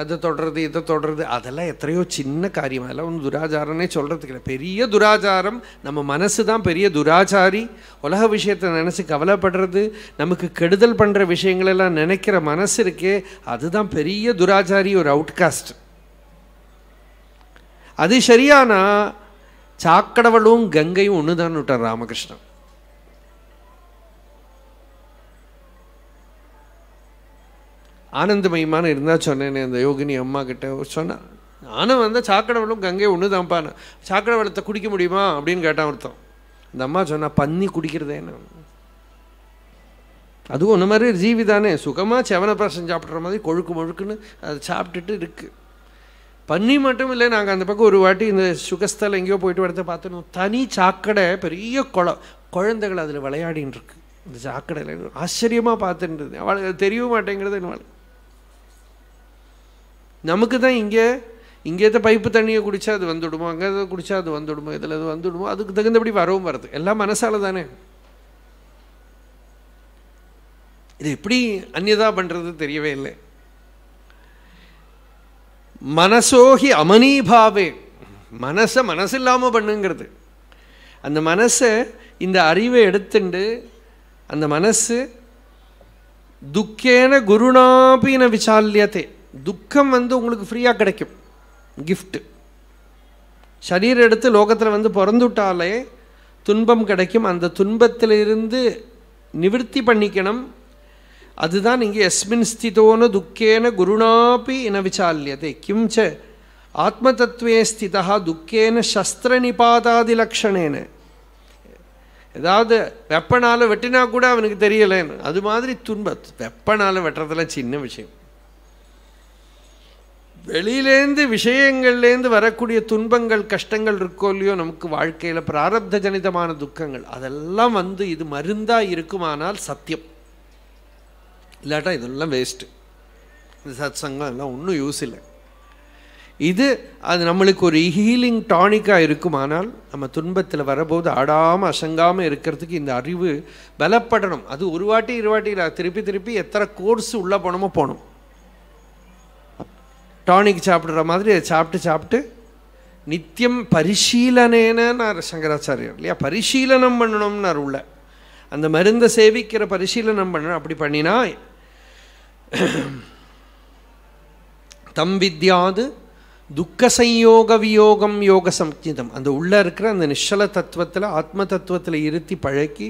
அதை தொடர்றது இதை தொடர்றது அதெல்லாம் எத்தனையோ சின்ன காரியம் அதெல்லாம் ஒன்று துராச்சாரம்னே சொல்கிறதுக்கு இல்லை பெரிய துராச்சாரம் நம்ம மனசு தான் பெரிய துராச்சாரி உலக விஷயத்தை நினச்சி கவலைப்படுறது நமக்கு கெடுதல் பண்ணுற விஷயங்களெல்லாம் நினைக்கிற மனசு இருக்கே அதுதான் பெரிய துராச்சாரி ஒரு அவுட்காஸ்ட் அது சரியானா சாக்கடவளும் கங்கையும் ஒன்று தான் விட்டார் ராமகிருஷ்ணன் ஆனந்தமயமான இருந்தால் சொன்னேன்னு அந்த யோகினி அம்மா கிட்ட சொன்னான் நானும் வந்து சாக்கடவளும் கங்கை ஒன்று தான்ப்பான் சாக்கடை வளத்தை குடிக்க முடியுமா அப்படின்னு கேட்டான் ஒருத்தன் இந்த அம்மா சொன்னால் பன்னி குடிக்கிறதேன்னு அதுவும் ஒன்று மாதிரி ஜீவி தானே சுகமாக செவன பிரசம் சாப்பிட்ற மாதிரி கொழுக்கு முழுக்குன்னு அதை சாப்பிட்டுட்டு இருக்குது பன்னி மட்டும் இல்லை நாங்கள் அந்த பக்கம் ஒரு வாட்டி இந்த சுகஸ்தல் எங்கேயோ போயிட்டு வரத்தை பார்த்துனோம் தனி சாக்கடை பெரிய குளம் குழந்தைகள் அதில் விளையாடின்னு இருக்கு இந்த சாக்கடையில் ஆச்சரியமாக பார்த்துட்டு அவளுக்கு தெரியவும் மாட்டேங்கிறது என்னவாள் நமக்கு தான் இங்கே இங்கேத்த பைப்பு தண்ணியை குடித்தா அது வந்துவிடுமோ அங்கே எதாவது குடித்தா அது வந்துவிடுமோ இதில் அது வந்துவிடுமோ அதுக்கு தகுந்தபடி வரவும் வருது எல்லாம் மனசால் தானே இது எப்படி அந்நியதா பண்ணுறது தெரியவே இல்லை மனசோகி அமனீபாவே மனசை மனசு இல்லாமல் பண்ணுங்கிறது அந்த மனசை இந்த அறிவை எடுத்துண்டு அந்த மனசு துக்கேன குருணாபீன விசால்யத்தை துக்கம் வந்து உங்களுக்கு ஃப்ரீயாக கிடைக்கும் கிஃப்ட்டு சரீரம் எடுத்து லோகத்தில் வந்து பிறந்துவிட்டாலே துன்பம் கிடைக்கும் அந்த துன்பத்திலிருந்து நிவர்த்தி பண்ணிக்கணும் அதுதான் இங்கே எஸ்மின் ஸ்திதோன துக்கேன குருணாப்பி இன விசாலியதே கிம்ச்ச ஆத்ம தத்துவே ஸ்திதா துக்கேன சஸ்திர நிபாதாதி லக்ஷணேனு ஏதாவது வெப்பனால் வெட்டினா கூட அவனுக்கு தெரியலைன்னு அது மாதிரி துன்பம் வெப்பனால் வெட்டுறதுல சின்ன விஷயம் வெளியிலேருந்து விஷயங்கள்லேருந்து வரக்கூடிய துன்பங்கள் கஷ்டங்கள் இருக்கோ இல்லையோ நமக்கு வாழ்க்கையில் பிராரப்த ஜனிதமான துக்கங்கள் அதெல்லாம் வந்து இது மருந்தாக இருக்குமானால் சத்தியம் இல்லாட்டா இதெல்லாம் வேஸ்ட்டு இந்த சத் சங்கம் எல்லாம் ஒன்றும் யூஸ் இல்லை இது அது நம்மளுக்கு ஒரு ஹீலிங் டானிக்காக இருக்குமானால் நம்ம துன்பத்தில் வரபோது ஆடாமல் அசங்காமல் இருக்கிறதுக்கு இந்த அறிவு பலப்படணும் அது ஒரு வாட்டி இருவாட்டி திருப்பி திருப்பி எத்தனை கோர்ஸ் உள்ளே போனோமோ போகணும் டானிக் சாப்பிட்ற மாதிரி அதை சாப்பிட்டு சாப்பிட்டு நித்தியம் பரிசீலனேனார் சங்கராச்சாரியர் இல்லையா பரிசீலனம் பண்ணணும்னார் உள்ள அந்த மருந்தை சேவிக்கிற பரிசீலனம் பண்ணணும் அப்படி பண்ணினா தம் வித்யாது துக்க வியோகம் யோக சம்ஜிதம் அந்த உள்ளே இருக்கிற அந்த நிஷல தத்துவத்தில் ஆத்ம தத்துவத்தில் இருத்தி பழக்கி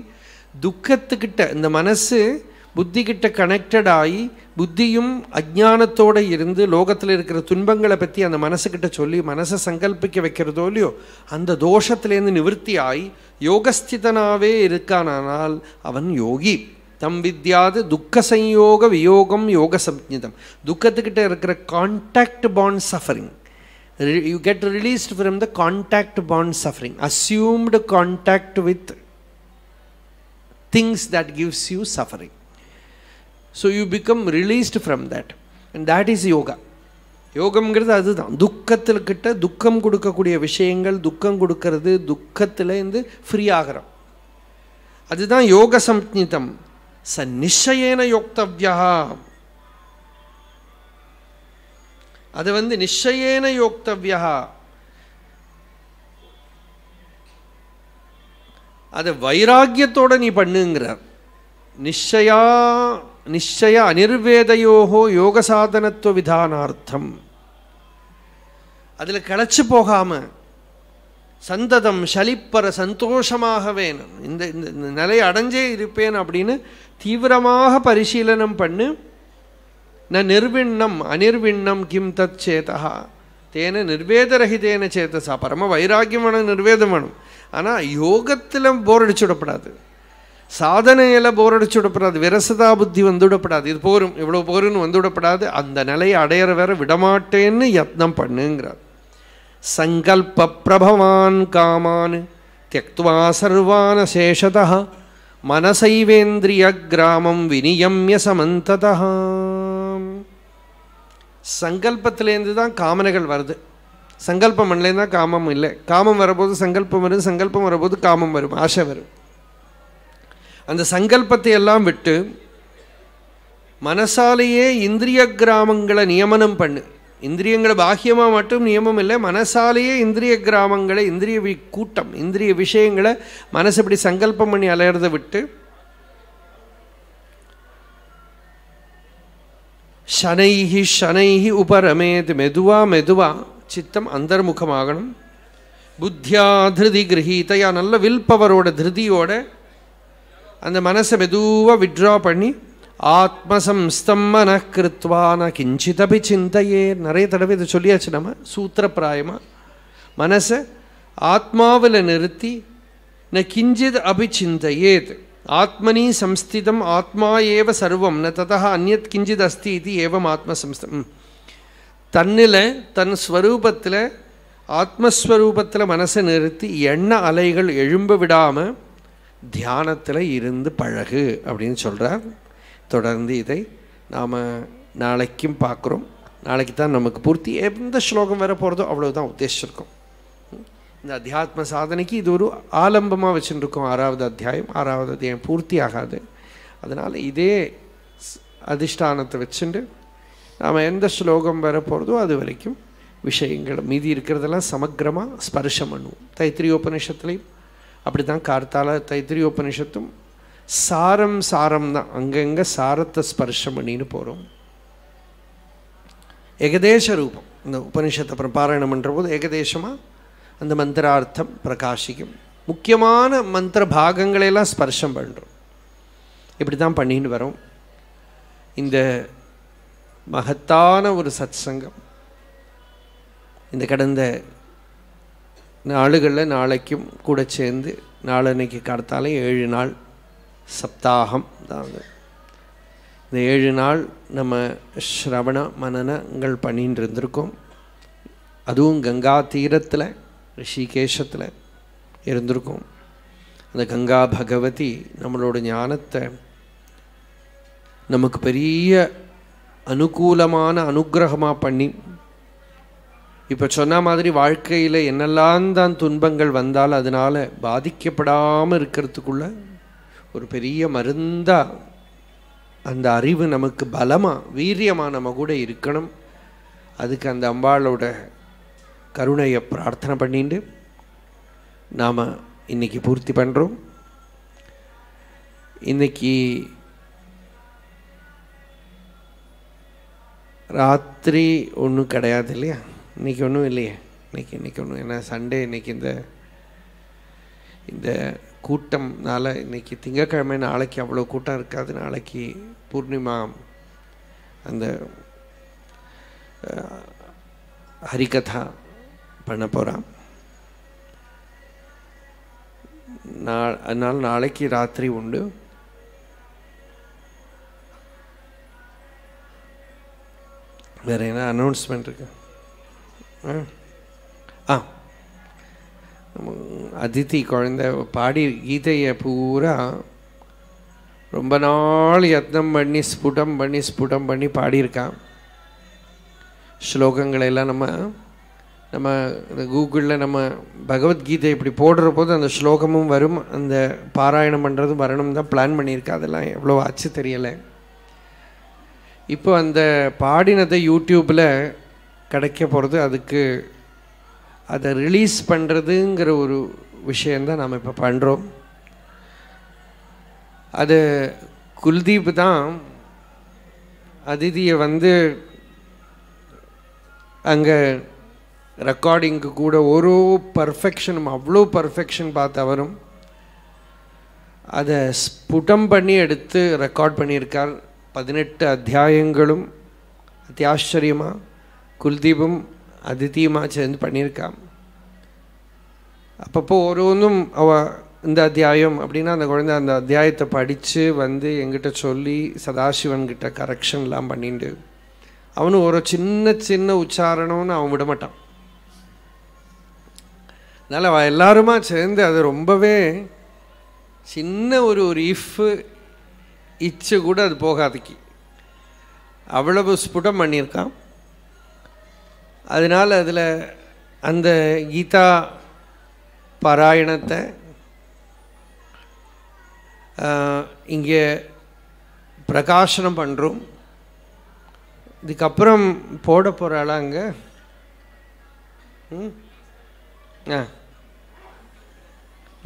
துக்கத்துக்கிட்ட இந்த மனசு புத்திக்கிட்ட கனெக்டட் ஆகி புத்தியும் அஜானத்தோடு இருந்து லோகத்தில் இருக்கிற துன்பங்களை பற்றி அந்த மனசுக்கிட்ட சொல்லி மனசை சங்கல்பிக்க வைக்கிறதோ இல்லையோ அந்த தோஷத்துலேருந்து நிவர்த்தி ஆகி யோகஸ்திதனாகவே இருக்கானால் அவன் யோகி தம் வித்யாது துக்க சம்யோக வியோகம் யோக சம்ஜிதம் துக்கத்துக்கிட்ட இருக்கிற contact bond suffering you get released from the contact bond suffering assumed contact with things that gives you suffering so you become released from that and that is yoga யோகம்ங்கிறது அதுதான் துக்கத்தில் கிட்ட துக்கம் கொடுக்கக்கூடிய விஷயங்கள் துக்கம் கொடுக்கறது துக்கத்திலேருந்து ஃப்ரீ ஆகிறோம் அதுதான் யோக சம்ஜிதம் ச நிச்சயன யோக்தவ்யா அது வந்து நிச்சயேன யோக்தவ்யா அதை வைராக்கியத்தோடு நீ பண்ணுங்கிற நிச்சயா நிச்சய அனிர்வேதையோகோ யோக சாதனத்துவ விதானார்த்தம் அதில் கிளச்சி போகாம சந்ததம் சலிப்பற சந்தோஷமாக வேணும் இந்த இந்த நிலை அடைஞ்சே இருப்பேன் அப்படின்னு தீவிரமாக பரிசீலனம் பண்ணு ந நிர்விண்ணம் அனிர்விண்ணம் கிம் தத் சேதா தேன நிர்வேதரகிதேன சேத்தசா பரம வைராக்கியம் வேணும் நிர்வேதம் வேணும் ஆனால் யோகத்தில் போர் அடிச்சு விடப்படாது சாதனையில் போர் அடிச்சு விடப்படாது விரசதா புத்தி வந்துவிடப்படாது இது போரும் இவ்வளோ போருன்னு வந்துவிடப்படாது அந்த நிலையை அடையிற வேற விடமாட்டேன்னு யத்னம் பண்ணுங்கிறார் சங்கல்ப பிரபவான் காமான் தியக்துவா சர்வான சேஷதா மனசைவேந்திரிய கிராமம் வினியம்ய சமந்ததா சங்கல்பத்திலேருந்து தான் காமனைகள் வருது சங்கல்பம் தான் காமம் இல்லை காமம் வரபோது சங்கல்பம் வரும் சங்கல்பம் வரும்போது காமம் வரும் ஆசை வரும் அந்த சங்கல்பத்தை எல்லாம் விட்டு மனசாலேயே இந்திரிய கிராமங்களை நியமனம் பண்ணு இந்திரியங்களை பாக்கியமாக மட்டும் நியமம் இல்லை மனசாலேயே இந்திரிய கிராமங்களை இந்திரிய வி கூட்டம் இந்திரிய விஷயங்களை மனசு இப்படி சங்கல்பம் பண்ணி அலையிறத விட்டு ஷனைஹி ஷனைஹி உபரமேது மெதுவா மெதுவா சித்தம் அந்தர்முகமாகணும் புத்தியா திருதி கிரகீதையா நல்ல வில் பவரோட திருதியோட அந்த மனசை மெதுவாக விட்ரா பண்ணி ஆத்மசம்ஸ்தம் மனக்கிருத்வான கிஞ்சிதபி சிந்தையே நிறைய தடவை இதை சொல்லியாச்சு நம்ம சூத்திரப்பிராயமாக மனசை ஆத்மாவில் நிறுத்தி ந கிஞ்சித் அபிச்சிந்தையேத் ஆத்மனி சம்ஸ்திதம் ஆத்மா ஏவ சர்வம் ந ததா அந்நத் கிஞ்சித் அஸ்தி இது ஏவம் ஆத்மசம்ஸ்தம் தன்னில் தன் ஸ்வரூபத்தில் ஆத்மஸ்வரூபத்தில் மனசை நிறுத்தி எண்ண அலைகள் எழும்ப விடாமல் தியானத்தில் இருந்து பழகு அப்படின்னு சொல்கிறார் தொடர்ந்து இதை நாம் நாளைக்கும் பார்க்குறோம் நாளைக்கு தான் நமக்கு பூர்த்தி எந்த ஸ்லோகம் வர போகிறதோ அவ்வளோதான் உத்தேசிச்சிருக்கோம் இந்த அத்தியாத்ம சாதனைக்கு இது ஒரு ஆலம்பமாக வச்சுருக்கோம் ஆறாவது அத்தியாயம் ஆறாவது அத்தியாயம் பூர்த்தி ஆகாது அதனால் இதே அதிஷ்டானத்தை வச்சுட்டு நாம் எந்த ஸ்லோகம் வர போகிறதோ அது வரைக்கும் விஷயங்கள் மீதி இருக்கிறதெல்லாம் சமக்கிரமாக ஸ்பர்ஷம் பண்ணுவோம் உபநிஷத்துலேயும் அப்படி தான் கார்த்தால தைத்திரி உபனிஷத்தும் சாரம் சாரம் தான் அங்கங்கே சாரத்தை ஸ்பர்ஷம் பண்ணின்னு போகிறோம் ஏகதேச ரூபம் இந்த உபனிஷத்தை அப்புறம் பாராயணம் பண்ணுறபோது ஏகதேசமாக அந்த மந்திரார்த்தம் பிரகாஷிக்கும் முக்கியமான மந்திர பாகங்களையெல்லாம் ஸ்பர்ஷம் பண்ணுறோம் இப்படி தான் பண்ணின்னு வரோம் இந்த மகத்தான ஒரு சத் சங்கம் இந்த கடந்த நாளுகளில் நாளைக்கும் கூட சேர்ந்து நாளன்னைக்கு கடத்தாலும் ஏழு நாள் சப்தாகம் தான் இந்த ஏழு நாள் நம்ம ஸ்ரவண மனனங்கள் பண்ணின்னு இருந்திருக்கோம் அதுவும் கங்கா தீரத்தில் ரிஷிகேஷத்தில் இருந்திருக்கோம் அந்த கங்கா பகவதி நம்மளோட ஞானத்தை நமக்கு பெரிய அனுகூலமான அனுகிரகமாக பண்ணி இப்போ சொன்ன மாதிரி வாழ்க்கையில் என்னெல்லாம் தான் துன்பங்கள் வந்தால் அதனால் பாதிக்கப்படாமல் இருக்கிறதுக்குள்ள ஒரு பெரிய மருந்தாக அந்த அறிவு நமக்கு பலமாக வீரியமாக நம்ம கூட இருக்கணும் அதுக்கு அந்த அம்பாளோட கருணையை பிரார்த்தனை பண்ணிட்டு நாம் இன்றைக்கி பூர்த்தி பண்ணுறோம் இன்றைக்கி ராத்திரி ஒன்றும் கிடையாது இல்லையா இன்றைக்கி ஒன்றும் இல்லையே இன்றைக்கி இன்றைக்கி ஒன்றும் ஏன்னா சண்டே இன்றைக்கி இந்த இந்த கூட்டம்னால இன்றைக்கி திங்கக்கிழமை நாளைக்கு அவ்வளோ கூட்டம் இருக்காது நாளைக்கு பூர்ணிமா அந்த ஹரிகதா பண்ண போகிறான் நா அதனால் நாளைக்கு ராத்திரி உண்டு வேறு என்ன அனௌன்ஸ்மெண்ட் இருக்குது ஆ அதித்தி குழந்த பாடி கீதையை பூரா ரொம்ப நாள் யத்னம் பண்ணி ஸ்புடம் பண்ணி ஸ்புடம் பண்ணி பாடியிருக்கான் ஸ்லோகங்களெல்லாம் நம்ம நம்ம கூகுளில் நம்ம பகவத்கீதை இப்படி போடுற போது அந்த ஸ்லோகமும் வரும் அந்த பாராயணம் பண்ணுறதும் வரணும் தான் பிளான் பண்ணியிருக்கா அதெல்லாம் எவ்வளோ ஆச்சு தெரியலை இப்போ அந்த பாடினதை யூடியூப்பில் கிடைக்க போகிறது அதுக்கு அதை ரிலீஸ் பண்ணுறதுங்கிற ஒரு விஷயந்தான் நாம் இப்போ பண்ணுறோம் அது குல்தீப் தான் அதிதியை வந்து அங்கே ரெக்கார்டிங்க்கு கூட ஒரு பர்ஃபெக்ஷனும் அவ்வளோ பர்ஃபெக்ஷன் பார்த்தவரும் அவரும் அதை ஸ்புடம் பண்ணி எடுத்து ரெக்கார்ட் பண்ணியிருக்கார் பதினெட்டு அத்தியாயங்களும் அத்தியாச்சரியமாக குல்தீபும் அதித்தியுமா சேர்ந்து பண்ணியிருக்கான் அப்பப்போ ஒரு ஒன்றும் அவ இந்த அத்தியாயம் அப்படின்னா அந்த குழந்தை அந்த அத்தியாயத்தை படித்து வந்து எங்கிட்ட சொல்லி சதாசிவன்கிட்ட கரெக்ஷன்லாம் பண்ணிட்டு அவனு ஒரு சின்ன சின்ன உச்சாரணம்னு அவன் விடமாட்டான் அதனால் அவள் எல்லாருமா சேர்ந்து அது ரொம்பவே சின்ன ஒரு ஒரு இஃப்பு இச்சு கூட அது போகாதுக்கு அவ்வளவு ஸ்புடம் பண்ணியிருக்கான் அதனால் அதில் அந்த கீதா பாராயணத்தை இங்கே பிரகாசனம் பண்ணுறோம் இதுக்கப்புறம் போட போகிறாளா அங்கே ஆ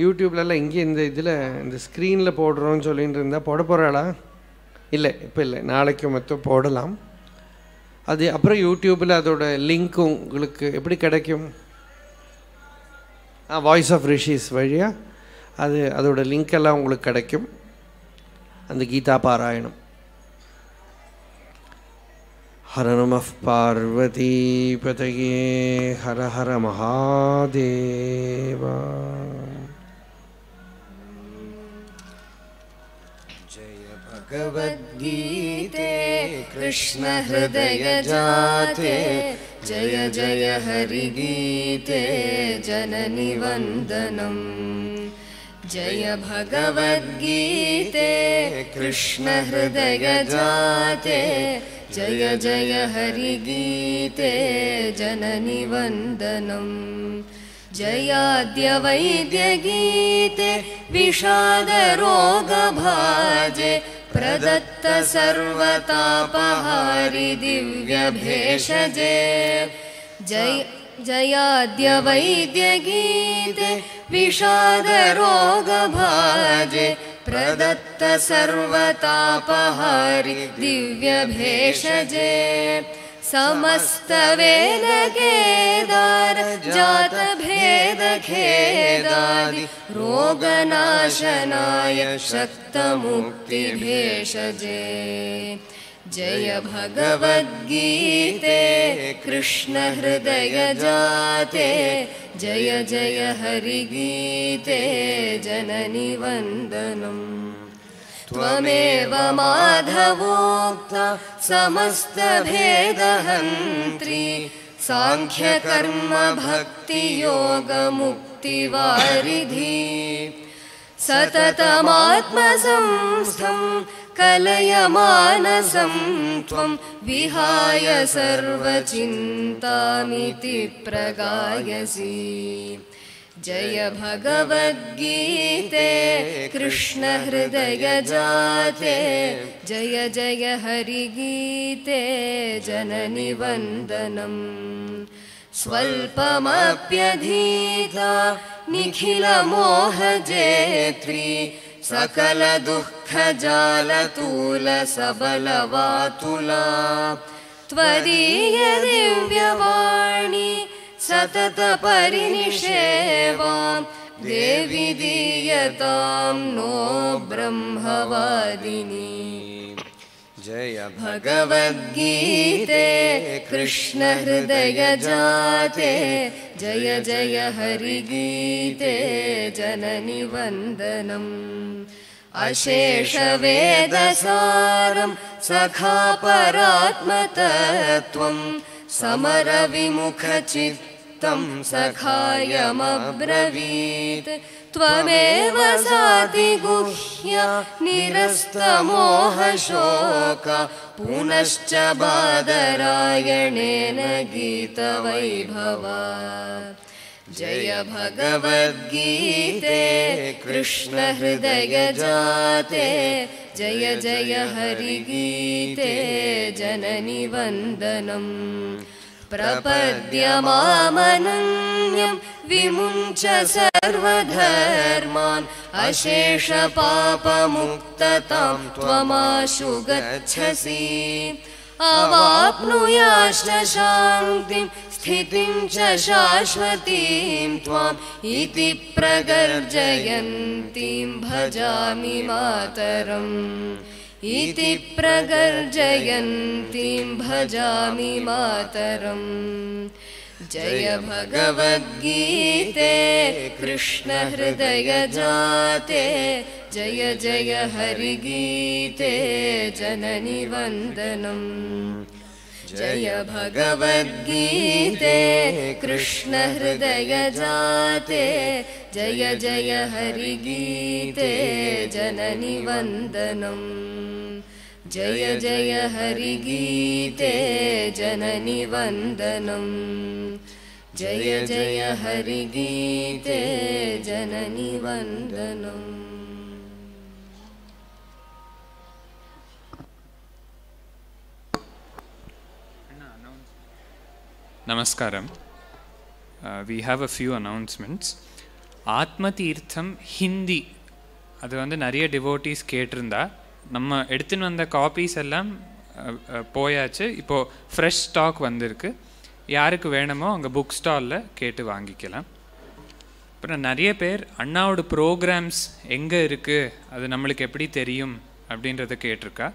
யூடியூப்லலாம் இங்கே இந்த இதில் இந்த ஸ்க்ரீனில் போடுறோன்னு சொல்லிட்டு இருந்தால் போட போகிறாளா இல்லை இப்போ இல்லை நாளைக்கு மொத்தம் போடலாம் அது அப்புறம் யூடியூப்பில் அதோட லிங்க் உங்களுக்கு எப்படி கிடைக்கும் ஆ வாய்ஸ் ஆஃப் ரிஷிஸ் வழியாக அது அதோட லிங்க்கெல்லாம் உங்களுக்கு கிடைக்கும் அந்த கீதா பாராயணம் ஹர நம பார்வதி பதையே ஹர ஹர மகாதேவா भगवद्गीते कृष्ण हृदयजाते जय जय हरिगीते जननि वन्दनं जय भगवद्गीते कृष्ण हृदयजाते जय जय हरिगीते जननि वन्दनं जयाद्य वैद्यगीते विषादरोगभाजे प्रदत्त सर्वतापहारि दिव्यभेषजे जय जयाद्य वैद्यगीते विषादरोगभाजे प्रदत्त सर्वतापहारि दिव्यभेषजे समस्तवेदकेदार जातभेदखेदा रोगनाशनाय शक्तमुक्तिभेषजे जय भगवद्गीते कृष्णहृदय जाते जय जय हरिगीते जननि वन्दनम् त्वमेव माधवोक्त समस्तभेदहन्त्री साङ्ख्यकर्म भक्तियोगमुक्तिवारिधि सततमात्मसंस्थं कलयमानसंत्वं विहाय सर्वचिन्तामिति प्रगायसी जय भगवद्गीते कृष्णहृदय जाते जय जय हरिगीते जननिवन्दनं स्वल्पमप्यधीता निखिलमोहजेत्री सकलदुःखजालतूलसबलवातुला त्वदीय सततपरिनिषेवां देवि दीयतां नो ब्रह्मवादिनी जय भगवद्गीते कृष्णहृदय जाते जय जय हरिगीते जननि वन्दनम् अशेषवेदसारं सखा समरविमुखचित् तं सखायमब्रवीत् त्वमेव साति गुह्या निरस्तमोहशोक पुनश्च बादरायणेन गीतवैभवा जय भगवद्गीते कृष्णहृदय जाते जय जय हरिगीते जननि वन्दनम् प्रपद्यमामनन्यं विमुञ्च सर्वधर्मान् अशेषपापमुक्ततां त्वमाशु गच्छसि अवाप्नुयाश्च शान्तिं स्थितिं च शाश्वतीं त्वाम् इति प्रगर्जयन्तीं भजामि मातरम् इति प्रगर्जयन्तीं भजामि मातरम् जय भगवद्गीते जाते। जय जय हरिगीते जननि वन्दनम् जय भगवद्गीते कृष्णहृदय जाते जय जय हरिगीते जननि वन्दनम् जय जय हरिगीते जननि वन्दनम् जय जय हरिगीते जननि वन्दनम् நமஸ்காரம் we have a few announcements ஆத்ம தீர்த்தம் ஹிந்தி அது வந்து நிறைய டிவோட்டிஸ் கேட்டிருந்தா நம்ம எடுத்துன்னு வந்த காப்பீஸ் எல்லாம் போயாச்சு இப்போது ஃப்ரெஷ் ஸ்டாக் வந்திருக்கு யாருக்கு வேணுமோ அங்கே புக் ஸ்டாலில் கேட்டு வாங்கிக்கலாம் அப்புறம் நிறைய பேர் அண்ணாவோட ப்ரோக்ராம்ஸ் எங்கே இருக்குது அது நம்மளுக்கு எப்படி தெரியும் அப்படின்றத கேட்டிருக்கா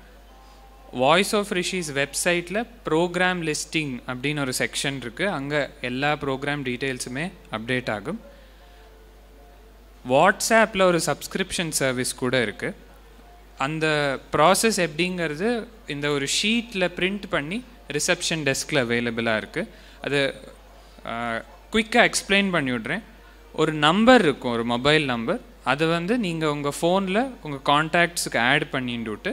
வாய்ஸ் ஆஃப் ரிஷிஸ் வெப்சைட்டில் ப்ரோக்ராம் லிஸ்டிங் அப்படின்னு ஒரு செக்ஷன் இருக்குது அங்கே எல்லா ப்ரோக்ராம் டீட்டெயில்ஸுமே அப்டேட் ஆகும் வாட்ஸ்ஆப்பில் ஒரு சப்ஸ்கிரிப்ஷன் சர்வீஸ் கூட இருக்குது அந்த ப்ராசஸ் எப்படிங்கிறது இந்த ஒரு ஷீட்டில் பிரிண்ட் பண்ணி ரிசப்ஷன் டெஸ்கில் அவைலபிளாக இருக்குது அது குயிக்காக எக்ஸ்பிளைன் பண்ணிவிட்றேன் ஒரு நம்பர் இருக்கும் ஒரு மொபைல் நம்பர் அதை வந்து நீங்கள் உங்கள் ஃபோனில் உங்கள் கான்டாக்ட்ஸுக்கு ஆட் பண்ணிட்டு விட்டு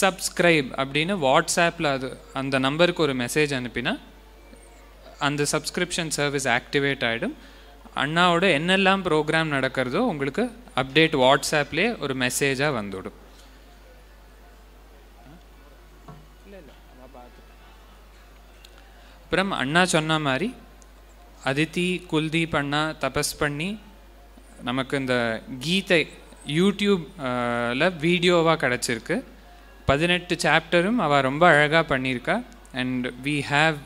சப்ஸ்கிரைப் அப்படின்னு வாட்ஸ்ஆப்பில் அது அந்த நம்பருக்கு ஒரு மெசேஜ் அனுப்பினா அந்த சப்ஸ்கிரிப்ஷன் சர்வீஸ் ஆக்டிவேட் ஆகிடும் அண்ணாவோட என்னெல்லாம் ப்ரோக்ராம் நடக்கிறதோ உங்களுக்கு அப்டேட் வாட்ஸ்ஆப்லேயே ஒரு மெசேஜாக வந்துவிடும் அப்புறம் அண்ணா சொன்ன மாதிரி அதித்தி குல்தீப் அண்ணா தபஸ் பண்ணி நமக்கு இந்த கீதை யூடியூப்பில் வீடியோவாக கிடச்சிருக்கு பதினெட்டு சாப்டரும் அவள் ரொம்ப அழகாக பண்ணியிருக்கா and we have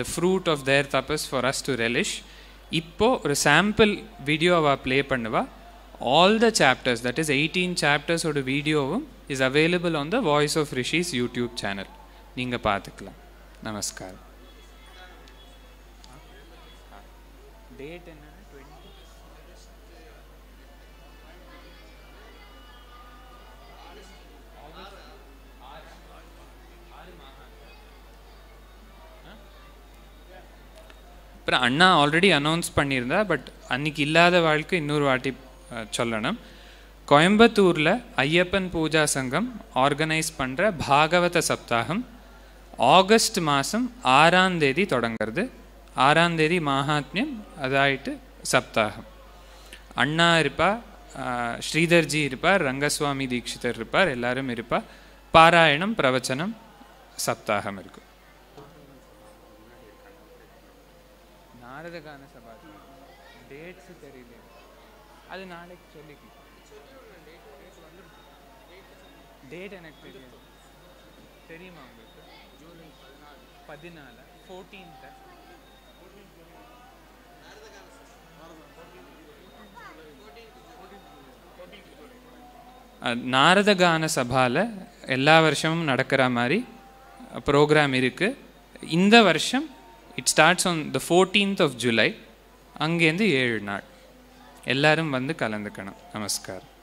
the fruit of their tapas for us to relish இப்போது ஒரு சாம்பிள் வீடியோ அவள் ப்ளே பண்ணுவா all the chapters that is eighteen சாப்டர்ஸோட வீடியோவும் is available on the voice of rishis YouTube channel நீங்கள் பார்த்துக்கலாம் நமஸ்காரம் டேட் அப்புறம் அண்ணா ஆல்ரெடி அனௌன்ஸ் பண்ணியிருந்தா பட் அன்னைக்கு இல்லாத வாழ்க்கை இன்னொரு வாட்டி சொல்லணும் கோயம்புத்தூரில் ஐயப்பன் பூஜா சங்கம் ஆர்கனைஸ் பண்ணுற பாகவத சப்தாகம் ஆகஸ்ட் மாதம் ஆறாம் தேதி தொடங்கிறது ஆறாம் தேதி மகாத்மியம் அதாயிட்டு சப்தாகம் அண்ணா இருப்பா ஸ்ரீதர்ஜி இருப்பார் ரங்கசுவாமி தீட்சிதர் இருப்பார் எல்லாரும் இருப்பார் பாராயணம் பிரவச்சனம் சப்தாகம் இருக்கும் நாரதகான சபா டேட்ஸ் தெரியல அது நாளைக்கு சொல்லிக்கலாம் டேட் எனக்கு தெரியும் தெரியுமா உங்களுக்கு ஜூலை பதினாலு ஃபோர்டீன்த்து நாரத கான சபாவில் எல்லா வருஷமும் நடக்கிற மாதிரி ப்ரோக்ராம் இருக்குது இந்த வருஷம் it starts on the fourteenth of July அங்கேருந்து ஏழு நாள் எல்லாரும் வந்து கலந்துக்கணும் நமஸ்காரம்